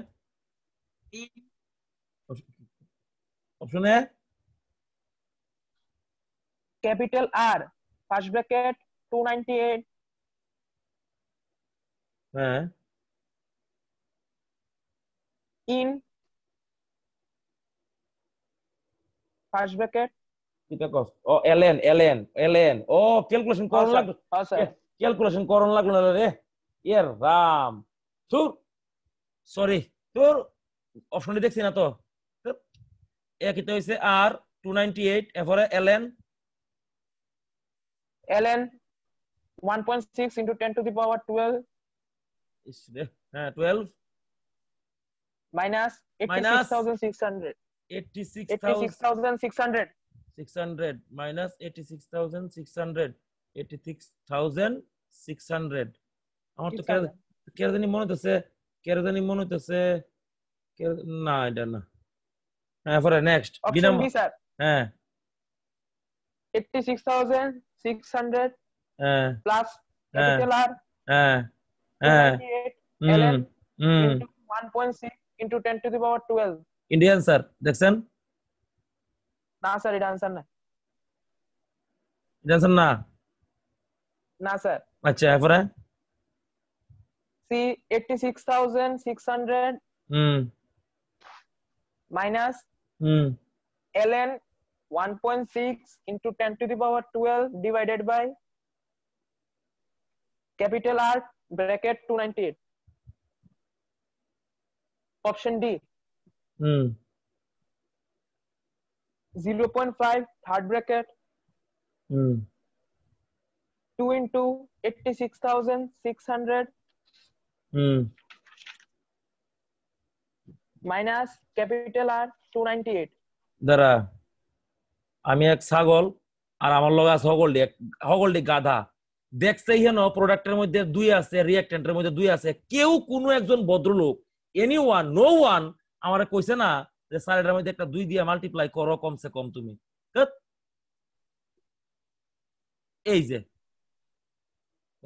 option capital R first bracket 298 হ্যাঁ in ফার্স্ট ব্র্যাকেট এটা কস ও ln ln ln ও ক্যালকুলেশন করন লাগলো ক্যালকুলেশন করন লাগলো না রে এর রাম তোর সরি তোর অপশনটি দেখছি না তো একই তো হইছে আর 298 এরপরে ln ln 1.6 into 10 to the power 12 হ্যাঁ 12 minus 86600 86600 600 minus 86600 86600 আমার তো কেন জানি মনে হচ্ছে কেন জানি মনে হচ্ছে না এটা না হ্যাঁ পরে নেক্সট বিনাম হ্যাঁ 86600 হ্যাঁ প্লাস ক্যাপিটাল হ্যাঁ হ্যাঁ 1.6 into 10 to the power 12 indian sir দেখছেন na sir it answer na এটা na na sir acha hai এরপরে C 86600 hmm minus hmm ln 1.6 into 10 to the power 12 divided by capital R bracket 298 option D hmm 0.5 third bracket hmm 2 * 86600 hmm minus capital R 298 ধারা আমি এক ছাগল আর আমার লগা ছাগল এক ছাগলই গাধা দেখছই না প্রোডাক্টের মধ্যে দুই আছে রিয়্যাকট্যান্টের মধ্যে দুই আছে কেউ কোন একজন ভদ্রলোক এনি ওয়ান নো ওয়ান আমার কইছে না যে স্যার এটার মধ্যে একটা দুই দিয়ে মাল্টিপ্লাই করো কমসে কম তুমি এই যে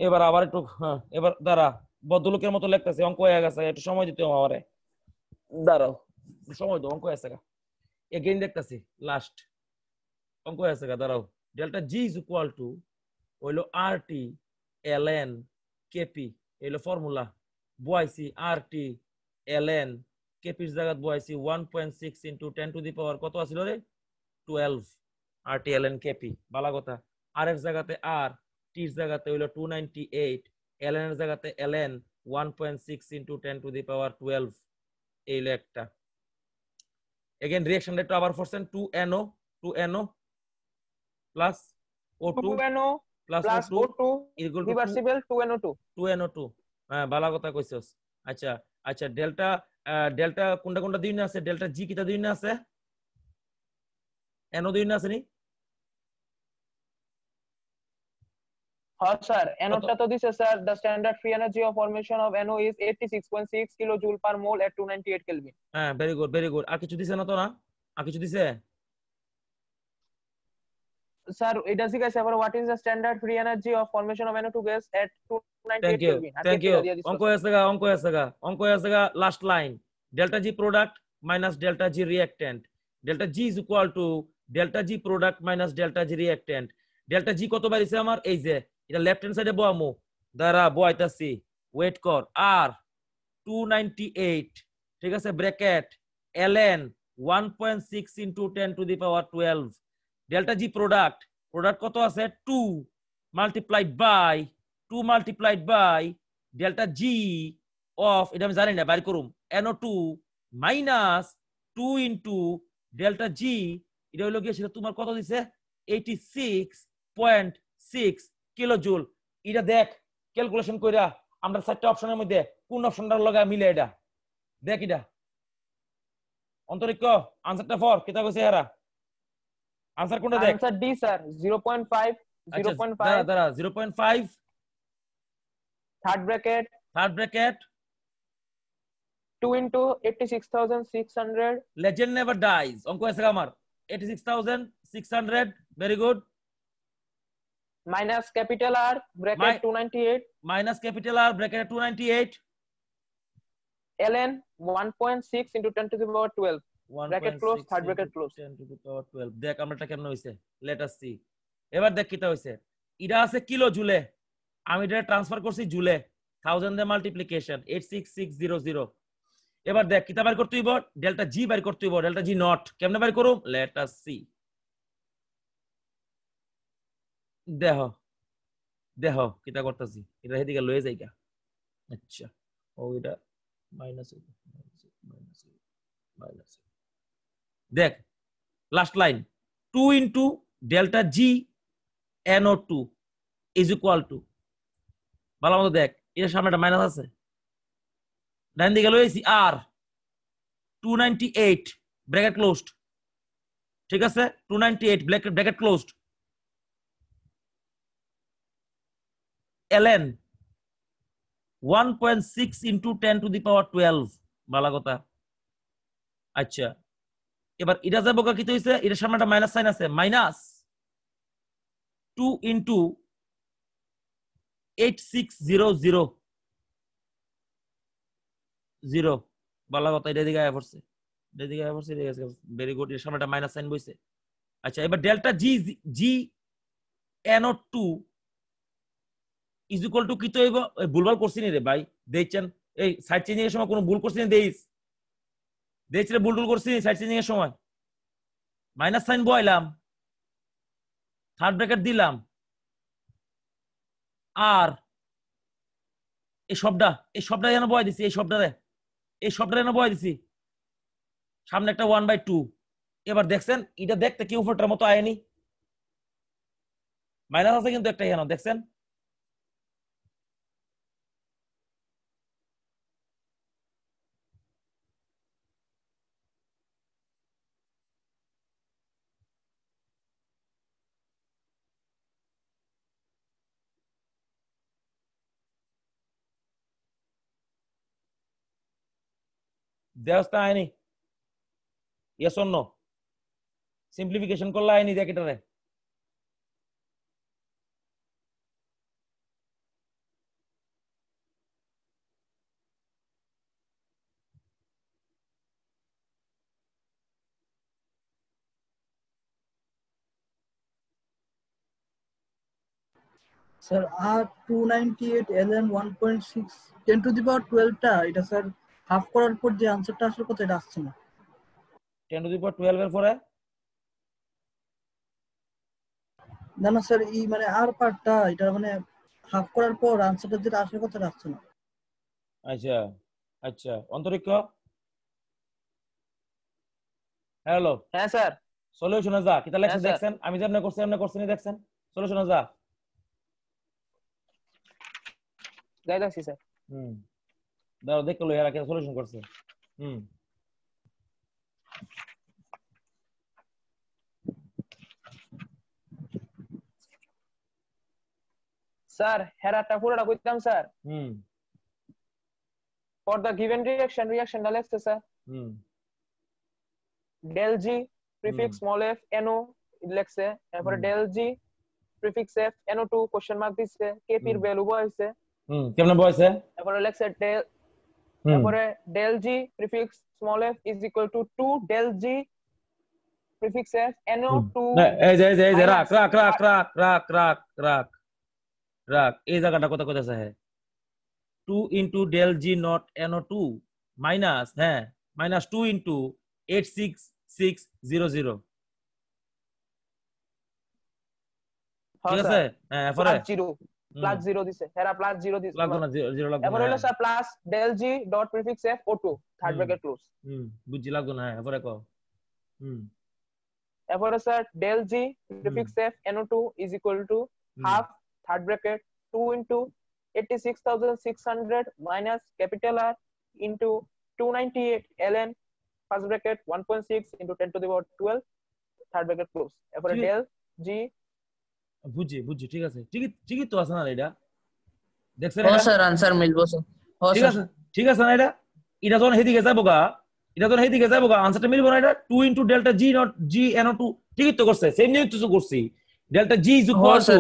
এবার আবার একটু হ্যাঁ এবার দাঁড়া ভদ্রলোকের মতো লেখতেছে অঙ্ক হয়ে গেছে একটু সময় দিতে আমারে দাঁড়াও সময় দাও অঙ্ক হয়ে গেছে এগেইন দেখতেছি লাস্ট অঙ্ক আছে গা দাঁড়াও delta G is equal to হইলো R T L N KP হইলো ফর্মুলা বয়সি আর টি ln কেপির জায়গাত বহাইছি 1.6 ইনটু 10 টু দি পাওয়ার কত আছিল রে 12 আর টি ln কেপি ভালো কথা আর এর জায়গাতে আর টি এর জায়গাতে হইল 298 ln এর জায়গাতে ln 1.6 into 10 to the power 12 এই হলো একটা এগেন রিঅ্যাকশন রেট আবার ফোরসেন 2 NO 2 NO plus O2 NO plus O2 reversible 2 NO2 2 NO2 হ্যাঁ ভালো কথা কইছস আচ্ছা আচ্ছা ডেল্টা ডেল্টা কোনটা কোনটা দুই না আছে ডেল্টা জি কিটা দুই না আছে এনও দুই না আছে নি হ্যাঁ স্যার এনওটা তো দিছে sir the standard free energy of formation of NO is 86.6 kilo joule per mole at 298 kelvin হ্যাঁ ভেরি গুড ভেরি গুড আর কিছু দিছে না তো না আর কিছু দিছে স্যার এটা ঠিক আছে এবার what is the standard free energy of formation of NO two gas at 298 kelvin thank you অঙ্ক এসেগা অঙ্ক এসেগা অঙ্ক এসেগা last line delta G product minus delta G reactant delta G is equal to delta G product minus delta G reactant delta G কত বাড়িছে আমার এই যে এটা লেফট হ্যান্ড সাইডে বয়ামু দাঁড়া বয়াইতাছি ওয়েট কর আর 298 ঠিক আছে bracket ln 1.6 into 10 to the power 12 delta G product product কত আছে two multiplied by two multiplied by delta G of এটা আমি জানি না বাইর করুম NO two minus two into delta G এটা হলো গিয়েছিল তোমার কত দিছে eighty six point six kilo joule এটা দেখ ক্যালকুলেশন কইরা আমরা চারটা অপশনের মধ্যে কোন অপশনটা লগা মিলে এটা দেখ এটা অন্তরিক্ষ আনসারটা ফর কেতা কইছে হেরা আনসার কোনটা দেখ আনসার ডি স্যার 0.5 0.5 দাঁড়া দাঁড়া 0.5 third bracket third bracket 2 into 86600 legend never dies অঙ্ক আছে আমার 86600 very good minus capital r bracket 298 minus capital r bracket 298 ln 1.6 into 10 to the power 12 bracket close দেখ আমরা এটা কেমন হইছে লেট আস সি এবার দেখ কিটা হইছে এটা আছে কিলো জুলে আমি এটা ট্রান্সফার করছি জুলে থাউজেন্ড এর মাল্টিপ্লিকেশন 86600 এবার দেখ কিটা বের করতে হইব ডেল্টা জি বের করতে হইব ডেল্টা জি নট কেমনে বের করুম লেট আস সি দেহ দেহ কিটা করতেছি এটা এদিকে লয়ে যাইগা আচ্ছা ও এটা মাইনাস মাইনাস মাইনাস দেখ last line two into delta G N O two is equal to ভালো মতো দেখ এর সামনে একটা মাইনাস আছে ডাইন দিকে লয়েছি R two ninety eight bracket closed ঠিক আছে two ninety eight bracket bracket closed L N one point six into ten to the power twelve ভালো কথা আচ্ছা এবার ইরাজা বোকা কি হয়েছে এটার সামনে একটা মাইনাস সাইন আছে minus two into eight six zero zero zero বলা কথা এটা দিকে পড়ছে আচ্ছা, ভুল করছি আয়া রে ভাই দেখছেন এই সাইড চেঞ্জিং এর সময় কোনো ভুল করছি না দেইস দেখছিলে বুলটুল করছি সাইড চেঞ্জিং এর সময় মাইনাস সাইন বয়লাম থার্ড ব্র্যাকেট দিলাম আর এই শব্দটা এই শব্দটা যেন বয় দিছি এই শব্দটা এই শব্দটা যেন বয় দিছি সামনে একটা ওয়ান বাই টু এবার দেখছেন এটা দেখতে কি উপরটার মতো আয়নি মাইনাস আছে কিন্তু একটা এখানে দেখছেন দেওয়া আইনি ইয়েস অন্য সিম্পলিফিকেশন করলে আইনি দেখ sir R two ninety eight L N one point six ten to the power টুয়েলভটা এটা স্যার হাফ করার পর যে আনসারটা আসলে কত এটা আসছে না 10 টু দি পাওয়ার 12 এর পরে না না স্যার ই মানে আর পার্টটা এটা মানে হাফ করার পর আনসারটা যেটা আসলে কত আসছে না আচ্ছা আচ্ছা অন্তরিক্ষ হ্যালো হ্যাঁ স্যার সলিউশন আছে কিতা লেখা হ্যাঁ, দেখছেন আমি যেমন করছি এমন করছি নি দেখছেন সলিউশন আছে যাই যাইতাছি স্যার হুম দাও দেখে লো এরা কে সলিউশন করছে হুম স্যার হেরাটা পুরোটা কইতাম sir hmm for the given reaction reaction ডালে আসছে sir hmm del G prefix small F NO লেখছে তারপরে del G prefix F NO two question দিছে কে কেপির ভ্যালু বয়সে হুম কেমন বয়সে তারপরে লেখছে তারপরে del G prefix small F is equal to two del G prefix F NO two এই যে এই যে রাখ রাখ রাখ রাখ এই জায়গাটা কোথা কোথা আছে two into del G not NO two minus হ্যাঁ minus two into eight six six zero zero ঠিক হ্যাঁ, আছে হ্যাঁ পরে জিরো প্লাস জিরো দিছে হেরা প্লাস জিরো দিছে লাগবে না জিরো লাগবে এবার হলো sir plus del G dot prefix F O two third bracket close hmm বুঝি লাগবে না হ্যাঁ, এবারে কও হুম এবারে sir del G prefix F NO two is equal to half third bracket two into eighty six thousand six hundred minus capital R into two ninety eight L N first bracket one point six into ten to the power twelve third bracket close এরপরে del জি বুঝি বুঝি ঠিক আছে ticket ticket তো আছে না এটা দেখছেন হ্যাঁ স্যার আনসার মিলবো স্যার ঠিক আছে ঠিক আছে না এটা এটা যখন হেদিকে যাবো গা এটা যখন হেদিকে যাবো গা আনসারটা মিলবো না এটা 2 into delta G not G N two ticket তো করছে সেম নিয়ম তো করছি delta G is equal to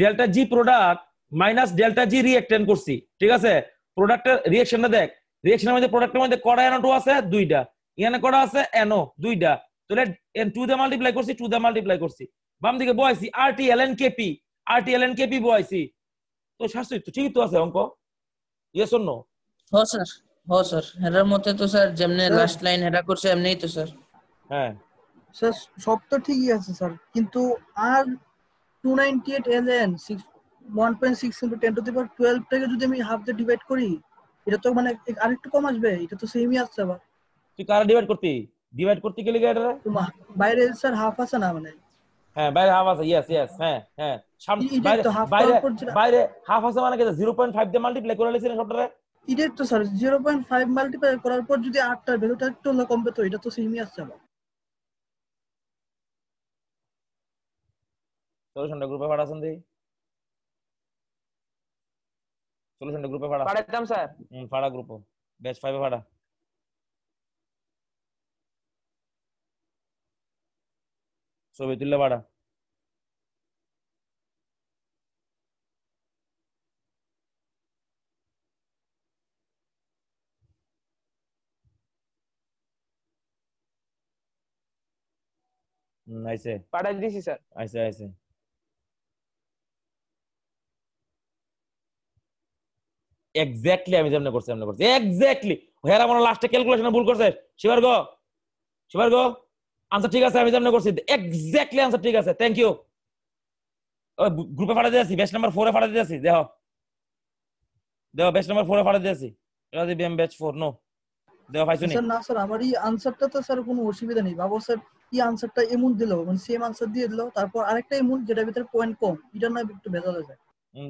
delta G product minus delta G reactant করছি ঠিক আছে প্রোডাক্টের রিঅ্যাকশনটা দেখ রিঅ্যাকশনের মধ্যে প্রোডাক্টের মধ্যে কড়া এন টু আছে দুইটা ইয়ানে কড়া আছে এনও দুইটা তাহলে এন টু দিয়ে মাল্টিপ্লাই করছি টু দিয়ে মাল্টিপ্লাই করছি বাম দিকে বয়সি R T L N KP R T L N KP বয়সি তো শাস্ত্রী তো ঠিকই তো আছে অঙ্ক ইয়েস অর নো হ্যাঁ স্যার হ্যাঁ স্যার হেরার মতে তো স্যার যেমনে লাস্ট লাইন হেরা করছে এমনিই তো স্যার হ্যাঁ স্যার সব তো ঠিকই আছে স্যার কিন্তু R 298 N 1.6 into 10 to the power 12 টাকে যদি আমি হাফ দিয়ে ডিভাইড করি এটা তো মানে আরেকটু কম আসবে এটা তো সেমই আসছে আবার তুই কারা ডিভাইড করতি ডিভাইড করতে গেলে এটা বাইরে স্যার হাফ আছে না মানে হ্যাঁ বাইরে হাফ আছে ইয়েস ইয়েস হ্যাঁ হ্যাঁ বাইরে বাইরে বাইরে হাফ আছে মানে কি 0.5 দিয়ে মাল্টিপ্লাই করে লেছিলেন সবটারে ইডেট তো স্যার 0.5 মাল্টিপ্লাই করার পর যদি 8 ভ্যালুটা একটু কমবে তো এটা তো সেমই আসছে না সলিউশনটা গ্রুপে পাঠাছেন দি সলিউশনটা গ্রুপে পাঠা পাঠাতাম স্যার হুম পাঠা গ্রুপে ব্যাচ 5 এ পাঠা সোবেতুল্লা hmm, আমি করছি এমন করছি এক্স্যাক্টলি হেরা মনে লাস্টে ক্যালকুলেশন ভুল করছে শিবার গো শিবার গো আনসার ঠিক আছে আমি জানি করছি এক্স্যাক্টলি আনসার ঠিক আছে থ্যাংক ইউ গ্রুপে ফাটা দিয়েছি ব্যাচ নাম্বার ফোরে ফাটা দিয়েছি দেহ দেহ ব্যাচ নাম্বার ফোরে ফাটা দিয়েছি এটা দি বিএম ব্যাচ ফোর নো দেহ পাইছো নি স্যার না স্যার আমার এই আনসারটা তো স্যার কোনো অসুবিধা নেই বাবু স্যার কি আনসারটা এমন দিলো মানে সেম আনসার দিয়ে দিলো তারপর আরেকটা এমন যেটা ভিতরে পয়েন্ট কম এটা না একটু ভেজাল হয়ে যায়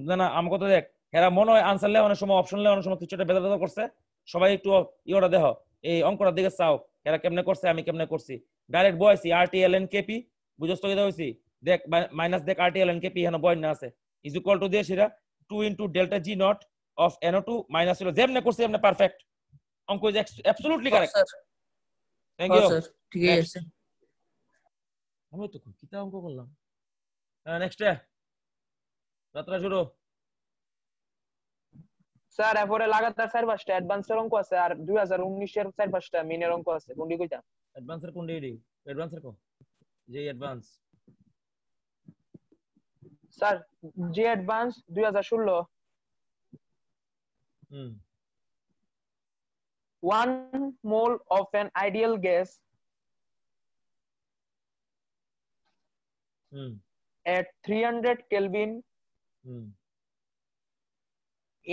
না না আমাকে তো দেখ হেরা মনে হয় আনসার লে অনেক সময় অপশন লে অনেক সময় কিছুটা ভেজাল ভেজাল করছে সবাই একটু ইওটা দেহ এই অঙ্কটার দিকে চাও হেরা কেমনে করছে আমি কেমনে করছি ডাইরেক্ট বয়সি R T L N KP বুঝস্ত কেদা হইছি দেখ মাইনাস দেখ আর টি এল এন কেপি এখানে বয় না আছে ইজ ইকুয়াল টু দিয়ে সেটা two into delta G not of NO two minus হলো যেমনে করছে এমনে পারফেক্ট অঙ্ক is absolutely correct thank you ঠিক আছে আমি তো কিতা অঙ্ক করলাম নেক্সট হ্যাঁ, যাত্রা শুরু স্যার এরপরে লাগাতার চার পাঁচটা অ্যাডভান্সের অঙ্ক আছে আর দুই হাজার উনিশের চার পাঁচটা মিনের অঙ্ক আছে কোনটি কইতাম అడ్వాన్సర్ కొండి ఇది అడ్వాన్సర్ కో J advance sir J advance 2016 হুম one mole of an ideal gas hmm. at 300 kelvin hmm.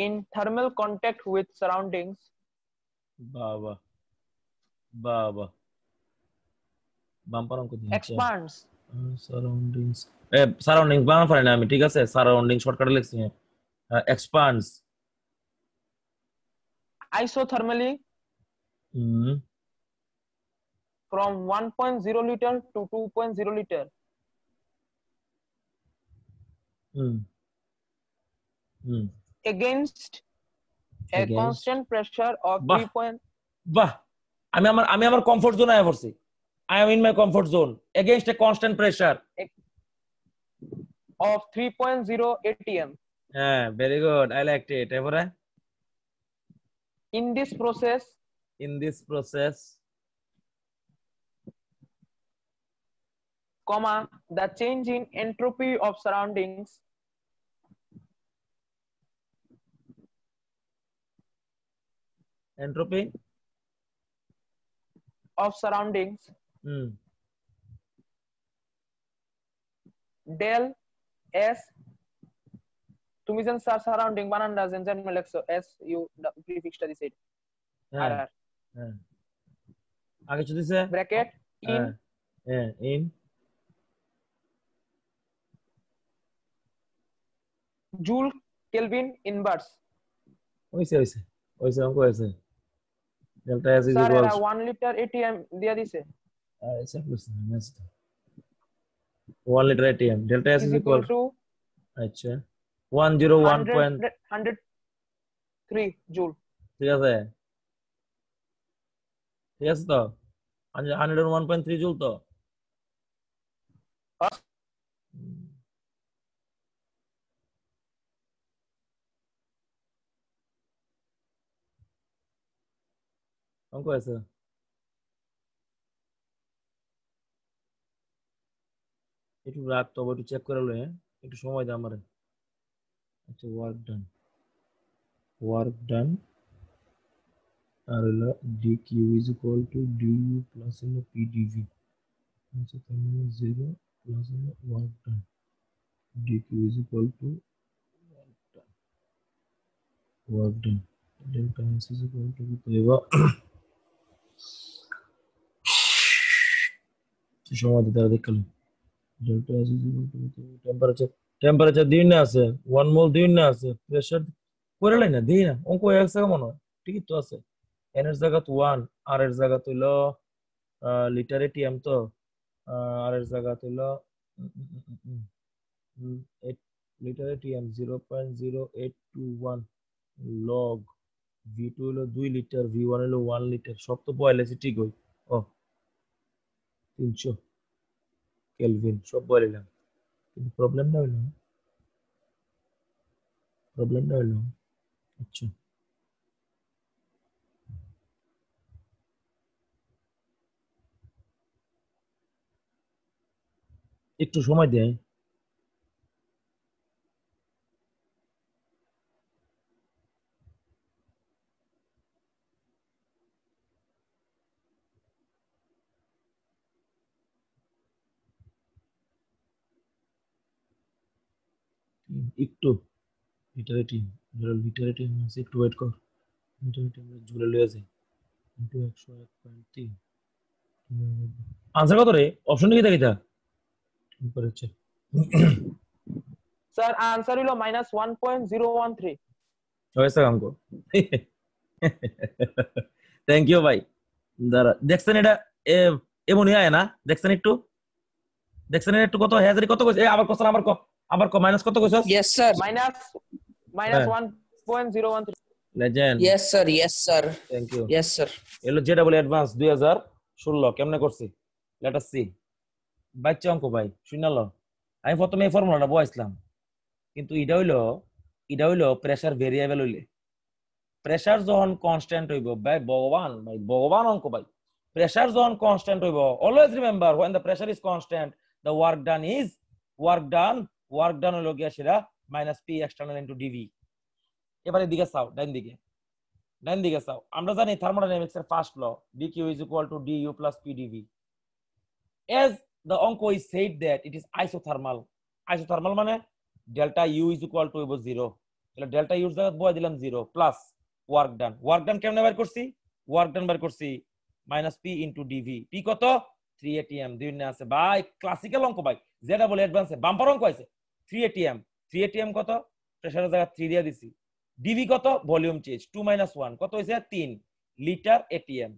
in thermal contact with surroundings baba baba bumper অঙ্ক দিন এক্সপান্ডস সারাউন্ডিংস এ সারাউন্ডিংস বানানো পারি না আমি ঠিক আছে সারাউন্ডিং শর্টকাটে লিখছি এক্সপান্ডস আইসোথার্মালি হুম from 1.0 liter to 2.0 liter hmm hmm against a against. constant pressure of 3. বাহ আমি আমার আমি আমার কমফোর্ট জোনে আয়া পড়ছি I am in my comfort zone against a constant pressure of 3.0 ATM. Yeah, very good. I liked it. Ever. In this process. In this process. Comma, the change in entropy of surroundings entropy of surroundings mm. del তুমি যেন sir surrounding বানানটা যেন যেন লেখছো S U প্রিফিক্সটা দিছে আগে যদি সে bracket in in joule kelvin inverse হইছে হইছে হইছে অঙ্ক হইছে delta S is equal 1 litre ATM দিয়া দিছে ऐसा कुछ नहीं मैच था one litre ATM delta S is equal to अच्छा 101.103 জুল ঠিক আছে ঠিক আছে তো 101.3 জুল তো অঙ্ক hmm. আছে একটু রাখতে হবে একটু চেক করে লো একটু সময় দে আমার আচ্ছা ওয়ার্ক ডান ওয়ার্ক ডান আর হলো D Q is equal to D U plus হলো পি ডিভি আচ্ছা তার মানে জিরো প্লাস হলো work done D Q is equal to work done work done delta S is equal to কত হবে সময় দিতে দেখলাম delta is equal to temperature temperature দিন না আছে ওয়ান মোল দিন না আছে প্রেসার করে লাই না দিই না অঙ্ক এক জায়গা মনে হয় ঠিকই তো আছে এন এর জায়গা তো ওয়ান আর এর জায়গা তো হইলো লিটারে টিএম তো আর এর জায়গা তো হইলো লিটারে atm zero point zero eight two one log V two হলো দুই লিটার ভি ওয়ান হলো ওয়ান লিটার সব তো বয়লেছে ঠিক হই ও তিনশো কেলভিন সব বলে নিলাম কিন্তু প্রবলেমটা হলো প্রবলেমটা হলো আচ্ছা একটু সময় দেয় লিটারেটিভ ধরো লিটারেটিভ আছে একটু ওয়েট কর লিটারেটিভ আমরা ঝুলে লয়ে যাই কিন্তু একশো এক পয়েন্ট তিন আনসার কত রে অপশন কি দেখিতা টেম্পারেচার স্যার আনসার হলো minus one point zero one three হয়েছে কাম কর থ্যাংক ইউ ভাই দাঁড়া দেখছেন এটা এমনই আয় না দেখছেন একটু দেখছেন একটু কত হ্যাজারি কত কইছে আবার কোশ্চেন আবার ক আবার ক মাইনাস কত কইছস yes sir minus minus 1.013 legend yes sir yes sir thank you yes sir এলো জে ডাবল 2016 কেমনে করছি লেট আস সি বাচ্চা অঙ্ক ভাই শুনালো আমি প্রথমে এই ফর্মুলাটা বয়াইছিলাম কিন্তু এটা হইলো এটা হইলো প্রেসার ভেরিয়েবল হইলে প্রেসার যখন কনস্ট্যান্ট হইব ভাই ভগবান ভাই ভগবান অঙ্ক ভাই প্রেসার যখন কনস্ট্যান্ট হইব always remember when the pressure is constant the work done is work done work done হলো গিয়া সেটা minus P external into dV এবার এদিকে চাও ডান দিকে ডান দিকে চাও আমরা জানি থার্মোডাইনামিক্স এর first law d Q is equal to D U plus P dV as the অঙ্ক is said that it is isothermal isothermal মানে delta U is equal to zero তাহলে ডেল্টা ইউর জায়গা বয় দিলাম zero plus work done work done কেমনে বের করছি ওয়ার্ক ডান বের করছি minus P into dV P কত থ্রি এটিএম দুই আছে ভাই ক্লাসিক্যাল অঙ্ক ভাই যেটা বলে অ্যাডভান্সে বাম্পার অঙ্ক আছে থ্রি এটিএম থ্রি এটিএম কত প্রেশারের জায়গা থ্রি দিয়ে দিছি ডিভি কত volume change two minus one কত হয়েছে তিন লিটার এটিএম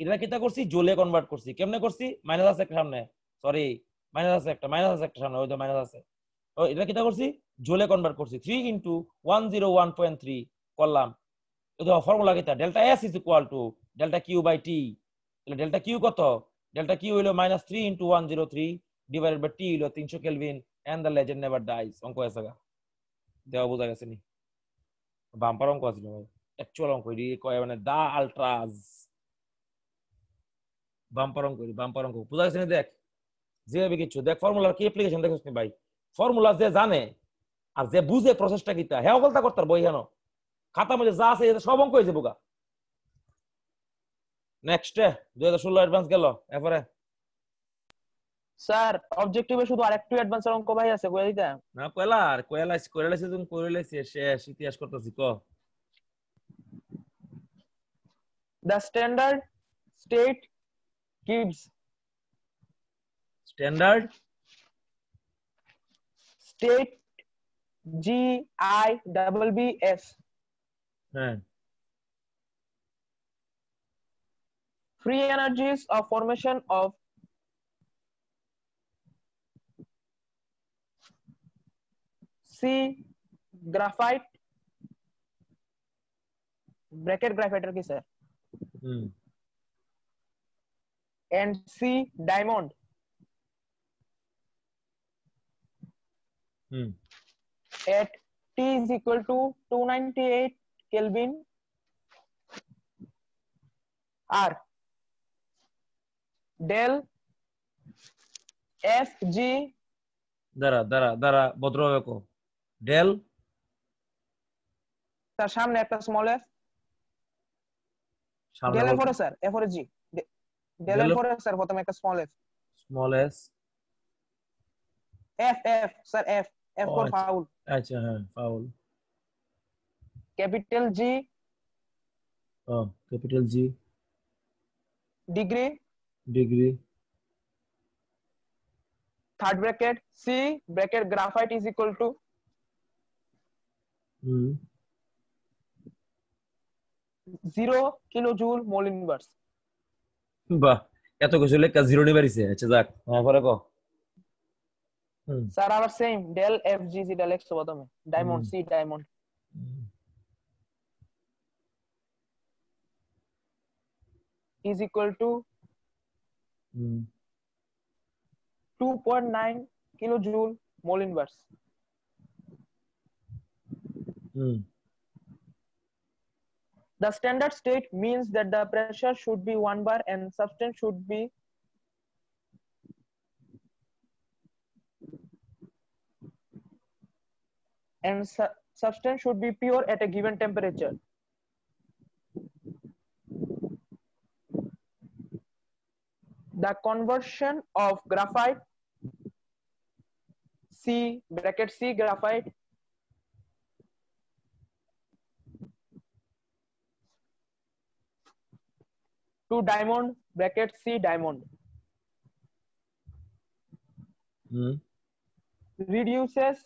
এটা কিতা করছি জোলে কনভার্ট করছি কেমনে করছি মাইনাস আছে একটা সামনে সরি মাইনাস আছে একটা মাইনাস আছে একটা সামনে ওই তো মাইনাস আছে তো এটা কিতা করছি জোলে কনভার্ট করছি three into one zero one point three করলাম ফর্মুলা কিতা delta S is equal to delta Q by T delta Q কত ডেল্টা কিউ হইলো minus three into one zero three divided by T হইলো তিনশো kelvin and the legend never dies অঙ্ক আছে গা দেওয়া বোঝা গেছে নি বাম্পার অঙ্ক আছিল অ্যাকচুয়াল অঙ্ক এটি কয় মানে দা আলট্রাজ বাম্পার অঙ্ক বাম্পার অঙ্ক বোঝা গেছে নি দেখ যেভাবে কিছু দেখ ফর্মুলা কি অ্যাপ্লিকেশন দেখছ নি ভাই ফর্মুলা যে জানে আর যে বুঝে প্রসেসটা কিতা হ্যাঁ অকলতা করতার বই হেন খাতা মধ্যে যা আছে সব অঙ্ক হয়েছে বোকা নেক্সট দুই হাজার ষোলো অ্যাডভান্স গেল এরপরে স্যার অবজেক্টিভে শুধু আরেকটু অ্যাডভান্স অঙ্ক ভাই আছে কই দিতে না কইলা আর কইলা কইলা তুমি কইলা শেষ ইতিহাস করতেছি ক the standard state gives standard state G I double B S হ্যাঁ free energies of formation of C graphite bracket ग्राफाइटर की sir and C diamond at T is equal to two ninety eight kelvin R del F G दरा दरा दरा बद्रोवे को del তার সামনে একটা স্মল এফ ডেল পরে স্যার এফ পরে জি ডেল পরে স্যার প্রথমে একটা small F small S F F sir F F for foul আচ্ছা হ্যাঁ ফাউল ক্যাপিটাল জি ও capital G degree degree third bracket C bracket graphite is equal to zero kilo joule mole inverse বাহ এত কিছু লেখা zero নিয়ে বাড়িছে আচ্ছা যাক হ্যাঁ পরে কো স্যার আবার same del F G C del X প্রথমে diamond C diamond is equal to mm. Kilo joule mole inverse Mm. The standard state means that the pressure should be 1 bar and substance should be and su substance should be pure at a given temperature. The conversion of graphite C bracket C graphite to diamond bracket C diamond reduces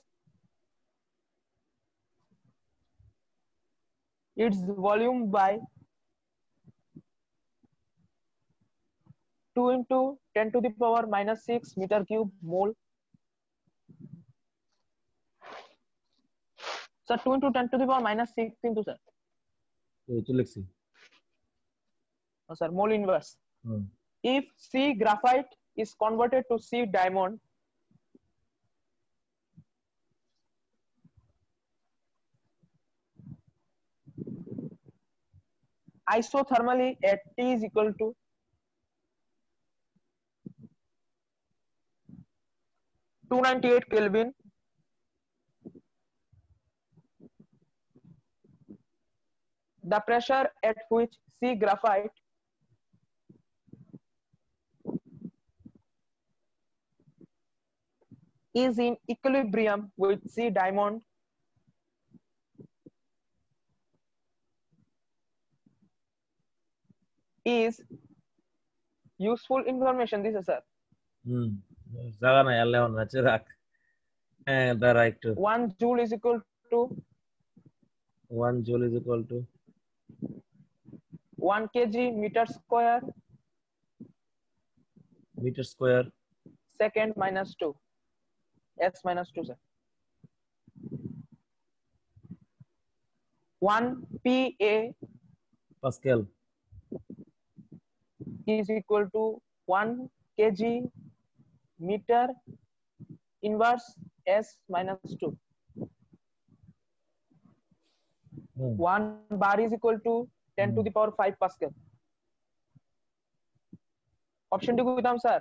its volume by 2 into 10 to the power minus 6 meter cube mole. Sir, 2 into 10 to the power minus 6 into sir. Yeah, to let's see. no sir mole inverse hmm. if c graphite is converted to c diamond isothermally at t is equal to two ninety eight Kelvin. the pressure at which C graphite is in equilibrium with C diamond is useful information. This is sir. Hmm. And eh, the right to one joule is equal to one joule is equal to one kg meter square meter square second minus two S minus two से one P A pascal is equal to 1 kg meter inverse s minus 2 hmm. 1 bar is equal to 10 hmm. to the power 5 pascal option 2 kutam sir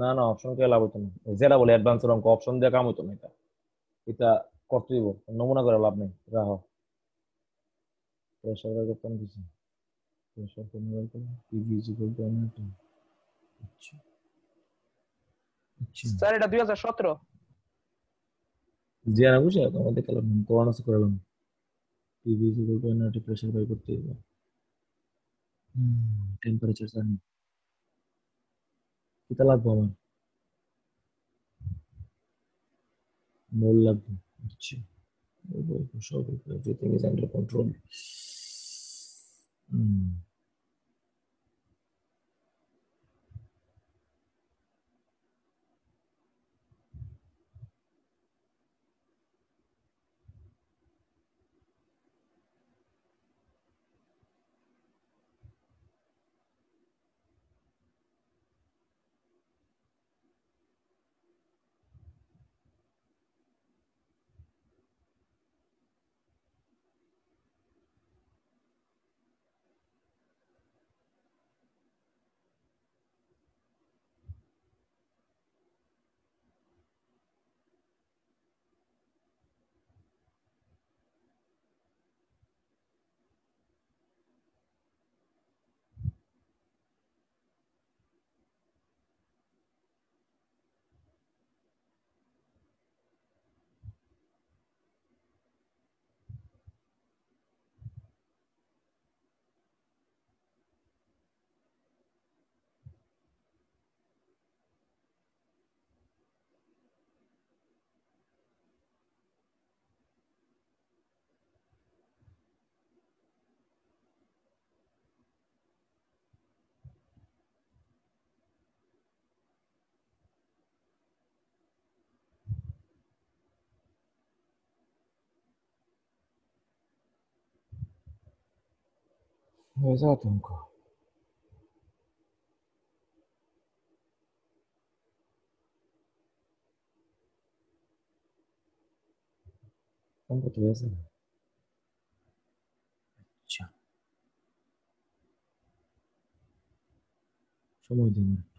না না option কে লাভ হইতো না যেটা বলে অ্যাডভান্সের অঙ্ক option দিয়ে কাম হইতো না এটা এটা করতে দিব নমুনা করে লাভ নেই রাহ সরকার করতাম কিছু সরকার মোবাইল করে টিভি ইজ ইকুয়াল টু অনেক আচ্ছা স্যার এটা 2017 জি না বুঝি তোমার দেখালাম করোনা সে করলাম টিভি ইজ ইকুয়াল টু অনেক প্রেসার বাই করতে টেম্পারেচার জানি কিতা লাগবো আমার মোল লাগবে আচ্ছা সব এভরিথিং ইজ আন্ডার কন্ট্রোল হুম Vai zatenko? Он подвязан. Че? Что мы делаем?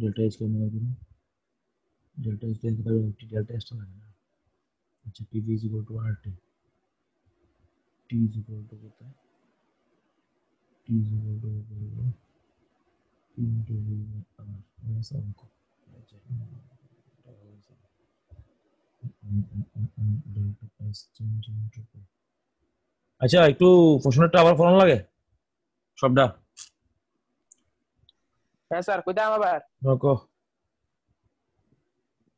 ডেল্টা এইচ কেমন হবে ডেল্টা এইচ টেন পাবে একটি ডেল্টা এক্সটা লাগে না আচ্ছা PV is equal to R T T is equal to কোথায় T is equal to P into V R minus অঙ্ক আচ্ছা আচ্ছা একটু প্রশ্নটা আবার ফোন লাগে সবটা Sir, no,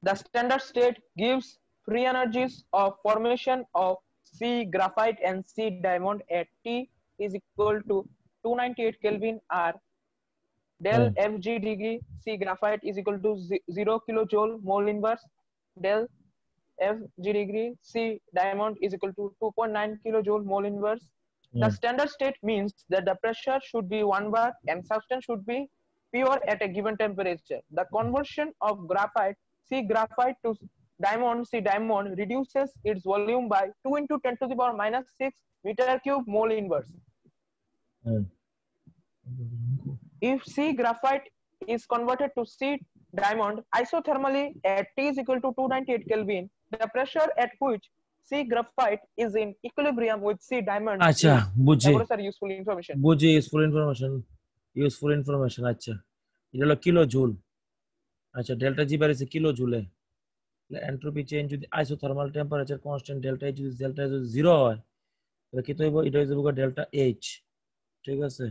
the standard state gives free energies of formation of C graphite and C diamond at T is equal to 298 Kelvin R. Del mm. Fg degree C graphite is equal to 0 kilojoule mole inverse. Del Fg degree C diamond is equal to 2.9 kilojoule mole inverse. Mm. The hmm. standard state means that the pressure should be 1 bar and substance should be pure at a given temperature. The conversion of graphite, C graphite to diamond, C diamond reduces its volume by 2 into 10 to the power minus 6 meter cube mole inverse. Hmm. If C graphite is converted to C diamond isothermally at T is equal to 298 Kelvin, the pressure at which C graphite is in equilibrium with C diamond. Acha, bujhe. useful information. Bujhe, useful information. Useful information আচ্ছা এটা হলো kilo joule আচ্ছা delta G বাড়িছে kilo জুলে entropy change যদি thermal temperature constant delta H যদি delta যদি zero হয় তাহলে কি তৈব এটা হয়ে যাবে ডেল্টা এইচ ঠিক আছে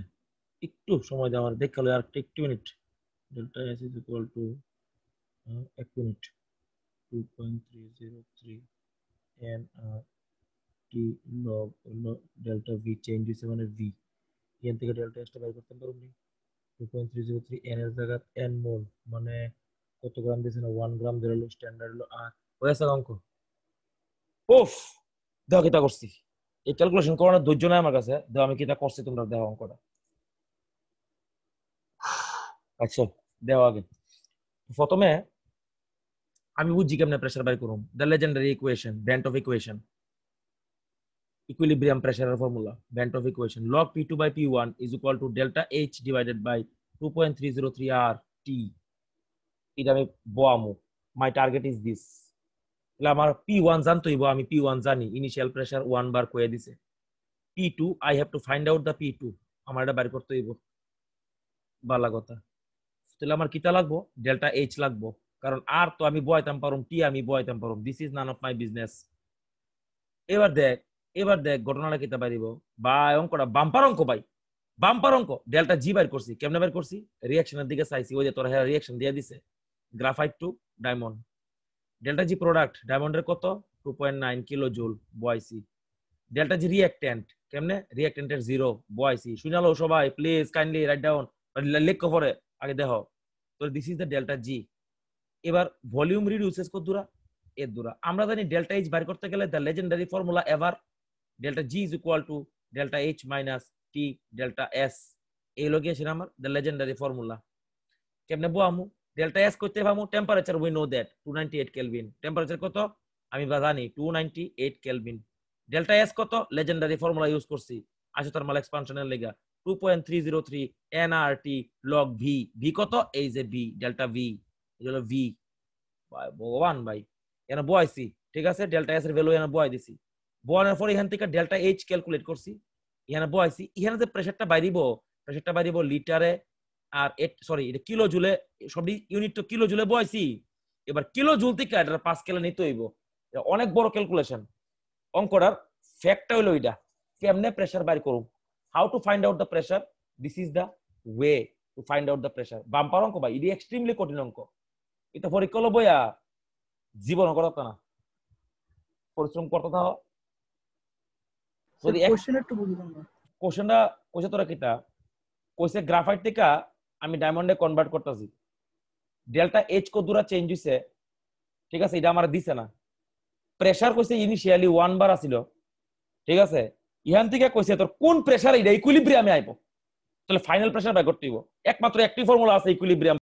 একটু সময় দেওয়া দেখা আর একটু minute delta S is equal to এক minute two point three zero three N R T log delta V change হয়েছে মানে ভি এন থেকে ডেল্টা এক্সটা বের করতে পারবেন two point three zero three N এর জায়গা এন মোল মানে কত গ্রাম দিয়েছে না ওয়ান গ্রাম দেওয়া হলো স্ট্যান্ডার্ড হলো আর ওই আছে অঙ্ক ওফ দেখো কিতা করছি এই ক্যালকুলেশন করানোর ধৈর্য নাই আমার কাছে দেখো আমি কিতা করছি তোমরা দেখো অঙ্কটা আচ্ছা দেওয়া আগে প্রথমে আমি বুঝছি কেমনে প্রেসার বাই করুম the legendary equation band of equation equilibrium pressure formula, Van 't equation. Log P2 by P1 is equal to delta H divided by 2.303 R T. এটা আমি বোয়ামো মাই টার্গেট ইজ দিস তাহলে আমার পি ওয়ান জানতোই আমি P one জানি initial pressure one bar কয়ে দিছে P two I have to find out the P two আমার এটা বাড়ি করতে হইব বালা কথা তাহলে আমার কিটা লাগবো ডেল্টা এইচ লাগবো কারণ আর তো আমি বয়াইতাম পারুম টি আমি বয়াইতাম পারুম this is none of my business এবার দেখ এবার দেখ ঘটনাটা কিতা পারিব বা অঙ্কটা বাম্পার অঙ্ক পাই বাম্পার অঙ্ক ডেলটা জি বাইর করছি কেমনে বের করছি রিয়াকশনের দিকে চাইছি ওই যে তোরা হ্যাঁ রিয়াকশন দিয়ে দিছে graphite to diamond delta G product ডায়মন্ডের কত two point nine kilo joule বয়সি ডেল্টা জি রিয়াক্টেন্ট কেমনে রিয়াক্টেন্টের জিরো বয়সি শুনালো সবাই প্লিজ কাইন্ডলি রাইট ডাউন লেখ করে আগে দেখ তো this is the delta G এবার ভলিউম রিডিউসেস কত দূরা এর দূরা আমরা জানি ডেল্টা এইচ বাইর করতে গেলে the legendary formula ever delta g is equal to delta h minus t delta s এই লগে সেটা আমার দ্য লেজেন্ডারি ফর্মুলা কেমনে বোয়ামু ডেল্টা এস করতে পারবো temperature we know that two ninety eight kelvin temperature কত আমি জানি two ninety eight kelvin delta S কত লেজেন্ডারি ফর্মুলা ইউজ করছি আসো থার্মাল এক্সপানশনের লেগা two point three zero three N R T log V V কত এই যে ভি ডেল্টা ভি এটা ভি ভগবান ভাই এনে বয়সি ঠিক আছে ডেল্টা এস এর ভ্যালু এনে বয় দিছি বয়ানোর পর এখান থেকে ডেল্টা এইচ ক্যালকুলেট করছি এখানে বয়াইছি এখানে যে প্রেশারটা বাইরিব প্রেশারটা বাইরিব লিটারে আর সরি এটা কিলো জুলে সব ইউনিট তো কিলো জুলে বয়াইছি এবার কিলো জুল থেকে এটা কেলে নিতে হইব অনেক বড় ক্যালকুলেশন অঙ্কটার ফ্যাক্টটা হইলো এটা কেমনে প্রেশার বাইর করুম how to find out the pressure this is the way to find out the pressure bumper অঙ্ক ভাই ইডি এক্সট্রিমলি কঠিন অঙ্ক এটা পরীক্ষা হলো জীবন করতা না পরিশ্রম করতে থাকো যদি কোশ্চেন তোরা গ্রাফাইট থেকে আমি ডায়মন্ডে কনভার্ট করতেছি ডেল্টা এইচ চেঞ্জ হইছে ঠিক আছে এটা আমার দিছে না প্রেসার কইছে ইনিশিয়ালি ওয়ান বার আছিল ঠিক আছে ইহান থেকে কইছে তোর কোন প্রেসার এটা ইকুইলিব্রিয়ামে আইব তাহলে ফাইনাল প্রেসার বাই করতে হইব একমাত্র একটি ফর্মুলা আছে ইকুইলিব্রিয়াম